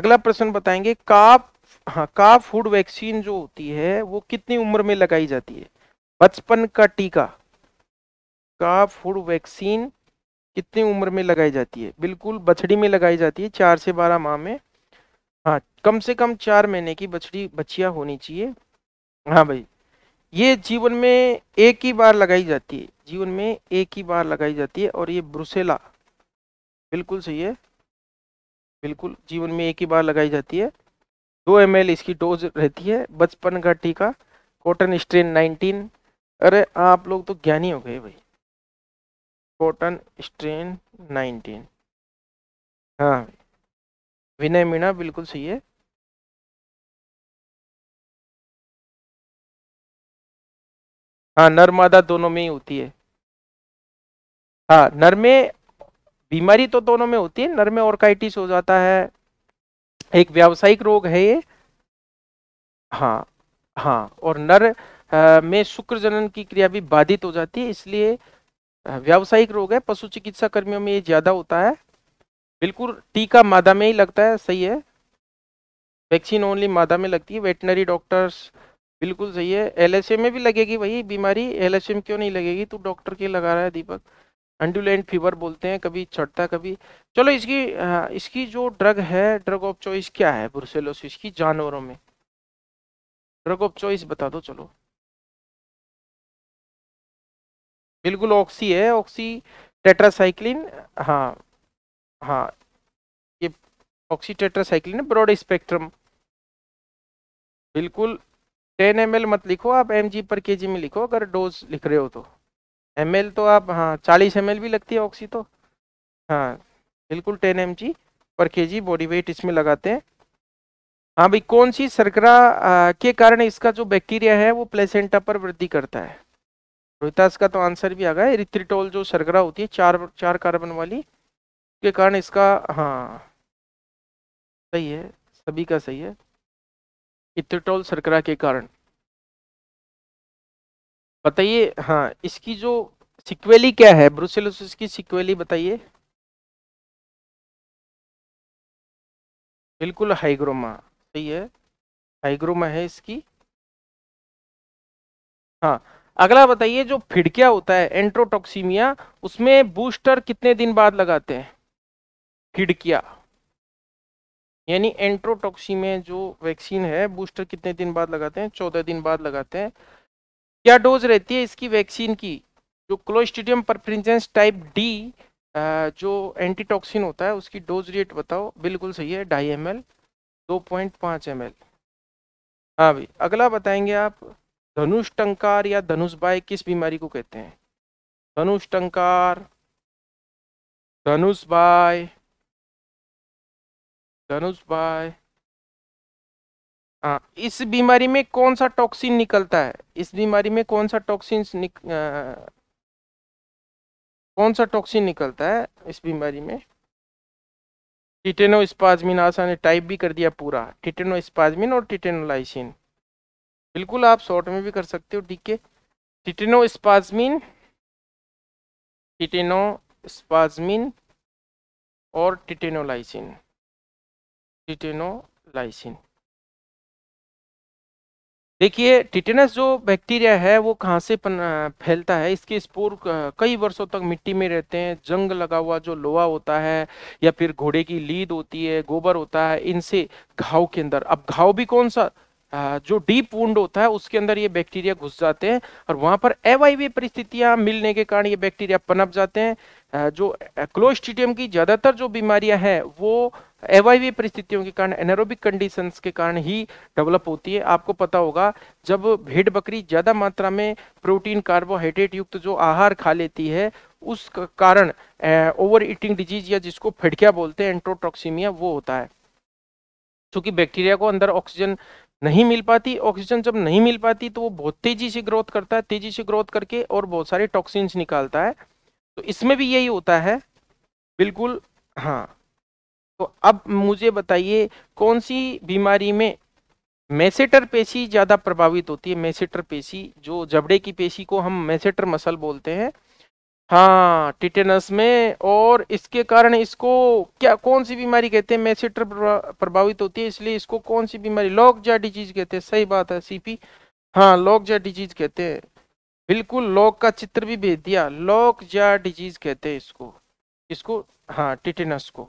अगला प्रश्न बताएंगे काफ हाँ काफ फूड वैक्सीन जो होती है वो कितनी उम्र में लगाई जाती है बचपन का टीका का फूड वैक्सीन कितनी उम्र में लगाई जाती है बिल्कुल बछड़ी में लगाई जाती है चार से बारह माह में हाँ कम से कम चार महीने की बछड़ी बछिया होनी चाहिए हाँ भाई ये जीवन में एक ही बार लगाई जाती है जीवन में एक ही बार लगाई जाती है और ये ब्रुसेला बिल्कुल सही है बिल्कुल जीवन में एक ही बार लगाई जाती है दो एम इसकी डोज रहती है बचपन का टीका कॉटन स्ट्रेन 19 अरे आप लोग तो ज्ञानी हो गए भाई कॉटन स्ट्रेन 19 हाँ विनय मीणा बिल्कुल सही है हाँ नर मादा दोनों में ही होती है हाँ नर में बीमारी तो दोनों में होती है नर में ऑर्काइटिस हो जाता है एक व्यावसायिक रोग है ये हाँ हाँ और नर आ, में शुक्र जनन की क्रिया भी बाधित हो जाती है इसलिए व्यावसायिक रोग है पशु चिकित्सा कर्मियों में ये ज्यादा होता है बिल्कुल टीका मादा में ही लगता है सही है वैक्सीन ओनली मादा में लगती है वेटनरी डॉक्टर्स बिल्कुल सही है एल में भी लगेगी वही बीमारी एल में क्यों नहीं लगेगी तो डॉक्टर के लगा रहा है दीपक अंडुलेंट फीवर बोलते हैं कभी चढ़ता कभी चलो इसकी इसकी जो ड्रग है ड्रग ऑफ चॉइस क्या है ब्रुसेलोसिस की जानवरों में ड्रग ऑफ चॉइस बता दो चलो बिल्कुल ऑक्सी है ऑक्सी टेट्रासाइक्लिन हाँ हाँ ये ऑक्सी टेट्रासाइक्लिन है ब्रॉड स्पेक्ट्रम बिल्कुल टेन एम मत लिखो आप एम पर के में लिखो अगर डोज लिख रहे हो तो एम तो आप हाँ चालीस एम भी लगती है ऑक्सी तो हाँ बिल्कुल टेन एम पर के बॉडी वेट इसमें लगाते हैं हाँ भाई कौन सी सरकरा के कारण इसका जो बैक्टीरिया है वो प्लेसेंटा पर वृद्धि करता है रोहितास का तो आंसर भी आ गया है रित्रिटोल जो सरगरा होती है चार चार कार्बन वाली के कारण इसका हाँ सही है सभी का सही है इथ्रिटोल सरकरा के कारण बताइए हाँ इसकी जो सिक्वेली क्या है ब्रुसेलोसिस की सिक्वेली बताइए बिल्कुल हाइग्रोमा सही है हाइग्रोमा है इसकी हाँ अगला बताइए जो फिड़किया होता है एंट्रोटॉक्सीमिया उसमें बूस्टर कितने दिन बाद लगाते हैं फिड़किया यानी एंट्रोटॉक्सी में जो वैक्सीन है बूस्टर कितने दिन बाद लगाते हैं चौदह दिन बाद लगाते हैं क्या डोज रहती है इसकी वैक्सीन की जो क्लोस्टिडियम परफ्रिंजेंस टाइप डी जो एंटीटॉक्सिन होता है उसकी डोज रेट बताओ बिल्कुल सही है ढाई एम एल दो पॉइंट पाँच एम एल हाँ भाई अगला बताएंगे आप धनुष टंकार या धनुष बाय किस बीमारी को कहते हैं धनुष टंकार धनुष बाय धनुष बाय हाँ इस बीमारी में कौन सा टॉक्सिन निकलता है इस बीमारी में कौन सा टॉक्सिन निक आ, कौन सा टॉक्सिन निकलता है इस बीमारी में टिटेनो स्पाजमिन आशा ने टाइप भी कर दिया पूरा टिटेनो स्पाजमिन और टिटेनोलाइसिन बिल्कुल आप शॉर्ट में भी कर सकते हो ठीक है टिटेनो स्पाजमिन और टिटेनोलाइसिन टिटेनोलाइसिन देखिए टिटेनस जो बैक्टीरिया है वो कहाँ से पन, फैलता है इसके स्पोर कई वर्षों तक मिट्टी में रहते हैं जंग लगा हुआ जो लोहा होता है या फिर घोड़े की लीद होती है गोबर होता है इनसे घाव के अंदर अब घाव भी कौन सा जो डीप वुंड होता है उसके अंदर ये बैक्टीरिया घुस जाते हैं और वहाँ पर एवाईवी परिस्थितियाँ मिलने के कारण ये बैक्टीरिया पनप जाते हैं जो क्लोस्टिडियम की ज़्यादातर जो बीमारियाँ हैं वो एवाईवी परिस्थितियों के कारण एनरोबिक कंडीशंस के कारण ही डेवलप होती है आपको पता होगा जब भेड़ बकरी ज़्यादा मात्रा में प्रोटीन कार्बोहाइड्रेट युक्त जो आहार खा लेती है उस कारण ओवर ईटिंग डिजीज या जिसको फिड़किया बोलते हैं एंट्रोटॉक्सीमिया वो होता है क्योंकि बैक्टीरिया को अंदर ऑक्सीजन नहीं मिल पाती ऑक्सीजन जब नहीं मिल पाती तो वो बहुत तेजी से ग्रोथ करता है तेजी से ग्रोथ करके और बहुत सारे टॉक्सिन्स निकालता है तो इसमें भी यही होता है बिल्कुल हाँ तो अब मुझे बताइए कौन सी बीमारी में मैसेटर पेशी ज़्यादा प्रभावित होती है मैसेटर पेशी जो जबड़े की पेशी को हम मैसेटर मसल बोलते हैं हाँ टिटेनस में और इसके कारण इसको क्या कौन सी बीमारी कहते हैं मैसेटर प्रभावित होती है इसलिए इसको कौन सी बीमारी लॉकजा डिजीज कहते हैं सही बात है सीपी हाँ लॉकजा डिजीज कहते हैं बिल्कुल लॉक का चित्र भी भेज दिया लॉकजा डिजीज कहते हैं इसको इसको हाँ टिटेनस को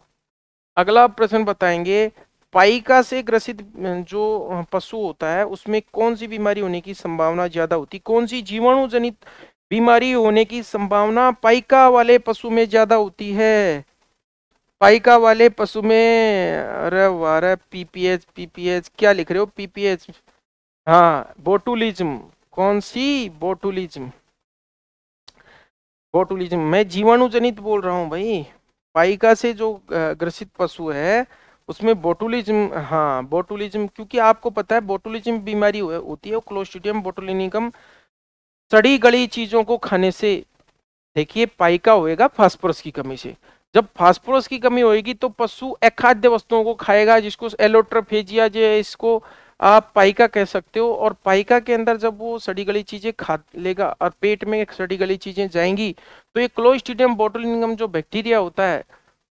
अगला प्रश्न बताएंगे पाइका से ग्रसित अं, जो अं, पशु होता है उसमें कौन सी बीमारी होने की संभावना ज़्यादा होती कौन सी जीवाणु जनित बीमारी होने की संभावना पाइका वाले पशु में ज़्यादा होती है पाइका वाले पशु में अरे वारे पीपीएच पीपीएच क्या लिख रहे हो पीपीएच हाँ बोटुलिज्म कौन सी बोटुलिज्म बोटुलिज्म मैं जीवाणु जनित बोल रहा हूँ भाई पाइका से जो ग्रसित पशु है उसमें बोटुलिज्म हाँ बोटुलिज्म क्योंकि आपको पता है बोटुलिज्म बीमारी होती है क्लोस्टिडियम बोटुलिनिकम सड़ी गली चीज़ों को खाने से देखिए पाइका होएगा फास्फोरस की कमी से जब फास्फोरस की कमी होएगी तो पशु अखाद्य वस्तुओं को खाएगा जिसको एलोट्रोफेजिया जो है इसको आप पाइका कह सकते हो और पाइका के अंदर जब वो सड़ी गली चीज़ें खा लेगा और पेट में सड़ी गली चीज़ें जाएंगी तो ये क्लोस्टिडियम बोटलिनगम जो बैक्टीरिया होता है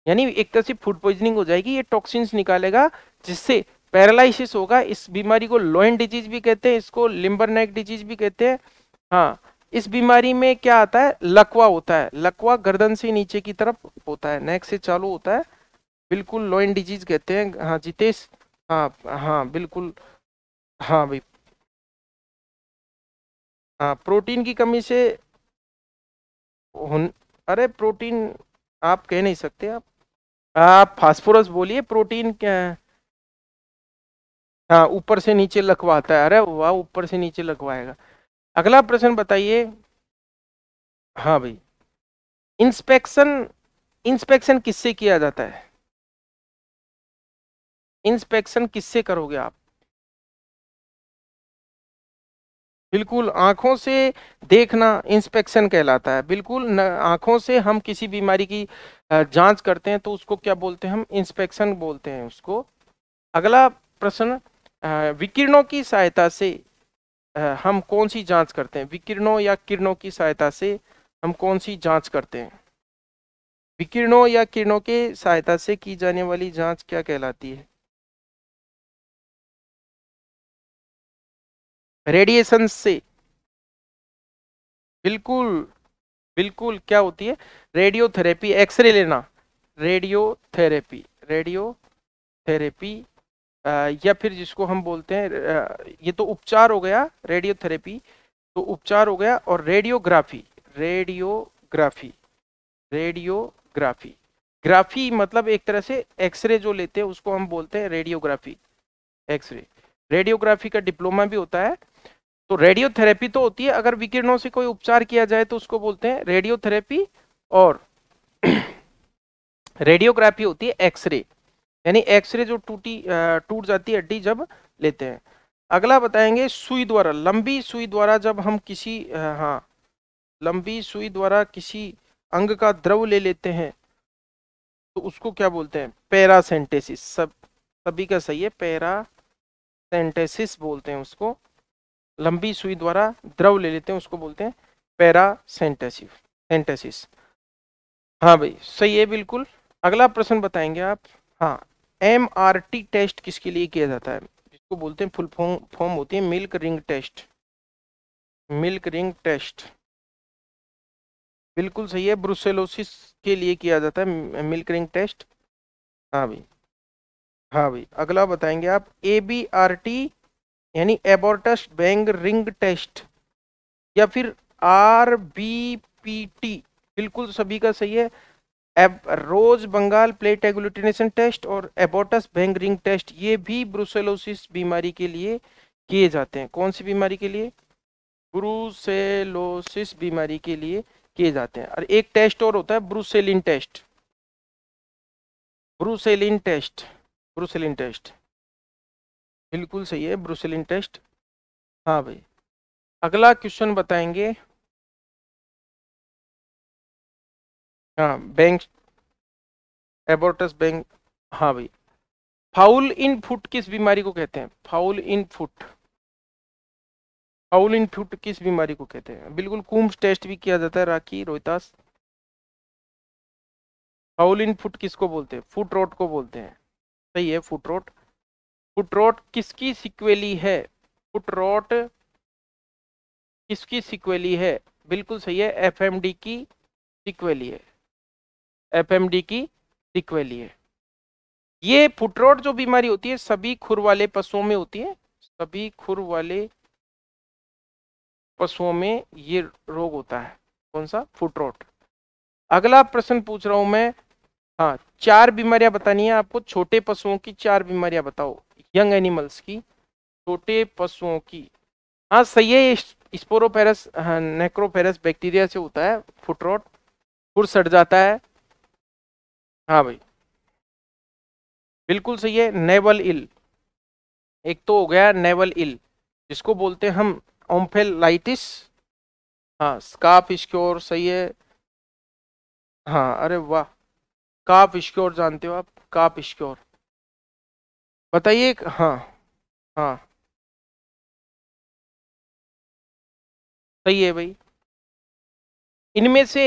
यानी एक तरह से फूड पॉइजनिंग हो जाएगी ये टॉक्सिन्स निकालेगा जिससे पैरालिसिस होगा इस बीमारी को लोइन डिजीज भी कहते हैं इसको लिम्बर नेक डिजीज भी कहते हैं हाँ इस बीमारी में क्या आता है लकवा होता है लकवा गर्दन से नीचे की तरफ होता है नेक से चालू होता है बिल्कुल लोइन डिजीज कहते हैं हाँ जितेश हाँ हाँ बिल्कुल हाँ भाई हाँ प्रोटीन की कमी से अरे प्रोटीन आप कह नहीं सकते आप आप फास्फोरस बोलिए प्रोटीन क्या है हाँ ऊपर से नीचे लकवाता है अरे वाह ऊपर से नीचे लकवाएगा अगला प्रश्न बताइए हाँ भाई इंस्पेक्शन इंस्पेक्शन किससे किया जाता है इंस्पेक्शन किससे करोगे आप बिल्कुल आंखों से देखना इंस्पेक्शन कहलाता है बिल्कुल आंखों से हम किसी बीमारी की जांच करते हैं तो उसको क्या बोलते हैं हम इंस्पेक्शन बोलते हैं उसको अगला प्रश्न विकिरणों की सहायता से हम कौन सी जांच करते हैं विकिरणों या किरणों की सहायता से हम कौन सी जांच करते हैं विकिरणों या किरणों के सहायता से की जाने वाली जांच क्या कहलाती है रेडिएशन से बिल्कुल बिल्कुल क्या होती है रेडियोथेरेपी एक्सरे लेना रेडियोथेरेपी रेडियोथेरेपी या फिर जिसको हम बोलते हैं ये तो उपचार हो गया रेडियोथेरेपी तो उपचार हो गया और रेडियोग्राफी रेडियोग्राफी रेडियोग्राफी ग्राफी मतलब एक तरह से एक्सरे जो लेते हैं उसको हम बोलते हैं रेडियोग्राफी एक्सरे रेडियोग्राफी का डिप्लोमा भी होता है तो रेडियोथेरेपी तो होती है अगर विकिरणों से कोई उपचार किया जाए तो उसको बोलते हैं रेडियोथेरेपी और *clears throat* रेडियोग्राफी होती है एक्सरे यानी एक्सरे जो टूटी टूट जाती है हड्डी जब लेते हैं अगला बताएंगे सुई द्वारा लंबी सुई द्वारा जब हम किसी हाँ लंबी सुई द्वारा किसी अंग का द्रव ले लेते हैं तो उसको क्या बोलते हैं पैरासेंटेसिस सब सभी का सही है पैरासेंटेसिस बोलते हैं उसको लंबी सुई द्वारा द्रव ले लेते हैं उसको बोलते हैं पैरासेंटेसिस सेंटेसिस हाँ भाई सही है बिल्कुल अगला प्रश्न बताएंगे आप हाँ एम आर टी टेस्ट किसके लिए किया जाता है जिसको बोलते हैं फुल फॉर्म फॉर्म होती है milk ring test milk ring test बिल्कुल सही है ब्रुसेलोसिस के लिए किया जाता है मिल्क रिंग टेस्ट हाँ भाई हाँ भाई अगला बताएंगे आप ए बी आर टी यानी एबोर्टस बैंग रिंग टेस्ट या फिर आर बी पी टी बिल्कुल सभी का सही है rose Bengal plate agglutination test और एबोटस बैंग रिंग टेस्ट ये भी ब्रुसेलोसिस बीमारी के लिए किए जाते हैं कौन सी बीमारी के लिए ब्रुसेलोसिस बीमारी के लिए किए जाते हैं और एक टेस्ट और होता है brucellin test brucellin test brucellin test बिल्कुल सही है ब्रुसेलिन टेस्ट हाँ भाई अगला क्वेश्चन बताएंगे हाँ बैंक एबोर्टस बैंक हाँ भाई फाउल इन फुट किस बीमारी को कहते हैं foul in foot foul in foot किस बीमारी को कहते हैं बिल्कुल कुम्स टेस्ट भी किया जाता है Rakhi Rohitas foul in foot किसको बोलते हैं फुट रोट को बोलते हैं सही है फुट रोट फुट रोट किसकी सिक्वेली है फुट रोट किसकी सिक्वेली है बिल्कुल सही है एफ की सिक्वेली है एफएमडी की सिक्वेली है ये फुटरोट जो बीमारी होती है सभी खुर वाले पशुओं में होती है सभी खुर वाले पशुओं में ये रोग होता है कौन सा फुटरोट अगला प्रश्न पूछ रहा हूं मैं हाँ चार बीमारियां बतानी है आपको छोटे पशुओं की चार बीमारियां बताओ यंग एनिमल्स की छोटे पशुओं की हाँ सही है स्पोरोपेरस हाँ, नेक्रोपेरस बैक्टीरिया से होता है फुटरोट फुट सड़ जाता है हाँ भाई बिल्कुल सही है नेवल इल एक तो हो गया नेवल इल जिसको बोलते हैं हम ओम्फेलाइटिस हाँ स्काफ स्क्योर सही है हाँ अरे वाह काफ स्क्योर जानते हो आप काफ स्क्योर बताइए हाँ हाँ सही है भाई इनमें से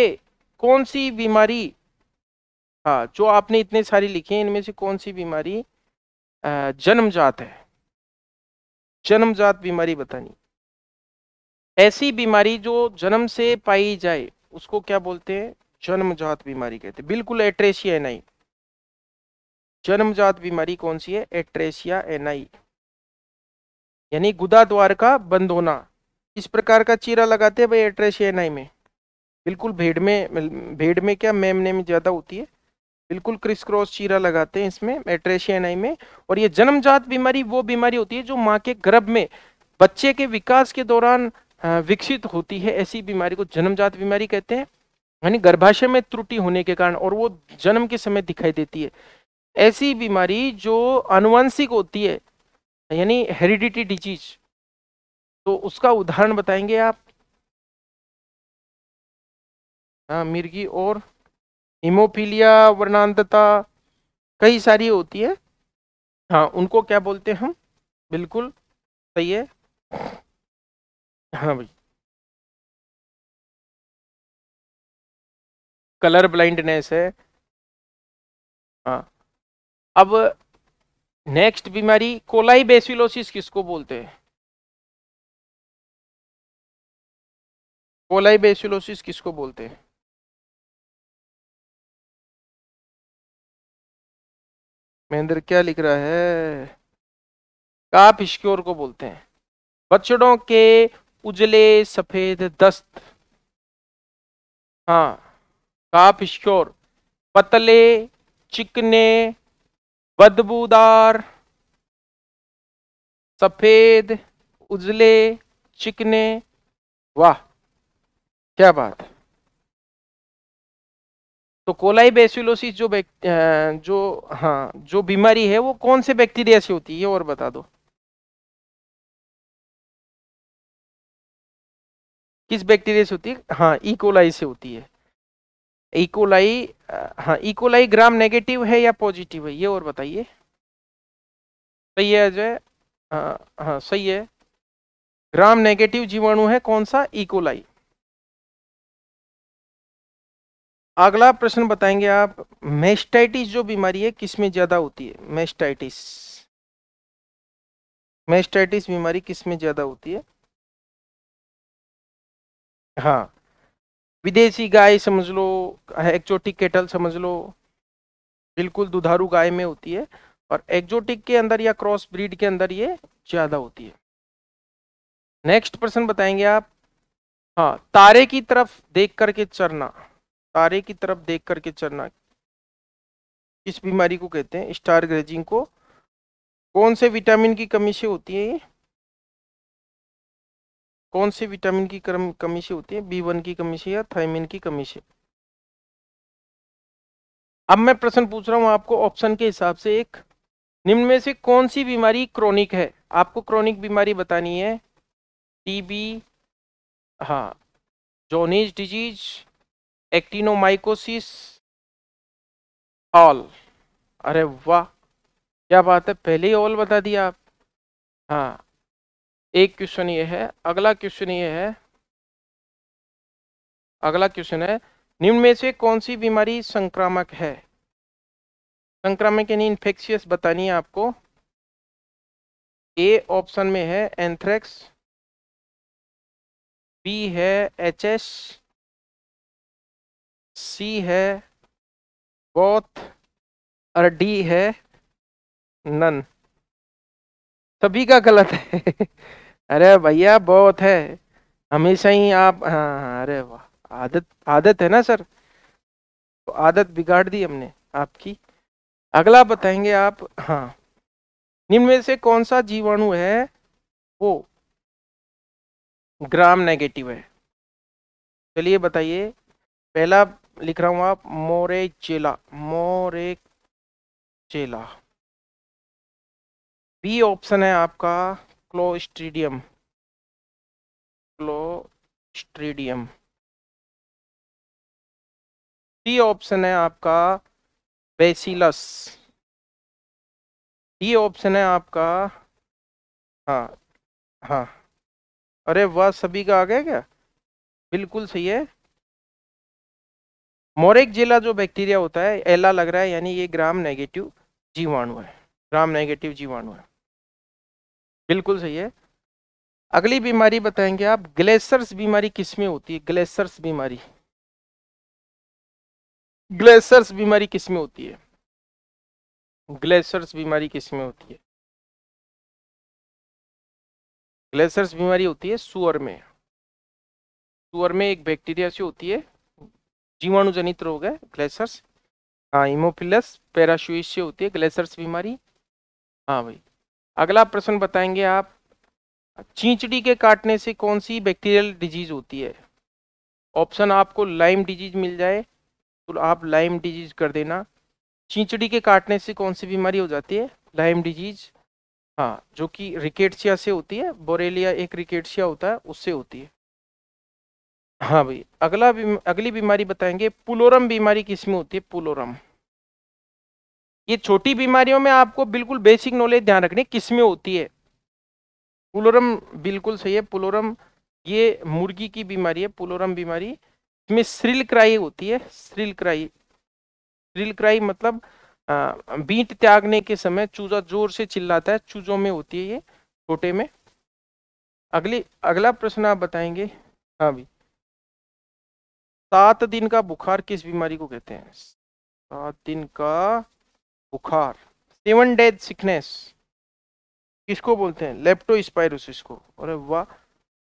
कौन सी बीमारी हाँ जो आपने इतने सारी लिखी है इनमें से कौन सी बीमारी जन्मजात है जन्मजात बीमारी बतानी ऐसी बीमारी जो जन्म से पाई जाए उसको क्या बोलते हैं जन्मजात बीमारी कहते हैं बिल्कुल एट्रेसिया एनआई जन्मजात बीमारी कौन सी है एट्रेसिया एनआई यानी गुदा द्वार का बंद होना इस प्रकार का चीरा लगाते हैं भाई एट्रेसिया एनआई में बिल्कुल भेड़ में भेड़ में क्या मेमने में ज़्यादा होती है बिल्कुल क्रिस क्रॉस चीरा लगाते हैं इसमें आई में और ये जन्मजात बीमारी वो बीमारी होती है जो माँ के गर्भ में बच्चे के विकास के दौरान विकसित होती है ऐसी बीमारी को जन्मजात बीमारी कहते हैं यानी गर्भाशय में त्रुटि होने के कारण और वो जन्म के समय दिखाई देती है ऐसी बीमारी जो आनुवंशिक होती है यानी हेरिडिटी डिजीज तो उसका उदाहरण बताएंगे आप हाँ मिर्गी और हिमोफीलिया वर्णांतता कई सारी होती है हाँ उनको क्या बोलते हैं हम बिल्कुल सही है हाँ भाई कलर ब्लाइंडनेस है हाँ अब नेक्स्ट बीमारी कोलाई बेसिलोसिस किसको बोलते हैं कोलाई बेसिलोसिस किसको बोलते हैं महेंद्र क्या लिख रहा है काप इश्क्योर को बोलते हैं बछड़ों के उजले सफेद दस्त हाँ काप इश्क्योर पतले चिकने बदबूदार सफेद उजले चिकने वाह क्या बात है तो कोलाई बेसिलोसिस जो जो हाँ जो बीमारी है वो कौन से बैक्टीरिया से होती है और बता दो किस बैक्टीरिया से होती है हाँ इकोलाई e. से होती है इकोलाई e. हाँ इकोलाई ग्राम नेगेटिव है या पॉजिटिव है ये और बताइए सही है अजय हाँ हाँ सही है ग्राम नेगेटिव जीवाणु है कौन सा इकोलाई e. अगला प्रश्न बताएंगे आप मेस्टाइटिस जो बीमारी है किसमें ज़्यादा होती है मेस्टाइटिस मेस्टाइटिस बीमारी किसमें ज़्यादा होती है हाँ विदेशी गाय समझ लो एक्जोटिक केटल समझ लो बिल्कुल दुधारू गाय में होती है और एक्जोटिक के अंदर या क्रॉस ब्रीड के अंदर ये ज़्यादा होती है नेक्स्ट प्रश्न बताएंगे आप हाँ तारे की तरफ देख करके चरना तारे की तरफ देख करके चलना इस बीमारी को कहते हैं स्टार ग्रेजिंग को कौन से विटामिन की कमी से होती है ये कौन से विटामिन की कमी से होती है बी वन की कमी से या थायमिन की कमी से अब मैं प्रश्न पूछ रहा हूं आपको ऑप्शन के हिसाब से एक निम्न में से कौन सी बीमारी क्रोनिक है आपको क्रोनिक बीमारी बतानी है टीबी हाँ जोनिज डिजीज एक्टिनोमाइकोसिस ऑल अरे वाह क्या बात है पहले ही ऑल बता दिया आप हाँ एक क्वेश्चन ये है अगला क्वेश्चन ये है अगला क्वेश्चन है निम्न में से कौन सी बीमारी संक्रामक है संक्रामक यानी इन्फेक्शियस बतानी है आपको ए ऑप्शन में है एंथ्रेक्स बी है एचएस सी है बोथ और डी है नन सभी का गलत है *laughs* अरे भैया बहुत है हमेशा ही आप हाँ अरे वाह आदत आदत है ना सर तो आदत बिगाड़ दी हमने आपकी अगला बताएंगे आप हाँ निम्न में से कौन सा जीवाणु है वो ग्राम नेगेटिव है चलिए बताइए पहला लिख रहा हूँ आप मोरे चेला मोरे चेला बी ऑप्शन है आपका क्लो क्लो स्टेडियम सी ऑप्शन है आपका बेसिलस डी ऑप्शन है आपका हाँ हाँ अरे वह सभी का आ गया क्या बिल्कुल सही है मोरेक जिला जो बैक्टीरिया होता है एला लग रहा है यानी ये ग्राम नेगेटिव जीवाणु है ग्राम नेगेटिव जीवाणु है बिल्कुल सही है अगली बीमारी बताएंगे आप ग्लेसर्स बीमारी किसमें होती है ग्लेसर्स बीमारी ग्लेसर्स बीमारी किसमें होती है ग्लेसर्स बीमारी किसमें होती है ग्लेसर्स बीमारी होती है सुअर में सुअर में एक बैक्टीरिया से होती है जीवाणु जनित रोग है ग्लेसर्स हाँ इमोफिलस पैराशुइस से होती है ग्लेसर्स बीमारी हाँ भाई अगला प्रश्न बताएंगे आप चींचड़ी के काटने से कौन सी बैक्टीरियल डिजीज होती है ऑप्शन आपको लाइम डिजीज मिल जाए तो आप लाइम डिजीज कर देना चींचड़ी के काटने से कौन सी बीमारी हो जाती है लाइम डिजीज हाँ जो कि रिकेटसिया से होती है बोरेलिया एक रिकेटसिया होता है उससे होती है हाँ भाई अगला भी, अगली बीमारी बताएंगे पुलोरम बीमारी किसमें होती है पुलोरम ये छोटी बीमारियों में आपको बिल्कुल बेसिक नॉलेज ध्यान रखनी किसमें होती है पुलोरम बिल्कुल सही है पुलोरम ये मुर्गी की बीमारी है पुलोरम बीमारी इसमें श्रिल क्राई होती है श्रिल क्राई श्रिल क्राई मतलब बीट त्यागने के समय चूजा जोर से चिल्लाता है चूजों में होती है ये छोटे में अगली अगला प्रश्न आप बताएंगे हाँ भाई सात दिन का बुखार किस बीमारी को कहते हैं सात दिन का बुखार सेवन डेज सिकनेस किसको बोलते हैं लेप्टोस्पायरोसिस को अरे वाह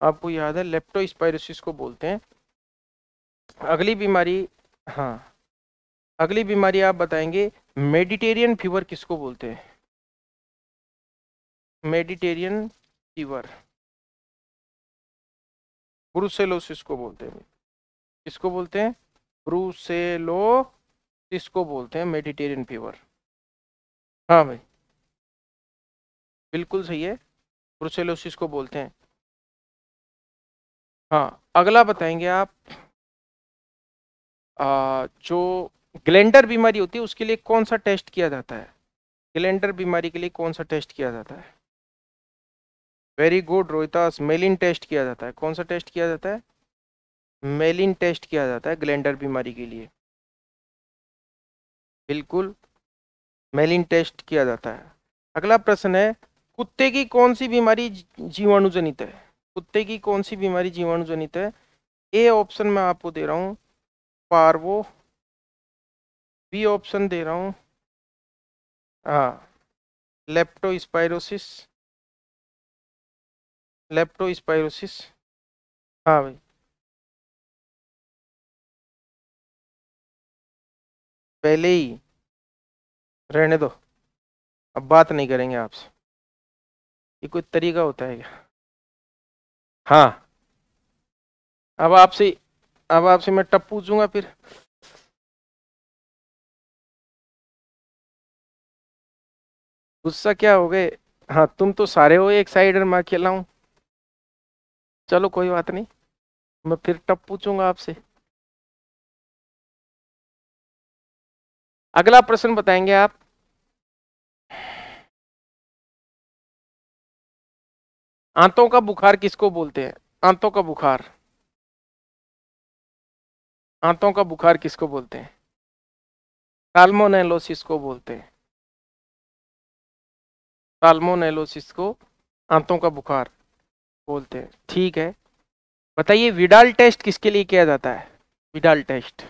आपको याद है लेप्टोस्पायरोसिस को बोलते हैं अगली बीमारी हाँ अगली बीमारी आप बताएंगे मेडिटेरियन फीवर किसको बोलते हैं मेडिटेरियन फीवर ब्रुसेलोसिस को बोलते हैं किसको बोलते हैं ब्रूसेलो इसको बोलते हैं मेडिटेरियन फीवर हाँ भाई बिल्कुल सही है ब्रूसेलोसिस को बोलते हैं हाँ अगला बताएंगे आप आ, जो ग्लेंडर बीमारी होती है उसके लिए कौन सा टेस्ट किया जाता है ग्लेंडर बीमारी के लिए कौन सा टेस्ट किया जाता है very good Rohita mallein test किया जाता है कौन सा टेस्ट किया जाता है मेलिन टेस्ट किया जाता है ग्लैंडर बीमारी के लिए बिल्कुल मेलिन टेस्ट किया जाता है अगला प्रश्न है कुत्ते की कौन सी बीमारी जीवाणुजनित है कुत्ते की कौन सी बीमारी जीवाणुजनित है ए ऑप्शन मैं आपको दे रहा हूँ पार्वो बी ऑप्शन दे रहा हूँ हाँ लेप्टोस्पायरोसिस लेप्टोस्पायरोसिस हाँ भाई पहले ही रहने दो अब बात नहीं करेंगे आपसे ये कोई तरीका होता है क्या हाँ अब आपसे अब आपसे मैं टप पूछूंगा फिर गुस्सा क्या हो गए हाँ तुम तो सारे हो एक साइड और मैं खेला हूँ चलो कोई बात नहीं मैं फिर टप पूछूंगा आपसे अगला प्रश्न बताएंगे आप आंतों का बुखार किसको बोलते हैं आंतों का बुखार आंतों का बुखार किसको बोलते हैं साल्मोनेलोसिस को बोलते हैं साल्मोनेलोसिस को आंतों का बुखार बोलते हैं ठीक है बताइए विडाल टेस्ट किसके लिए किया जाता है विडाल टेस्ट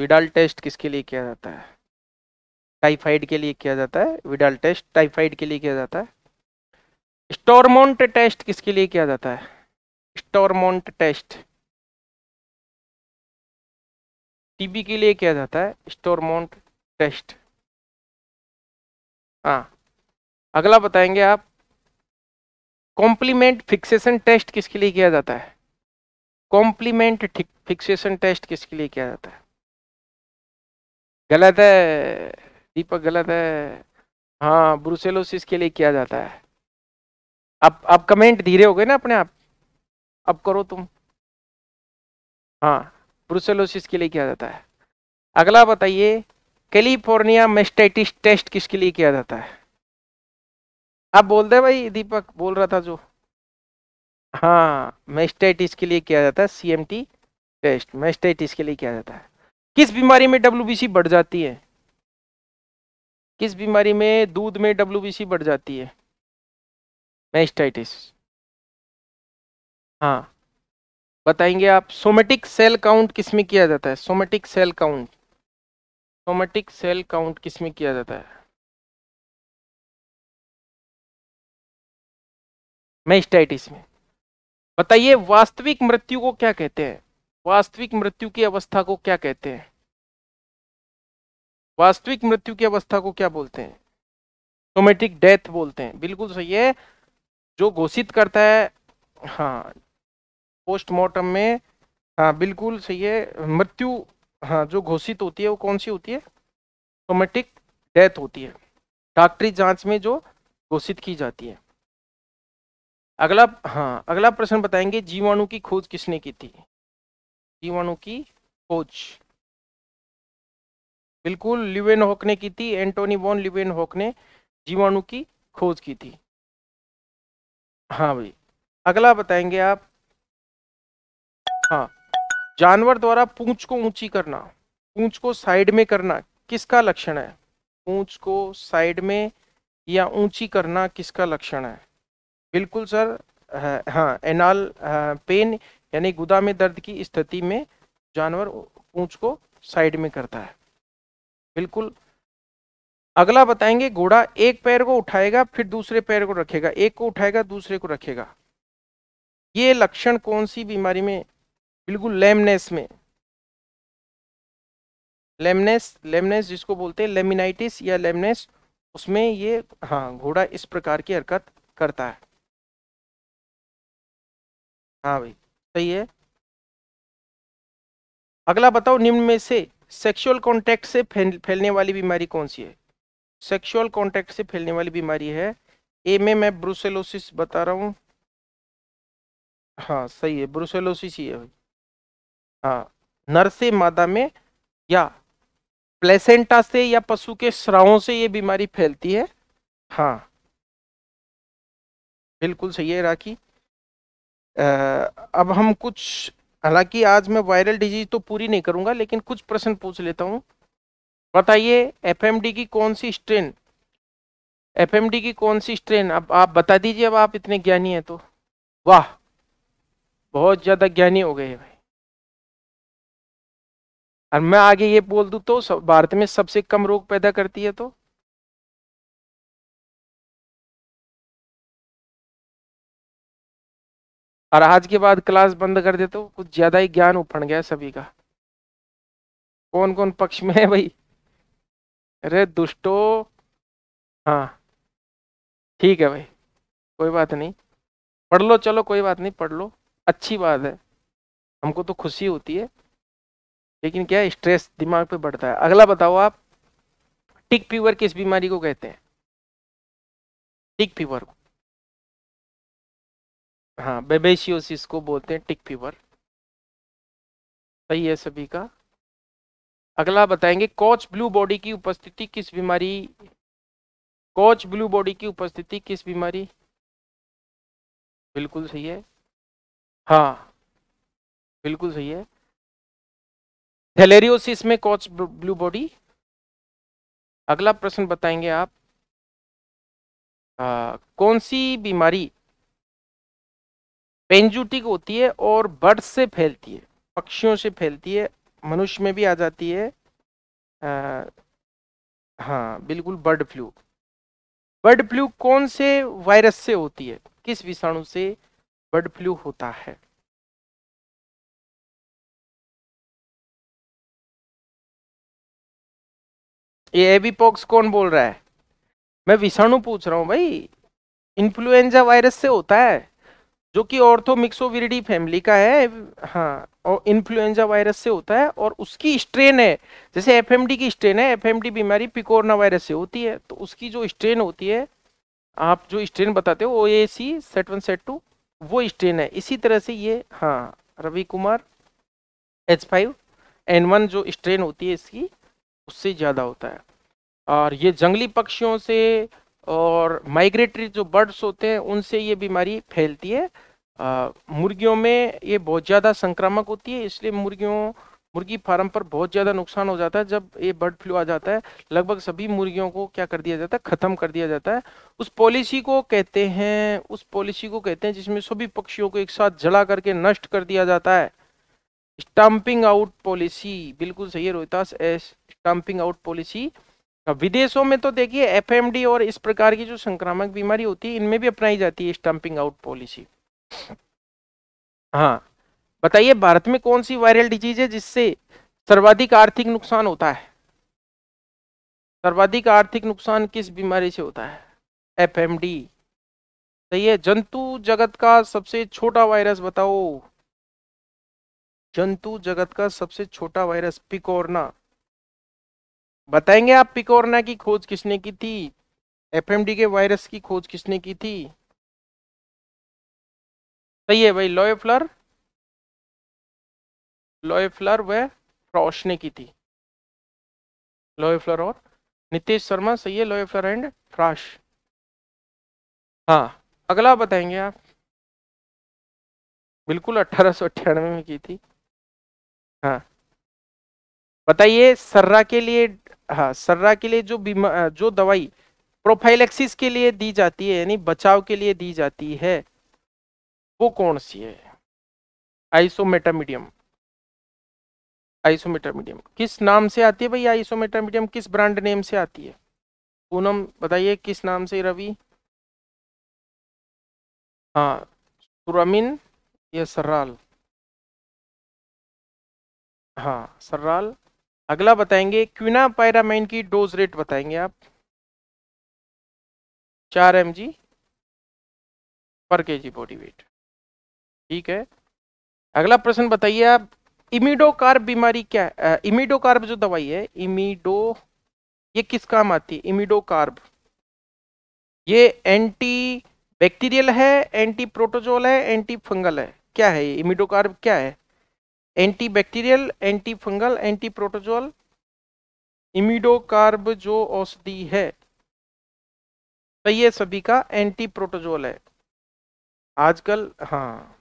विडाल टेस्ट किसके लिए किया जाता है टाइफाइड के लिए किया जाता है विडाल टेस्ट टाइफाइड के लिए किया जाता है स्टोरमोन्ट टेस्ट किसके लिए किया जाता है स्टोरमोन्ट टेस्ट टीबी के लिए किया जाता है स्टोरमोन्ट टेस्ट हाँ अगला बताएंगे आप कॉम्प्लीमेंट फिक्सेशन टेस्ट किसके लिए किया जाता है कॉम्प्लीमेंट फिक्सेशन टेस्ट किसके लिए किया जाता है गलत है दीपक गलत है हाँ ब्रुसेलोसिस के लिए किया जाता है अब अब कमेंट धीरे हो गए ना अपने आप अब करो तुम हाँ ब्रुसेलोसिस के लिए किया जाता है अगला बताइए कैलिफोर्निया मेस्टाइटिस टेस्ट किसके लिए किया जाता है आप बोल दे भाई दीपक बोल रहा था जो हाँ मेस्टाइटिस के लिए किया जाता है सीएमटी टेस्ट मेस्टाइटिस के लिए किया जाता है किस बीमारी में डब्ल्यू बढ़ जाती है किस बीमारी में दूध में डब्ल्यू बढ़ जाती है मैस्टाइटिस हाँ बताएंगे आप सोमेटिक सेल काउंट किस में किया जाता है somatic cell count somatic cell count किस में किया जाता है मैस्टाइटिस में बताइए वास्तविक मृत्यु को क्या कहते हैं वास्तविक मृत्यु की अवस्था को क्या कहते हैं वास्तविक मृत्यु की अवस्था को क्या बोलते हैं सोमेटिक डेथ बोलते हैं बिल्कुल सही है जो घोषित करता है हाँ पोस्टमार्टम में हाँ बिल्कुल सही है मृत्यु हाँ जो घोषित होती है वो कौन सी होती है ऑटोमेटिक डेथ होती है डॉक्टरी जांच में जो घोषित की जाती है अगला हाँ अगला प्रश्न बताएंगे जीवाणु की खोज किसने की थी जीवाणु की खोज बिल्कुल लिवेन होक ने की थी एंटोनी वॉन लिवेन होक ने जीवाणु की खोज की थी हाँ भाई अगला बताएंगे आप हाँ जानवर द्वारा पूंछ को ऊंची करना पूंछ को साइड में करना किसका लक्षण है पूंछ को साइड में या ऊंची करना किसका लक्षण है बिल्कुल सर हाँ एनाल पेन यानी गुदा में दर्द की स्थिति में जानवर पूंछ को साइड में करता है बिल्कुल अगला बताएंगे घोड़ा एक पैर को उठाएगा फिर दूसरे पैर को रखेगा एक को उठाएगा दूसरे को रखेगा ये लक्षण कौन सी बीमारी में बिल्कुल लेमनेस में लेमनेस लेमनेस जिसको बोलते हैं लेमिनाइटिस या लेमनेस उसमें ये हाँ घोड़ा इस प्रकार की हरकत करता है हाँ भाई सही है अगला बताओ निम्न में से सेक्सुअल कॉन्टेक्ट से फैलने वाली बीमारी कौन सी है सेक्सुअल कॉन्टेक्ट से फैलने वाली बीमारी है ए में मैं ब्रुसेलोसिस बता रहा हूँ हाँ सही है ब्रुसेलोसिस ही है हाँ नर से मादा में या प्लेसेंटा से या पशु के श्रावों से ये बीमारी फैलती है हाँ बिल्कुल सही है राखी अब हम कुछ हालांकि आज मैं वायरल डिजीज तो पूरी नहीं करूंगा लेकिन कुछ प्रश्न पूछ लेता हूँ बताइए एफएमडी की कौन सी स्ट्रेन एफएमडी की कौन सी स्ट्रेन अब आप बता दीजिए अब आप इतने ज्ञानी हैं तो वाह बहुत ज़्यादा ज्ञानी हो गए भाई और मैं आगे ये बोल दूँ तो भारत में सबसे कम रोग पैदा करती है तो और आज के बाद क्लास बंद कर देते हो कुछ ज़्यादा ही ज्ञान उफड़ गया सभी का कौन कौन पक्ष में है भाई अरे दुष्टो हाँ ठीक है भाई कोई बात नहीं पढ़ लो चलो कोई बात नहीं पढ़ लो अच्छी बात है हमको तो खुशी होती है लेकिन क्या स्ट्रेस दिमाग पे बढ़ता है अगला बताओ आप टिक फीवर किस बीमारी को कहते हैं टिक फीवर को हाँ बेबेशियोसिस को बोलते हैं टिक फीवर सही है सभी का अगला बताएंगे कोच ब्लू बॉडी की उपस्थिति किस बीमारी कोच ब्लू बॉडी की उपस्थिति किस बीमारी बिल्कुल सही है हाँ बिल्कुल सही है थेलेरियोसिस में कोच ब्लू बॉडी अगला प्रश्न बताएंगे आप आ, कौन सी बीमारी पेंजुटिक होती है और बर्ड से फैलती है पक्षियों से फैलती है मनुष्य में भी आ जाती है आ, हाँ बिल्कुल बर्ड फ्लू बर्ड फ्लू कौन से वायरस से होती है किस विषाणु से बर्ड फ्लू होता है ये एबीपॉक्स कौन बोल रहा है मैं विषाणु पूछ रहा हूँ भाई इन्फ्लुएंजा वायरस से होता है जो कि ऑर्थोमिक्सोविरिडी फैमिली का है हाँ और इन्फ्लुएंजा वायरस से होता है और उसकी स्ट्रेन है जैसे एफएमडी की स्ट्रेन है एफएमडी बीमारी पिकोरना वायरस से होती है तो उसकी जो स्ट्रेन होती है आप जो स्ट्रेन बताते हो O A C set one set two वो स्ट्रेन है इसी तरह से ये हाँ Ravi Kumar H five N one जो स्ट्रेन होती है इसकी उससे ज़्यादा होता है और ये जंगली पक्षियों से और माइग्रेटरी जो बर्ड्स होते हैं उनसे ये बीमारी फैलती है मुर्गियों में ये बहुत ज़्यादा संक्रामक होती है इसलिए मुर्गियों मुर्गी फार्म पर बहुत ज़्यादा नुकसान हो जाता है जब ये बर्ड फ्लू आ जाता है लगभग सभी मुर्गियों को क्या कर दिया जाता है ख़त्म कर दिया जाता है उस पॉलिसी को कहते हैं उस पॉलिसी को कहते हैं जिसमें सभी पक्षियों को एक साथ जला करके नष्ट कर दिया जाता है स्टम्पिंग आउट पॉलिसी बिल्कुल सही है रोहितास एस स्टम्पिंग आउट पॉलिसी विदेशों में तो देखिए एफएमडी और इस प्रकार की जो संक्रामक बीमारी होती है इनमें भी अपनाई जाती है स्टम्पिंग आउट पॉलिसी हाँ बताइए भारत में कौन सी वायरल डिजीज है जिससे सर्वाधिक आर्थिक नुकसान होता है सर्वाधिक आर्थिक नुकसान किस बीमारी से होता है एफ एम डी सही है जंतु जगत का सबसे छोटा वायरस बताओ जंतु जगत का सबसे छोटा वायरस पिकोरना बताएंगे आप पिकोरना की खोज किसने की थी एफएमडी के वायरस की खोज किसने की थी सही है भाई लोएफ्लर लोएफ्लर वह फ्रॉश ने की थी फ्लर और नितेश शर्मा सही है लोएफ्लर एंड फ्राश हाँ अगला बताएंगे आप बिल्कुल अट्ठारह में की थी हाँ बताइए सर्रा के लिए हाँ सर्रा के लिए जो बीमा जो दवाई प्रोफाइलेक्सिस के लिए दी जाती है यानी बचाव के लिए दी जाती है वो कौन सी है आइसोमेटा मीडियम आइसोमेटा मीडियम किस नाम से आती है भैया आइसोमेटा मीडियम किस ब्रांड नेम से आती है पूनम बताइए किस नाम से रवि हाँ सुरमिन या सर्राल हाँ सर्राल अगला बताएंगे क्विना पैरामाइन की डोज रेट बताएंगे आप चार एम जी पर के जी बॉडी वेट ठीक है अगला प्रश्न बताइए आप इमिडोकार्ब बीमारी क्या है इमिडोकार्ब जो दवाई है इमिडो ये किस काम आती है इमिडोकार्ब ये एंटी बैक्टीरियल है एंटी प्रोटोजोल है एंटी फंगल है क्या है ये इमिडोकार्ब क्या है anti bacterial anti fungal anti protozoal imidocarb जो औषधि है तो ये सभी का एंटी प्रोटोजोल है आजकल हाँ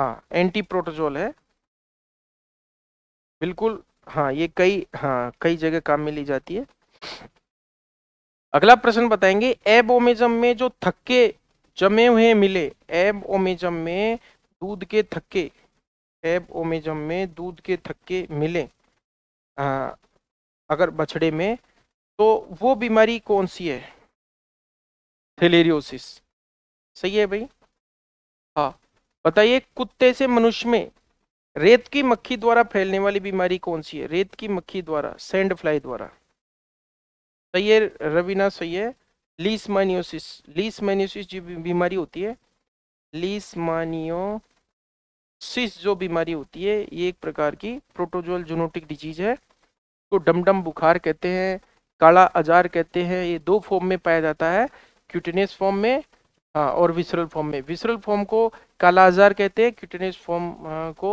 हाँ एंटी प्रोटोजोल है बिल्कुल हाँ ये कई हाँ कई जगह काम में ली जाती है अगला प्रश्न बताएंगे एब ओमेजम में जो थक्के जमे हुए मिले एब ओमेजम में दूध के थक्के एब ओमेजम में दूध के थक्के मिले आ, अगर बछड़े में तो वो बीमारी कौन सी है थेलेरियोसिस सही है भाई हाँ बताइए कुत्ते से मनुष्य में रेत की मक्खी द्वारा फैलने वाली बीमारी कौन सी है रेत की मक्खी द्वारा सैंड फ्लाई द्वारा सही है रवीना सही है लीस मानियोसिस जो बीमारी होती है लीसमानियोसिस जो बीमारी होती है ये एक प्रकार की प्रोटोजोल जोनोटिक डिजीज है तो डमडम बुखार कहते हैं काला आजार कहते हैं ये दो फॉर्म में पाया जाता है क्यूटेनियस फॉर्म में हाँ और विसरल फॉर्म में विसरल फॉर्म को कालाजार कहते हैं क्यूटेनियस फॉर्म को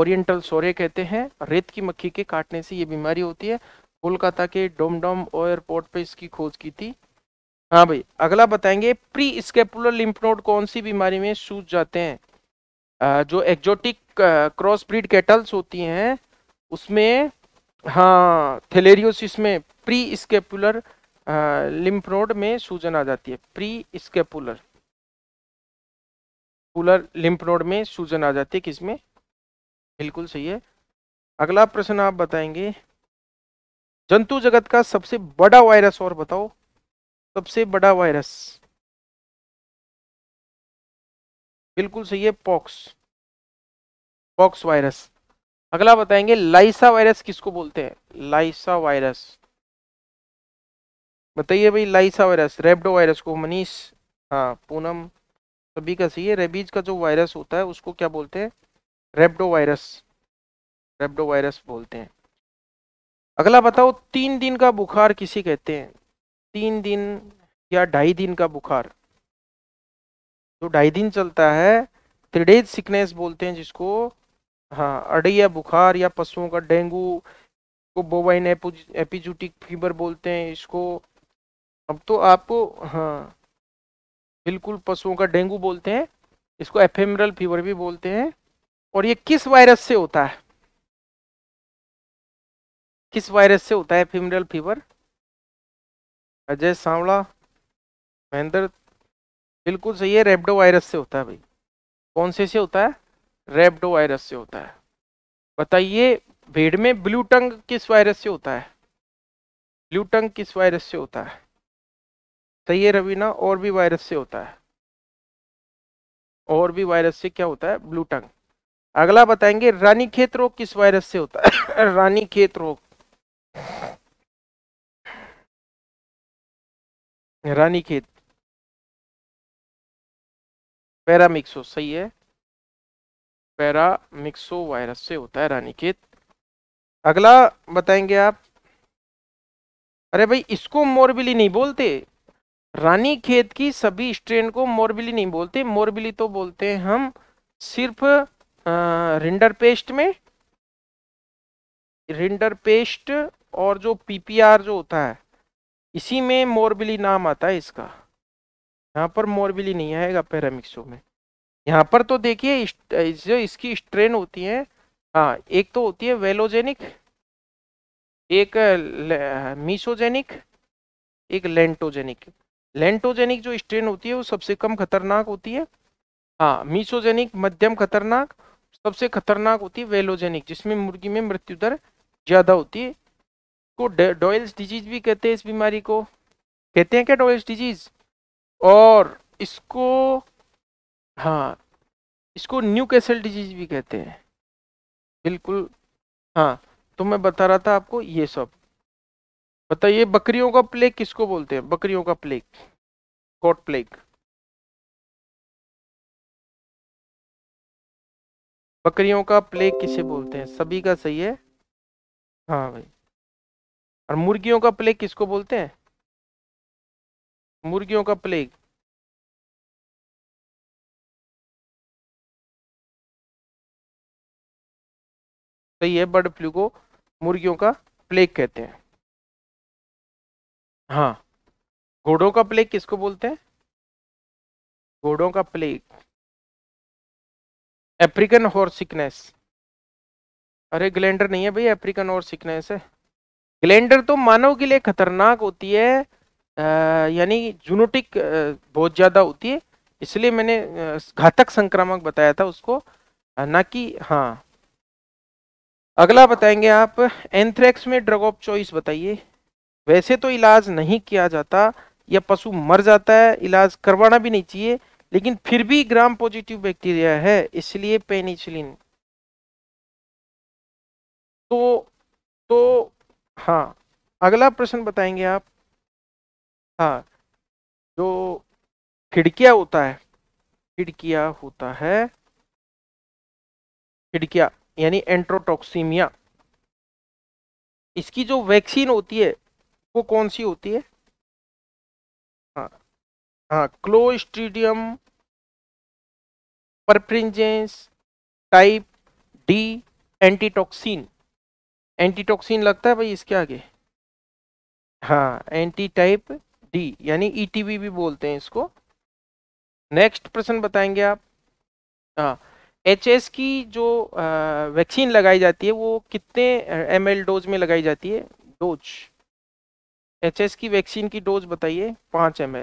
ओरिएंटल सोरे कहते हैं रेत की मक्खी के काटने से ये बीमारी होती है कोलकाता के डोमडोम एयरपोर्ट पे इसकी खोज की थी हाँ भाई अगला बताएंगे प्री स्केपुलर लिम्फ नोड कौन सी बीमारी में सूझ जाते हैं जो एक्जोटिक क्रॉस ब्रीड कैटल्स होती हैं उसमें हाँ थेलेरियोसिस में प्री स्केपुलर लिम्फ नोड में सूजन आ जाती है प्री स्केपुलर पुलर लिम्फ नोड में सूजन आ जाती है किसमें बिल्कुल सही है अगला प्रश्न आप बताएंगे जंतु जगत का सबसे बड़ा वायरस और बताओ सबसे बड़ा वायरस बिल्कुल सही है पॉक्स पॉक्स वायरस अगला बताएंगे लाइसा वायरस किसको बोलते हैं लाइसा वायरस बताइए भाई लाइसा वायरस रेबडो वायरस को मनीष हाँ पूनम सभी का सही है रेबीज का जो वायरस होता है उसको क्या बोलते हैं रेबडो वायरस रेबडो वायरस बोलते हैं अगला बताओ तीन दिन का बुखार किसी कहते हैं तीन दिन या ढाई दिन का बुखार जो ढाई दिन चलता है त्रिडेज सिकनेस बोलते हैं जिसको हाँ अड़ैया बुखार या पशुओं का डेंगू को बोवाइन एपिजूटिक फीवर बोलते हैं इसको अब तो आपको हाँ बिल्कुल पशुओं का डेंगू बोलते हैं इसको एफेमरल फीवर भी बोलते हैं और ये किस वायरस से होता है किस वायरस से होता है एफेमरल फीवर अजय सांवला महेंद्र बिल्कुल सही है रेबडो वायरस से होता है भाई कौन से से होता है रेबडो वायरस से होता है बताइए भेड़ में ब्लू टंग किस वायरस से होता है ब्लू टंग किस वायरस से होता है तो ये रवीना और भी वायरस से होता है और भी वायरस से क्या होता है ब्लू टंग अगला बताएंगे रानी खेत रोग किस वायरस से होता है *coughs* रानी खेत रोग रानी खेत पैरामिक्सो सही है पैरामिक्सो वायरस से होता है रानी खेत अगला बताएंगे आप अरे भाई इसको मोरबिली नहीं बोलते रानी खेत की सभी स्ट्रेन को मोरबिली नहीं बोलते मोरबिली तो बोलते हैं हम सिर्फ रिंडर पेस्ट में रिंडर पेस्ट और जो पीपीआर जो होता है इसी में मोरबिली नाम आता है इसका यहाँ पर मोरबिली नहीं आएगा पैरामिक्सो में यहाँ पर तो देखिए जो इसकी स्ट्रेन होती है हाँ एक तो होती है वेलोजेनिक एक मीसोजेनिक एक लेंटोजेनिक लेंटोजेनिक जो स्ट्रेन होती है वो सबसे कम खतरनाक होती है हाँ मीसोजेनिक मध्यम खतरनाक सबसे खतरनाक होती है वेलोजेनिक जिसमें मुर्गी में मृत्यु दर ज़्यादा होती है को डॉयल्स डिजीज भी कहते हैं इस बीमारी को कहते हैं क्या डॉयल्स डिजीज और इसको हाँ इसको न्यू कैसल डिजीज भी कहते हैं बिल्कुल हाँ तो मैं बता रहा था आपको ये सब बताइए बकरियों का प्लेग किसको बोलते हैं बकरियों का प्लेग गॉट प्लेग बकरियों का प्लेग किसे बोलते हैं सभी का सही है हाँ भाई और मुर्गियों का प्लेग किसको बोलते हैं मुर्गियों का प्लेग सही है बर्ड फ्लू को मुर्गियों का प्लेग कहते हैं हाँ घोड़ों का प्लेग किसको बोलते हैं घोड़ों का प्लेग अफ्रीकन हॉर्स सिकनेस अरे ग्लैंडर नहीं है भाई अफ्रीकन हॉर्स सिकनेस है ग्लैंडर तो मानव के लिए खतरनाक होती है यानी जूनोटिक बहुत ज़्यादा होती है इसलिए मैंने घातक संक्रामक बताया था उसको ना कि हाँ अगला बताएंगे आप एंथ्रेक्स में ड्रग ऑफ चॉइस बताइए वैसे तो इलाज नहीं किया जाता या पशु मर जाता है इलाज करवाना भी नहीं चाहिए लेकिन फिर भी ग्राम पॉजिटिव बैक्टीरिया है इसलिए पेनिसिलिन तो तो हाँ अगला प्रश्न बताएंगे आप हाँ जो खिड़किया होता है खिड़किया होता है खिड़किया यानी एंट्रोटॉक्सीमिया इसकी जो वैक्सीन होती है वो कौन सी होती है हाँ हाँ clostridium perfringens type D antitoxin antitoxin लगता है भाई इसके आगे हाँ एंटी टाइप डी यानी ईटीबी e भी बोलते हैं इसको नेक्स्ट प्रश्न बताएंगे आप हाँ एच की जो वैक्सीन लगाई जाती है वो कितने एम डोज में लगाई जाती है डोज एच की वैक्सीन की डोज बताइए पाँच एम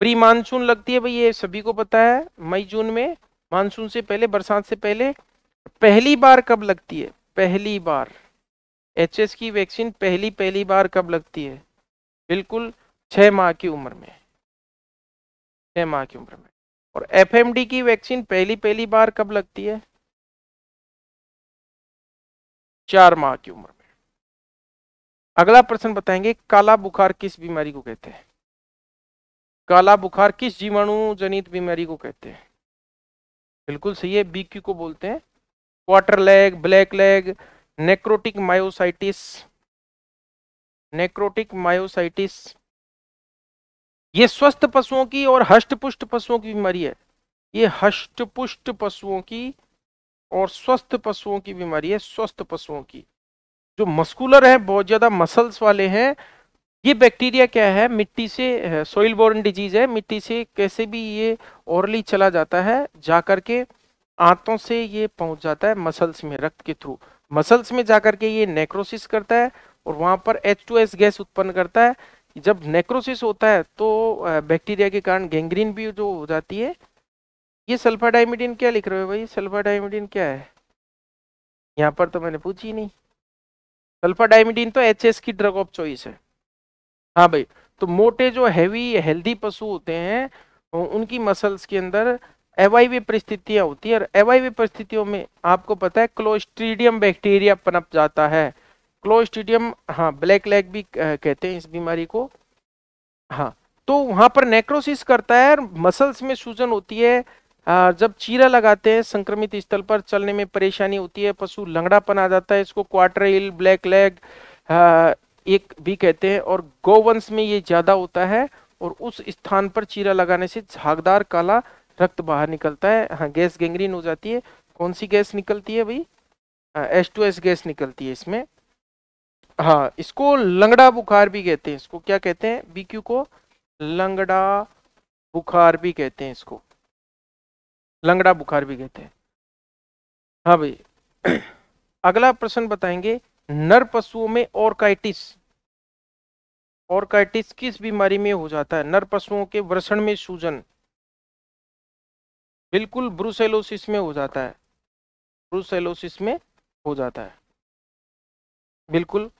प्री मानसून लगती है भाई ये सभी को पता है मई जून में मानसून से पहले बरसात से पहले पहली बार कब लगती है पहली बार एच की वैक्सीन पहली पहली बार कब लगती है बिल्कुल छः माह की उम्र में छः माह की उम्र में और एफ की वैक्सीन पहली पहली बार कब लगती है चार माह की उम्र में अगला प्रश्न बताएंगे काला बुखार किस बीमारी को कहते हैं काला बुखार किस जीवाणु जनित बीमारी को कहते हैं बिल्कुल सही है बीक्यू को बोलते हैं quarter leg black leg necrotic myositis necrotic myositis ये स्वस्थ पशुओं की और हष्टपुष्ट पशुओं की बीमारी है ये हष्टपुष्ट पशुओं की और स्वस्थ पशुओं की बीमारी है स्वस्थ पशुओं की जो मस्कुलर हैं बहुत ज़्यादा मसल्स वाले हैं ये बैक्टीरिया क्या है मिट्टी से सोइल बोर्न डिजीज़ है मिट्टी से कैसे भी ये ओरली चला जाता है जा कर के आंतों से ये पहुंच जाता है मसल्स में रक्त के थ्रू मसल्स में जा कर के ये नेक्रोसिस करता है और वहाँ पर एच टू एस गैस उत्पन्न करता है जब नेक्रोसिस होता है तो बैक्टीरिया के कारण गैंग्रीन भी जो हो जाती है ये सल्फा डाइमिडिन क्या लिख रहे हो भाई सल्फा डाइमिडिन क्या है यहाँ पर तो मैंने पूछी नहीं सल्फाडाइमिडीन तो एच की ड्रग ऑफ चॉइस है हाँ भाई तो मोटे जो हैवी हेल्दी पशु होते हैं तो उनकी मसल्स के अंदर एवाईवी परिस्थितियाँ होती है और एवाईवी परिस्थितियों में आपको पता है क्लोस्ट्रीडियम बैक्टीरिया पनप जाता है क्लोस्ट्रीडियम हाँ ब्लैक लेग भी कहते हैं इस बीमारी को हाँ तो वहाँ पर नेक्रोसिस करता है और मसल्स में सूजन होती है जब चीरा लगाते हैं संक्रमित स्थल पर चलने में परेशानी होती है पशु लंगड़ापन आ जाता है इसको क्वार्टर हिल ब्लैक लेग एक भी कहते हैं और गोवंश में ये ज़्यादा होता है और उस स्थान पर चीरा लगाने से झागदार काला रक्त बाहर निकलता है हाँ गैस गैंग्रीन हो जाती है कौन सी गैस निकलती है भाई एस टू एस गैस निकलती है इसमें हाँ इसको लंगड़ा बुखार भी कहते हैं इसको क्या कहते हैं बीक्यू को लंगड़ा बुखार भी कहते हैं इसको लंगड़ा बुखार भी कहते हैं हाँ भाई *clears throat* अगला प्रश्न बताएंगे नर पशुओं में ऑर्काइटिस ऑर्काइटिस किस बीमारी में हो जाता है नर पशुओं के वर्षण में सूजन बिल्कुल ब्रुसेलोसिस में हो जाता है ब्रुसेलोसिस में हो जाता है बिल्कुल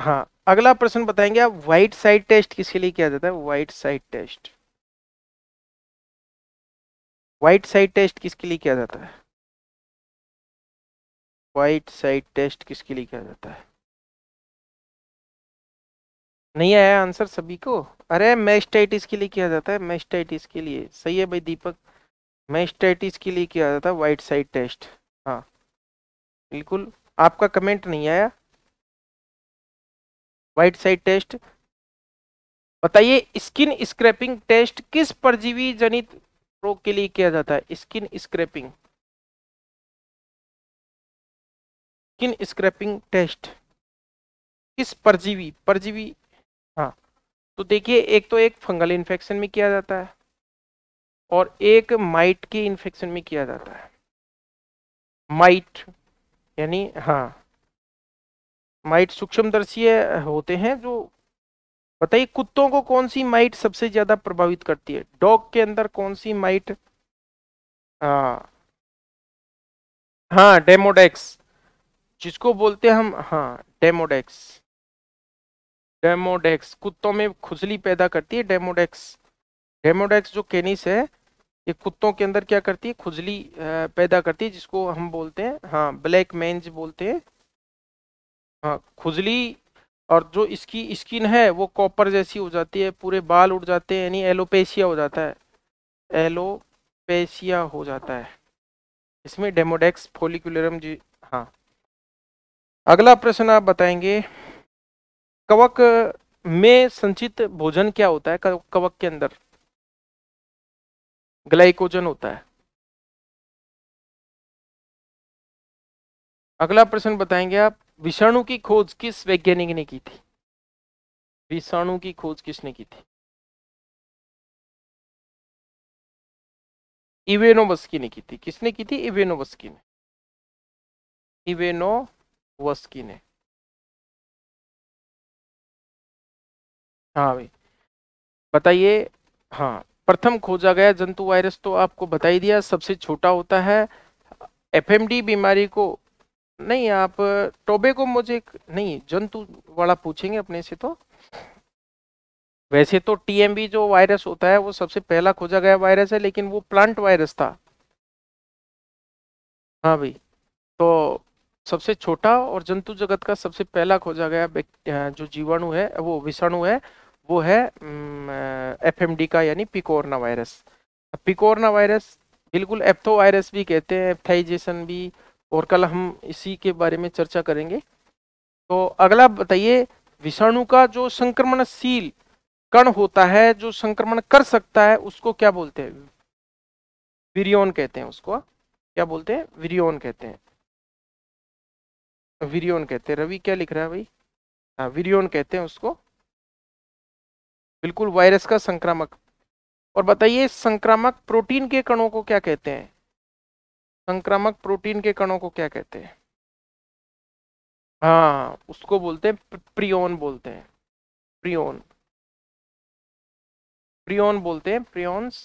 हाँ अगला प्रश्न बताएंगे आप व्हाइट साइड टेस्ट किसके लिए किया जाता है white side test white side test किसके लिए किया जाता है वाइट साइड टेस्ट किसके लिए किया जाता है नहीं आया आंसर सभी को अरे मैस्टाइटिस के लिए किया जाता है मैस्टाइटिस के लिए सही है भाई दीपक मैस्टाइटिस के लिए किया जाता है वाइट साइड टेस्ट हाँ बिल्कुल आपका कमेंट नहीं आया वाइट साइड टेस्ट बताइए स्किन स्क्रैपिंग टेस्ट किस परजीवी जनित रोग के लिए किया जाता है skin scraping skin scraping test किस परजीवी परजीवी हाँ तो देखिए एक तो एक फंगल इन्फेक्शन में किया जाता है और एक माइट के इन्फेक्शन में किया जाता है माइट यानी हाँ माइट सूक्ष्मदर्शी होते हैं जो बताइए कुत्तों को कौन सी माइट सबसे ज्यादा प्रभावित करती है डॉग के अंदर कौन सी माइट हाँ हाँ डेमोडेक्स जिसको बोलते हैं हम हाँ डेमोडेक्स डेमोडेक्स कुत्तों में खुजली पैदा करती है डेमोडेक्स डेमोडेक्स जो केनिस है ये कुत्तों के अंदर क्या करती है खुजली पैदा करती है जिसको हम बोलते हैं हाँ ब्लैक मैंज बोलते हैं हाँ खुजली और जो इसकी स्किन है वो कॉपर जैसी हो जाती है पूरे बाल उड़ जाते हैं यानी एलोपेशिया हो जाता है एलोपेशिया हो जाता है इसमें डेमोडेक्स फोलिकुलरम जी हाँ अगला प्रश्न आप बताएंगे कवक में संचित भोजन क्या होता है कवक के अंदर ग्लाइकोजन होता है अगला प्रश्न बताएंगे आप विषाणु की खोज किस वैज्ञानिक ने की थी विषाणु की खोज किसने की थी इवेनोवस्की ने की थी किसने की थी इवेनोवस्की ने इवेनोवस्की ने हाँ भाई बताइए हाँ प्रथम खोजा गया जंतु वायरस तो आपको बता ही दिया सबसे छोटा होता है एफएमडी बीमारी को नहीं आप टोबे को मुझे नहीं जंतु वाला पूछेंगे अपने से तो वैसे तो टीएमबी जो वायरस होता है वो सबसे पहला खोजा गया वायरस है लेकिन वो प्लांट वायरस था हाँ भाई तो सबसे छोटा और जंतु जगत का सबसे पहला खोजा गया जो जीवाणु है वो विषाणु है वो है एफएमडी का यानी पिकोरना वायरस पिकोरना वायरस बिल्कुल एप्थो वायरस भी कहते हैं एप्थाइजेशन भी और कल हम इसी के बारे में चर्चा करेंगे तो अगला बताइए विषाणु का जो संक्रमणशील कण होता है जो संक्रमण कर सकता है उसको क्या बोलते हैं विरियोन कहते हैं उसको क्या बोलते हैं विरियोन कहते हैं विरियोन कहते हैं रवि क्या लिख रहा है भाई हाँ विरियोन कहते हैं उसको बिल्कुल वायरस का संक्रामक और बताइए संक्रामक प्रोटीन के कणों को क्या कहते हैं संक्रामक प्रोटीन के कणों को क्या कहते हैं हाँ उसको बोलते हैं प्रियोन बोलते हैं प्रियोन प्रियोन बोलते हैं प्रियोन्स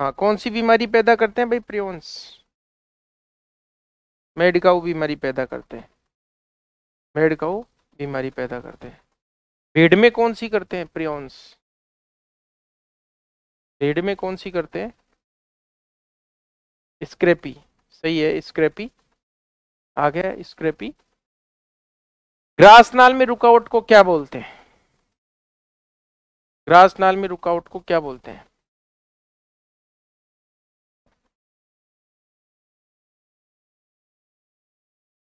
हाँ कौन सी बीमारी पैदा करते हैं भाई प्रियोन्स मेडिकाऊ बीमारी पैदा करते हैं मेडिकाऊ बीमारी पैदा करते हैं भेड़ में कौन सी करते हैं प्रियोन्स भेड़ में कौन सी करते हैं स्क्रेपी सही है स्क्रेपी आ गया स्क्रेपी ग्रासनाल में रुकावट को क्या बोलते हैं ग्रासनाल में रुकावट को क्या बोलते हैं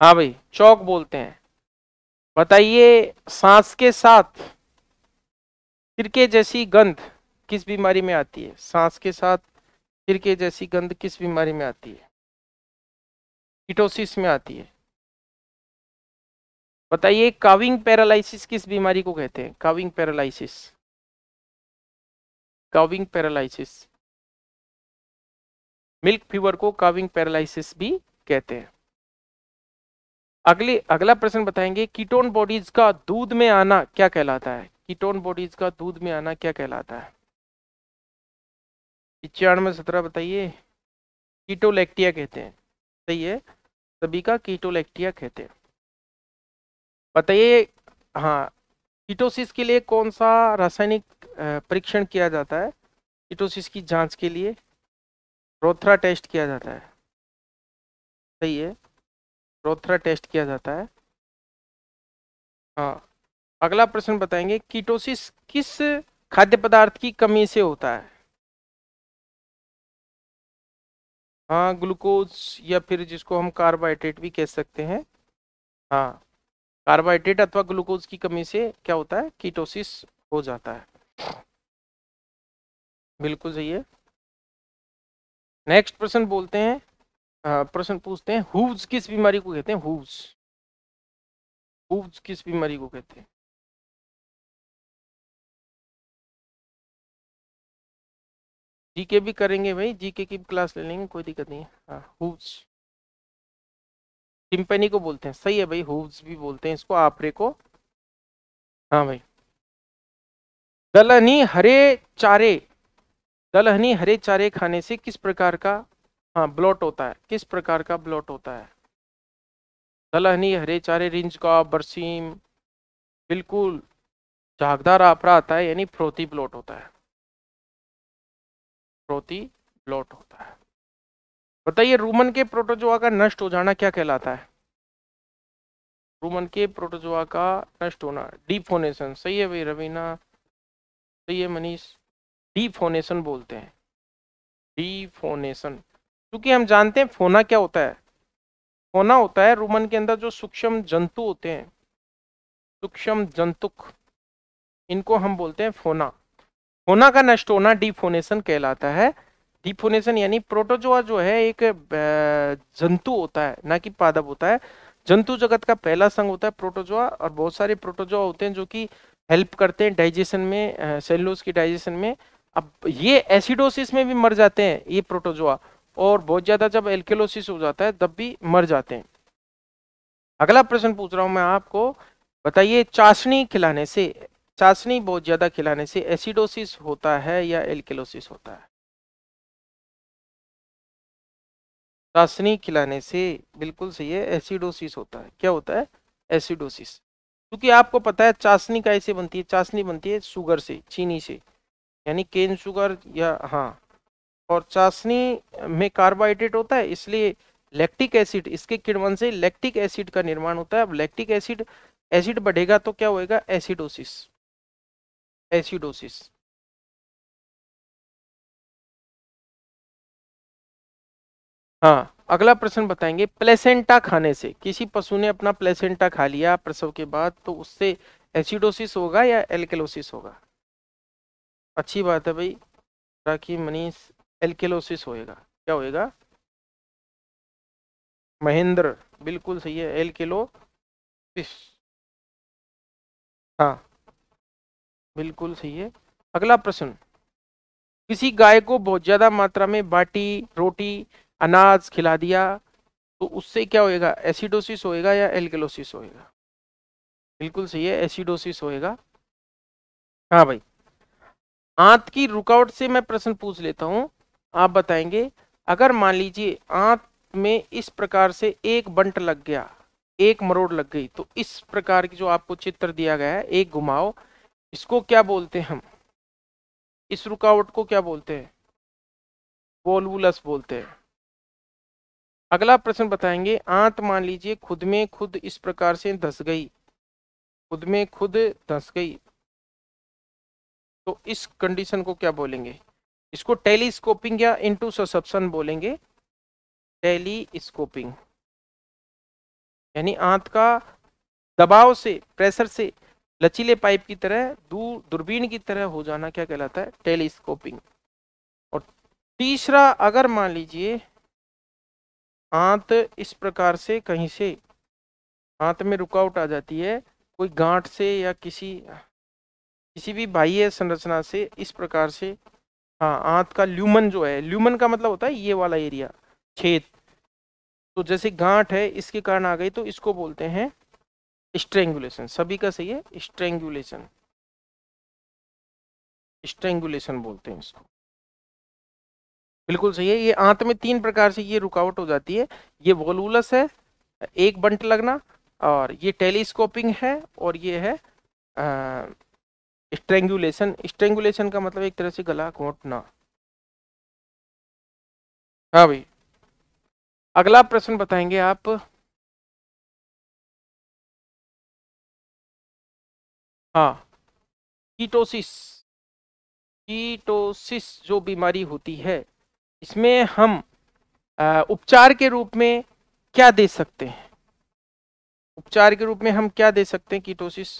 हाँ भाई चौक बोलते हैं बताइए सांस के साथ सिरके जैसी गंध किस बीमारी में आती है सांस के साथ सिरके जैसी गंध किस बीमारी में आती है किटोसिस में आती है बताइए काविंग पैरालिसिस किस बीमारी को कहते हैं calving paralysis calving paralysis milk fever को काविंग पैरालिसिस भी कहते हैं अगले अगला प्रश्न बताएंगे कीटोन बॉडीज का दूध में आना क्या कहलाता है कीटोन बॉडीज का दूध में आना क्या कहलाता है पिचानवे सत्रह बताइए कीटोलेक्टिया कहते हैं सही है सभी का कीटोलेक्टिया कहते हैं बताइए हाँ कीटोसिस के लिए कौन सा रासायनिक परीक्षण किया जाता है कीटोसिस की जांच के लिए रोथरा टेस्ट किया जाता है सही है रोथरा टेस्ट किया जाता है हाँ अगला प्रश्न बताएंगे कीटोसिस किस खाद्य पदार्थ की कमी से होता है हाँ ग्लूकोज या फिर जिसको हम कार्बोहाइड्रेट भी कह सकते हैं हाँ कार्बोहाइड्रेट अथवा ग्लूकोज की कमी से क्या होता है कीटोसिस हो जाता है बिल्कुल सही है नेक्स्ट प्रश्न बोलते हैं प्रश्न पूछते हैं हुव्स किस बीमारी को कहते हैं हुव्स हुव्स किस बीमारी को कहते हैं जीके भी करेंगे भाई जीके की क्लास ले लेंगे कोई दिक्कत नहीं है हाँ टिम्पनी को बोलते हैं सही है भाई हुव्स भी बोलते हैं इसको आपरे को हाँ भाई दलहनी हरे चारे दलहनी हरे चारे खाने से किस प्रकार का हाँ ब्लॉट होता है किस प्रकार का ब्लॉट होता है दलहनी हरे चारे रिंज का बरसीम बिल्कुल झागदार आपरा आता है यानी फ्रोती ब्लॉट होता है प्रोति ब्लॉट होता है बताइए रूमन के प्रोटोजोआ का नष्ट हो जाना क्या कहलाता है रूमन के प्रोटोजोआ का नष्ट होना डीफोनेशन सही है भाई रवीना सही है मनीष डीफोनेशन बोलते हैं डीफोनेशन क्योंकि हम जानते हैं फोना क्या होता है फोना होता है रूमन के अंदर जो सूक्ष्म जंतु होते हैं सूक्ष्म जंतुक इनको हम बोलते हैं फोना होना का नष्ट होना डिफोनेशन कहलाता है डिफोनेशन यानी प्रोटोजोआ जो है एक जंतु होता है ना कि पादप होता है जंतु जगत का पहला संघ होता है प्रोटोजोआ और बहुत सारे प्रोटोजोआ होते हैं जो कि हेल्प करते हैं डाइजेशन में सेलुलोज की डाइजेशन में अब ये एसिडोसिस में भी मर जाते हैं ये प्रोटोजोआ और बहुत ज़्यादा जब एल्केलोसिस हो जाता है तब भी मर जाते हैं अगला प्रश्न पूछ रहा हूं मैं आपको बताइए चाशनी खिलाने से चाशनी बहुत ज़्यादा खिलाने से एसिडोसिस होता है या एल्केलोसिस होता है चाशनी खिलाने से बिल्कुल सही है एसिडोसिस होता है क्या होता है एसिडोसिस क्योंकि आपको पता है चाशनी कैसे बनती है चाशनी बनती है शुगर से चीनी से यानी केन शुगर या हाँ और चाशनी में कार्बोहाइड्रेट होता है इसलिए लैक्टिक एसिड इसके किण्वन से लैक्टिक एसिड का निर्माण होता है अब लैक्टिक एसिड एसिड बढ़ेगा तो क्या होएगा एसिडोसिस एसिडोसिस हाँ अगला प्रश्न बताएंगे प्लेसेंटा खाने से किसी पशु ने अपना प्लेसेंटा खा लिया प्रसव के बाद तो उससे एसिडोसिस होगा या एल्केलोसिस होगा अच्छी बात है भाई राखी मनीष एल्केलोसिस होएगा क्या होएगा महेंद्र बिल्कुल सही है एल्केलोसिस हाँ बिल्कुल सही है अगला प्रश्न किसी गाय को बहुत ज़्यादा मात्रा में बाटी रोटी अनाज खिला दिया तो उससे क्या होएगा एसिडोसिस होएगा या एल्केलोसिस होएगा बिल्कुल सही है एसिडोसिस होएगा हाँ भाई आंत की रुकावट से मैं प्रश्न पूछ लेता हूँ आप बताएंगे अगर मान लीजिए आंत में इस प्रकार से एक बंट लग गया एक मरोड़ लग गई तो इस प्रकार की जो आपको चित्र दिया गया है एक घुमाव इसको क्या बोलते हैं हम इस रुकावट को क्या बोलते हैं वोलवुलस बोलते हैं अगला प्रश्न बताएंगे आंत मान लीजिए खुद में खुद इस प्रकार से धस गई खुद में खुद धस गई तो इस कंडीशन को क्या बोलेंगे इसको टेलीस्कोपिंग या इंटू ससप्शन बोलेंगे टेलीस्कोपिंग यानी आंत का दबाव से प्रेशर से लचीले पाइप की तरह दूर दूरबीन की तरह हो जाना क्या कहलाता है टेलीस्कोपिंग और तीसरा अगर मान लीजिए आंत इस प्रकार से कहीं से हाथ में रुकावट आ जाती है कोई गांठ से या किसी किसी भी बाह्य संरचना से इस प्रकार से हाँ आंत का ल्यूमन जो है ल्यूमन का मतलब होता है ये वाला एरिया छेद तो जैसे गांठ है इसके कारण आ गई तो इसको बोलते हैं स्ट्रेंगुलेशन सभी का सही है स्ट्रेंगुलेशन स्ट्रेंगुलेशन बोलते हैं इसको बिल्कुल सही है ये आंत में तीन प्रकार से ये रुकावट हो जाती है ये वोलूलस है एक बंट लगना और ये टेलीस्कोपिंग है और ये है स्ट्रेंगुलेशन स्ट्रेंगुलेशन का मतलब एक तरह से गला घोटना हाँ भाई अगला प्रश्न बताएंगे आप हाँ कीटोसिस कीटोसिस जो बीमारी होती है इसमें हम उपचार के रूप में क्या दे सकते हैं उपचार के रूप में हम क्या दे सकते हैं कीटोसिस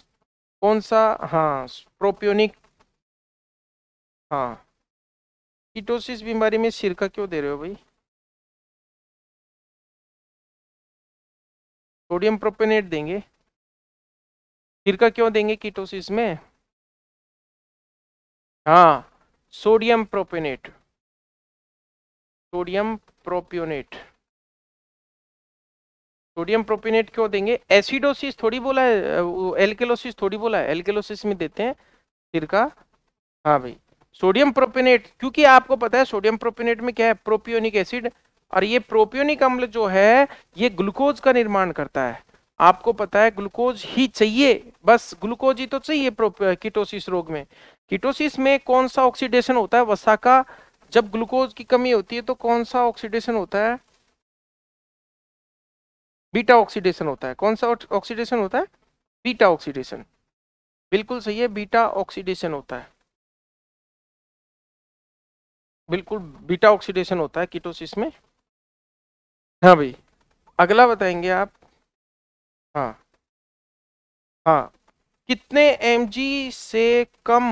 कौन सा हाँ प्रोपियोनिक हाँ कीटोसिस बीमारी में सिरका क्यों दे रहे हो भाई सोडियम प्रोपेनेट देंगे सिरका क्यों देंगे कीटोसिस में हाँ sodium propionate sodium propionate sodium propionate क्यों देंगे एसिडोसिस थोड़ी बोला है एल्केलोसिस थोड़ी बोला है एल्केलोसिस में देते हैं सिरका हाँ भाई सोडियम प्रोपेनेट क्योंकि आपको पता है सोडियम प्रोपेनेट में क्या है प्रोपियोनिक एसिड और ये प्रोपियोनिक अम्ल जो है ये ग्लूकोज का निर्माण करता है आपको पता है ग्लूकोज ही चाहिए बस ग्लूकोज ही तो चाहिए कीटोसिस रोग में कीटोसिस में कौन सा ऑक्सीडेशन होता है वसा का जब ग्लूकोज की कमी होती है तो कौन सा ऑक्सीडेशन होता है बीटा ऑक्सीडेशन होता है कौन सा ऑक्सीडेशन होता है बीटा ऑक्सीडेशन बिल्कुल सही है बीटा ऑक्सीडेशन होता है बिल्कुल बीटा ऑक्सीडेशन होता है कीटोसिस में हाँ भाई अगला बताएंगे आप हाँ हाँ कितने एम से कम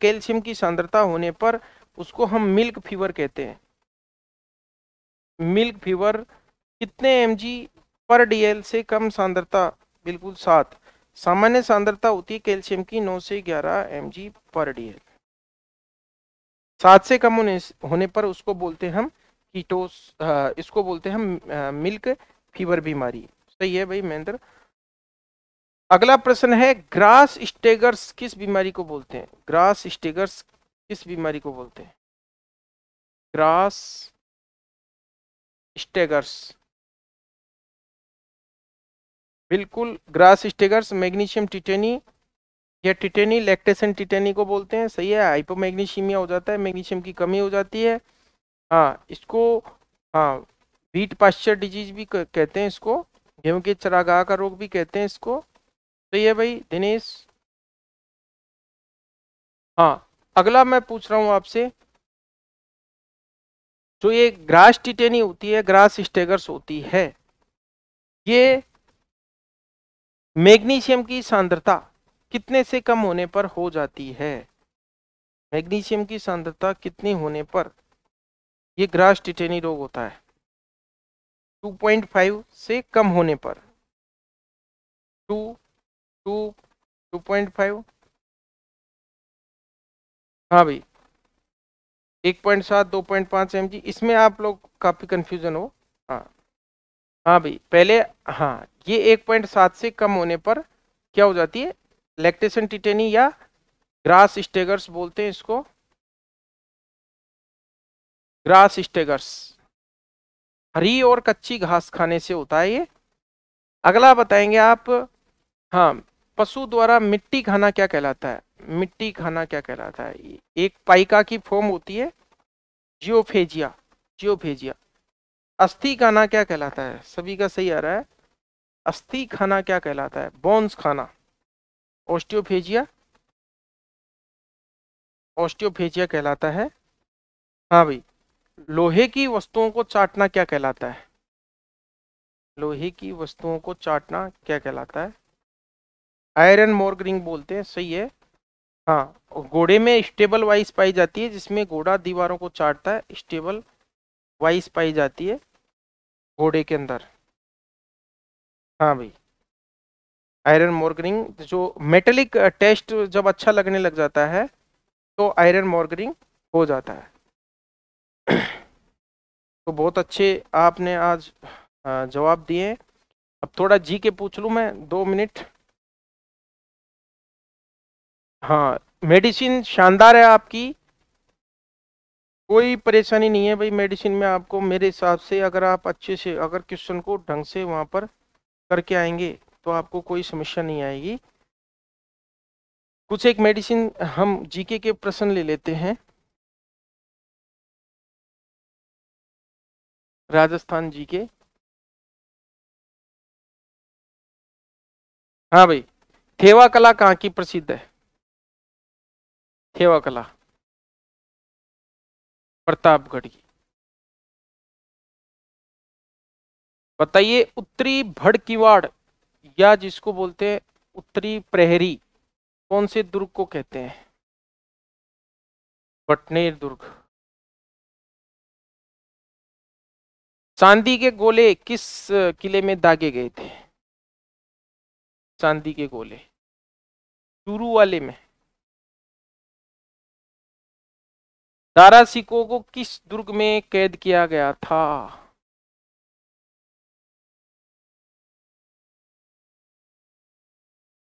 कैल्शियम की सांद्रता होने पर उसको हम मिल्क फीवर कहते हैं मिल्क फीवर कितने एम पर डीएल से कम सांद्रता बिल्कुल सात सामान्य सांद्रता होती है कैल्शियम की नौ से ग्यारह एम पर डीएल सात से कम होने होने पर उसको बोलते हैं हम कीटोस इसको बोलते हैं हम मिल्क फीवर बीमारी सही है भाई महेंद्र अगला प्रश्न है ग्रास स्टेगर्स किस बीमारी को बोलते हैं ग्रास स्टेगर्स किस बीमारी को बोलते हैं ग्रास स्टेगर्स बिल्कुल ग्रास स्टेगर्स मैग्नीशियम टिटेनी या टिटेनी लैक्टेशन टिटेनी को बोलते हैं सही है हाइपोमैग्नीशियमिया हो जाता है मैग्नीशियम की कमी हो जाती है हाँ इसको हाँ बीट पास्चर डिजीज भी कहते हैं इसको गेहूं की चरागाह का रोग भी कहते हैं इसको तो ये भाई दिनेश हाँ अगला मैं पूछ रहा हूँ आपसे जो ये ग्रास टिटेनी होती है ग्रास स्टेगर्स होती है ये मैग्नीशियम की सांद्रता कितने से कम होने पर हो जाती है मैग्नीशियम की सांद्रता कितनी होने पर यह ग्रास टिटेनी रोग होता है 2.5 से कम होने पर two two two point five हाँ भाई एक पॉइंट सात दो पॉइंट पाँच एम जी इसमें आप लोग काफ़ी कन्फ्यूज़न हो हाँ हाँ भाई पहले हाँ ये एक पॉइंट सात से कम होने पर क्या हो जाती है लैक्टेशन टिटेनी या ग्रास स्टेगर्स बोलते हैं इसको ग्रास स्टेगर्स हरी और कच्ची घास खाने से होता है ये अगला बताएंगे आप हाँ पशु द्वारा मिट्टी खाना क्या कहलाता है मिट्टी खाना क्या कहलाता है एक पाइका की फॉर्म होती है जियोफेजिया जियोफेजिया अस्थि खाना क्या कहलाता है सभी का सही आ रहा है अस्थि खाना क्या कहलाता है बोन्स खाना ऑस्टियोफेजिया ऑस्टियोफेजिया कहलाता है हाँ भाई लोहे की वस्तुओं को चाटना क्या कहलाता है लोहे की वस्तुओं को चाटना क्या कहलाता है आयरन मोरग्रिंग बोलते हैं सही है हाँ घोड़े में स्टेबल वाइस पाई जाती है जिसमें घोड़ा दीवारों को चाटता है स्टेबल वाइस पाई जाती है घोड़े के अंदर हाँ भाई आयरन मोरग्रिंग जो मेटेलिक टेस्ट uh, जब अच्छा लगने लग जाता है तो आयरन मोरग्रिंग हो जाता है *clears throat* तो बहुत अच्छे आपने आज जवाब दिए अब थोड़ा जी के पूछ लूँ मैं दो मिनट हाँ मेडिसिन शानदार है आपकी कोई परेशानी नहीं है भाई मेडिसिन में आपको मेरे हिसाब से अगर आप अच्छे से अगर क्वेश्चन को ढंग से वहाँ पर करके आएंगे तो आपको कोई समस्या नहीं आएगी कुछ एक मेडिसिन हम जीके के प्रश्न ले लेते हैं राजस्थान जी के हाँ भाई थेवा कला कहाँ की प्रसिद्ध है थेवा कला प्रतापगढ़ की बताइए उत्तरी भड़कीवाड़ या जिसको बोलते हैं उत्तरी प्रहरी कौन से दुर्ग को कहते हैं बटनेर दुर्ग चांदी के गोले किस किले में दागे गए थे चांदी के गोले चूरू वाले में दारा सिको को किस दुर्ग में कैद किया गया था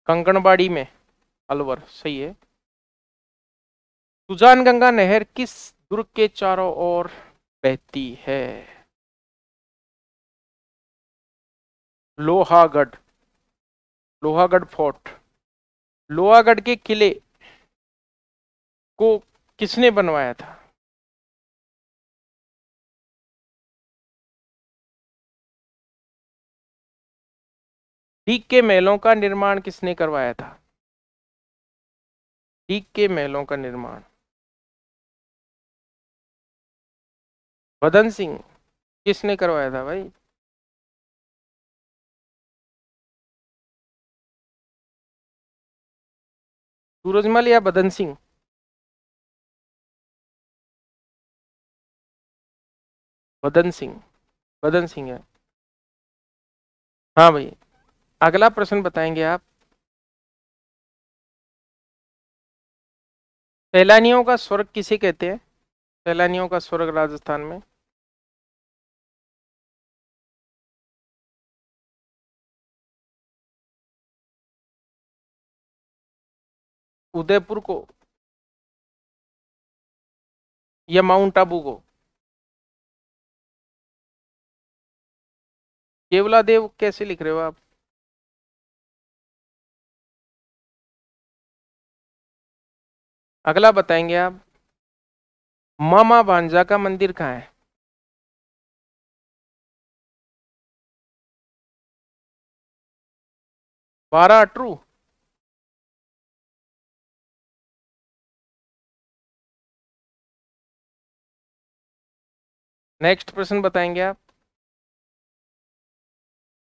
कंकणबाड़ी में अलवर सही है सुजान गंगा नहर किस दुर्ग के चारों ओर बहती है लोहागढ़ लोहागढ़ फोर्ट लोहागढ़ के किले को किसने बनवाया था ठीक के महलों का निर्माण किसने करवाया था ठीक के महलों का निर्माण बदन सिंह किसने करवाया था भाई सूरजमल या बदन सिंह बदन सिंह बदन सिंह है हाँ भाई अगला प्रश्न बताएंगे आप सैलानियों का स्वर्ग किसे कहते हैं सैलानियों का स्वर्ग राजस्थान में उदयपुर को या माउंट आबू को केवला देव कैसे लिख रहे हो आप अगला बताएंगे आप मामा भांजा का मंदिर कहाँ है बारह ट्रू नेक्स्ट प्रश्न बताएंगे आप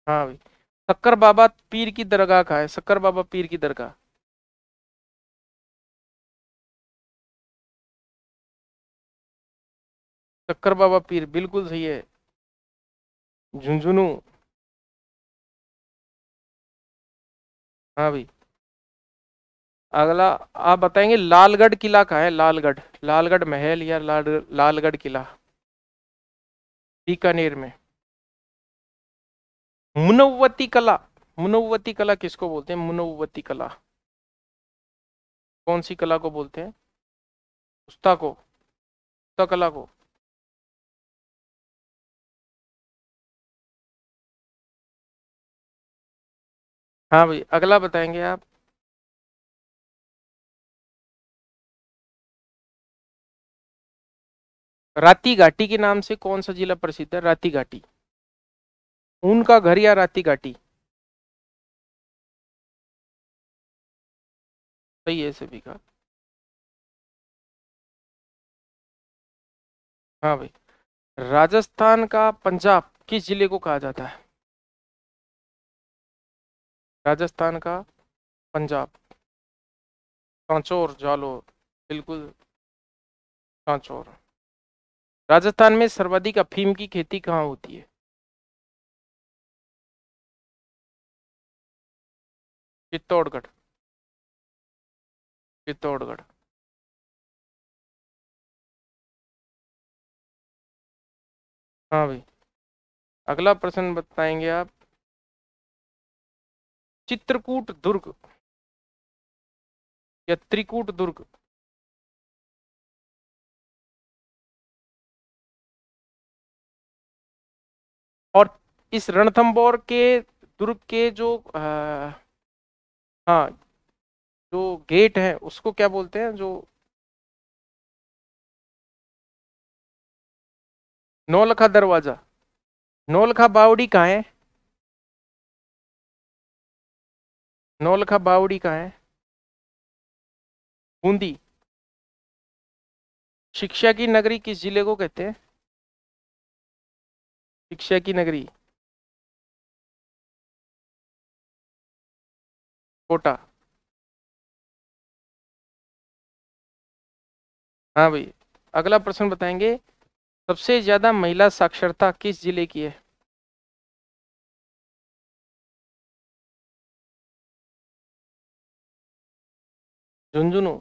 हाँ भाई शक्कर बाबा पीर की दरगाह का है शक्कर बाबा पीर की दरगाह शक्कर बाबा पीर बिल्कुल सही है झुंझुनू हाँ भाई अगला आप बताएंगे लालगढ़ किला का है लालगढ़ लालगढ़ महल या लाल लालगढ़ किला बीकानेर में मुनवती कला मुनवती कला किसको बोलते हैं मुनवती कला कौन सी कला को बोलते हैं उस्ता को उस्ता कला को हाँ भाई अगला बताएंगे आप राती घाटी के नाम से कौन सा जिला प्रसिद्ध है राती घाटी ऊन का घर या राती घाटी सही है सभी का हाँ भाई राजस्थान का पंजाब किस जिले को कहा जाता है राजस्थान का पंजाब कांचोर जालोर बिल्कुल कांचोर राजस्थान में सर्वाधिक अफीम की खेती कहाँ होती है चित्तौड़गढ़ चित्तौड़गढ़ हाँ भाई अगला प्रश्न बताएंगे आप चित्रकूट दुर्ग या त्रिकूट दुर्ग इस रणथम्बोर के दुर्ग के जो हाँ जो गेट है उसको क्या बोलते हैं जो नौलखा दरवाजा नौलखा बावड़ी कहाँ है नौलखा बावड़ी कहाँ है बूंदी शिक्षा की नगरी किस जिले को कहते हैं शिक्षा की नगरी कोटा हाँ भाई अगला प्रश्न बताएंगे सबसे ज्यादा महिला साक्षरता किस जिले की है झुंझुनू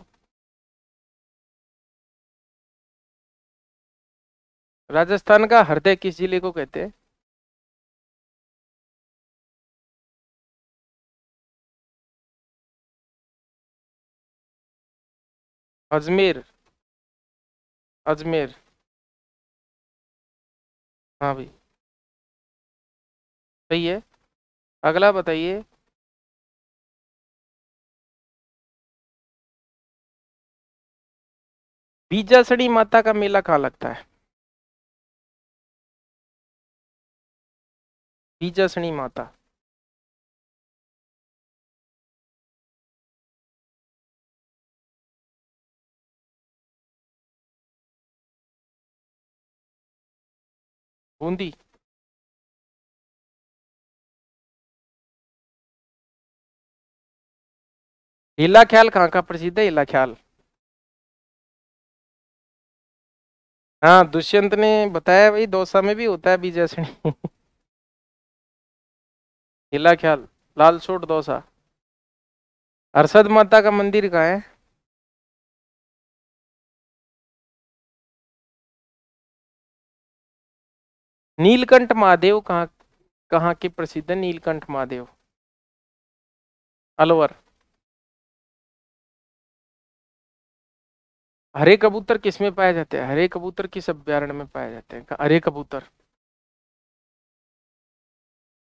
राजस्थान का हृदय किस जिले को कहते हैं अजमेर अजमेर हाँ भाई सही है अगला बताइए बीजासड़ी माता का मेला कहाँ लगता है बीजासड़ी माता बूंदी हीला ख्याल कहाँ का प्रसिद्ध है हीला ख्याल हाँ दुष्यंत ने बताया भाई दौसा में भी होता है सिंह *laughs* हीला ख्याल लाल छोट दौसा हर्षद माता का मंदिर कहाँ है नीलकंठ महादेव कहाँ कहाँ के प्रसिद्ध है नीलकंठ महादेव अलवर हरे कबूतर किस में पाए जाते हैं हरे कबूतर किस अभ्यारण्य में पाए जाते हैं हरे कबूतर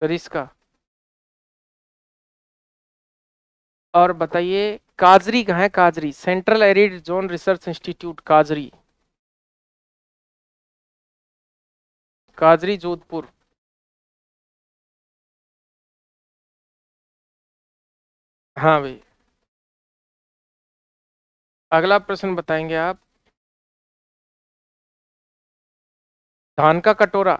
रिस्का और बताइए काजरी कहाँ है काजरी central arid zone research institute काजरी काजरी Jodhpur हाँ भाई अगला प्रश्न बताएंगे आप धान का कटोरा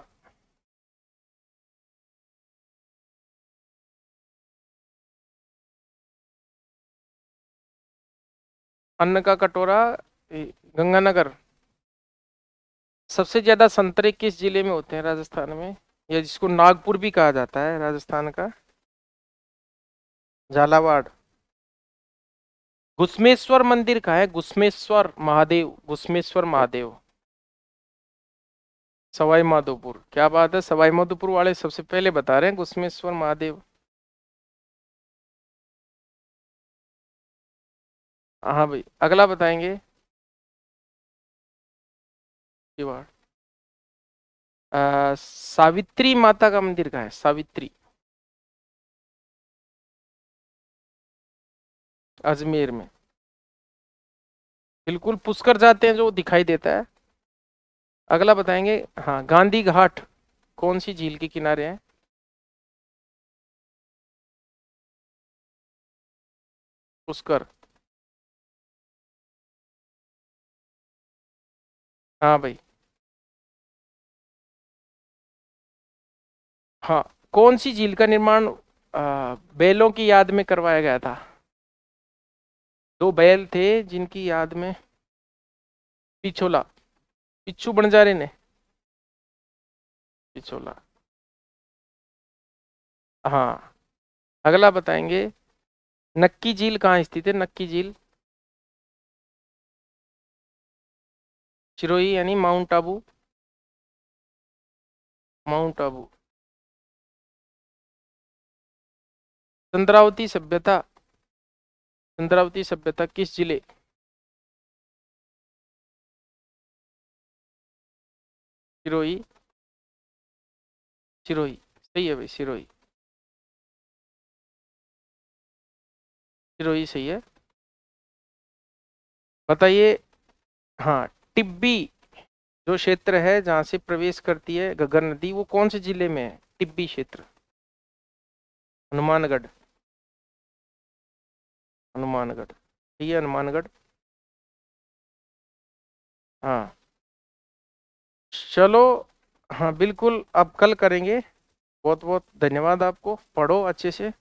अन्न का कटोरा गंगानगर सबसे ज़्यादा संतरे किस जिले में होते हैं राजस्थान में या जिसको नागपुर भी कहा जाता है राजस्थान का झालावाड़ घुस्मेश्वर मंदिर का है घुस्मेश्वर महादेव घुस्मेश्वर महादेव सवाई माधोपुर क्या बात है सवाई माधोपुर वाले सबसे पहले बता रहे हैं घुस्मेश्वर महादेव हाँ भाई अगला बताएंगे बार सावित्री माता का मंदिर कहा है सावित्री अजमेर में बिल्कुल पुष्कर जाते हैं जो दिखाई देता है अगला बताएंगे हाँ गांधी घाट कौन सी झील के किनारे है पुष्कर हाँ भाई हाँ कौन सी झील का निर्माण बैलों की याद में करवाया गया था दो बैल थे जिनकी याद में पिछोला पिछू रहे ने पिछोला हाँ अगला बताएंगे नक्की झील कहाँ स्थित है नक्की झील चिरोई यानी माउंट आबू माउंट आबू चंद्रावती सभ्यता चंद्रावती सभ्यता किस जिले सिरोही सिरोही सही है भाई सिरोही सिरोही सही है बताइए हाँ टिब्बी जो क्षेत्र है जहाँ से प्रवेश करती है गगर नदी वो कौन से जिले में है टिब्बी क्षेत्र हनुमानगढ़ हनुमानगढ़ ठीक है हनुमानगढ़ हाँ चलो हाँ बिल्कुल अब कल करेंगे बहुत बहुत धन्यवाद आपको पढ़ो अच्छे से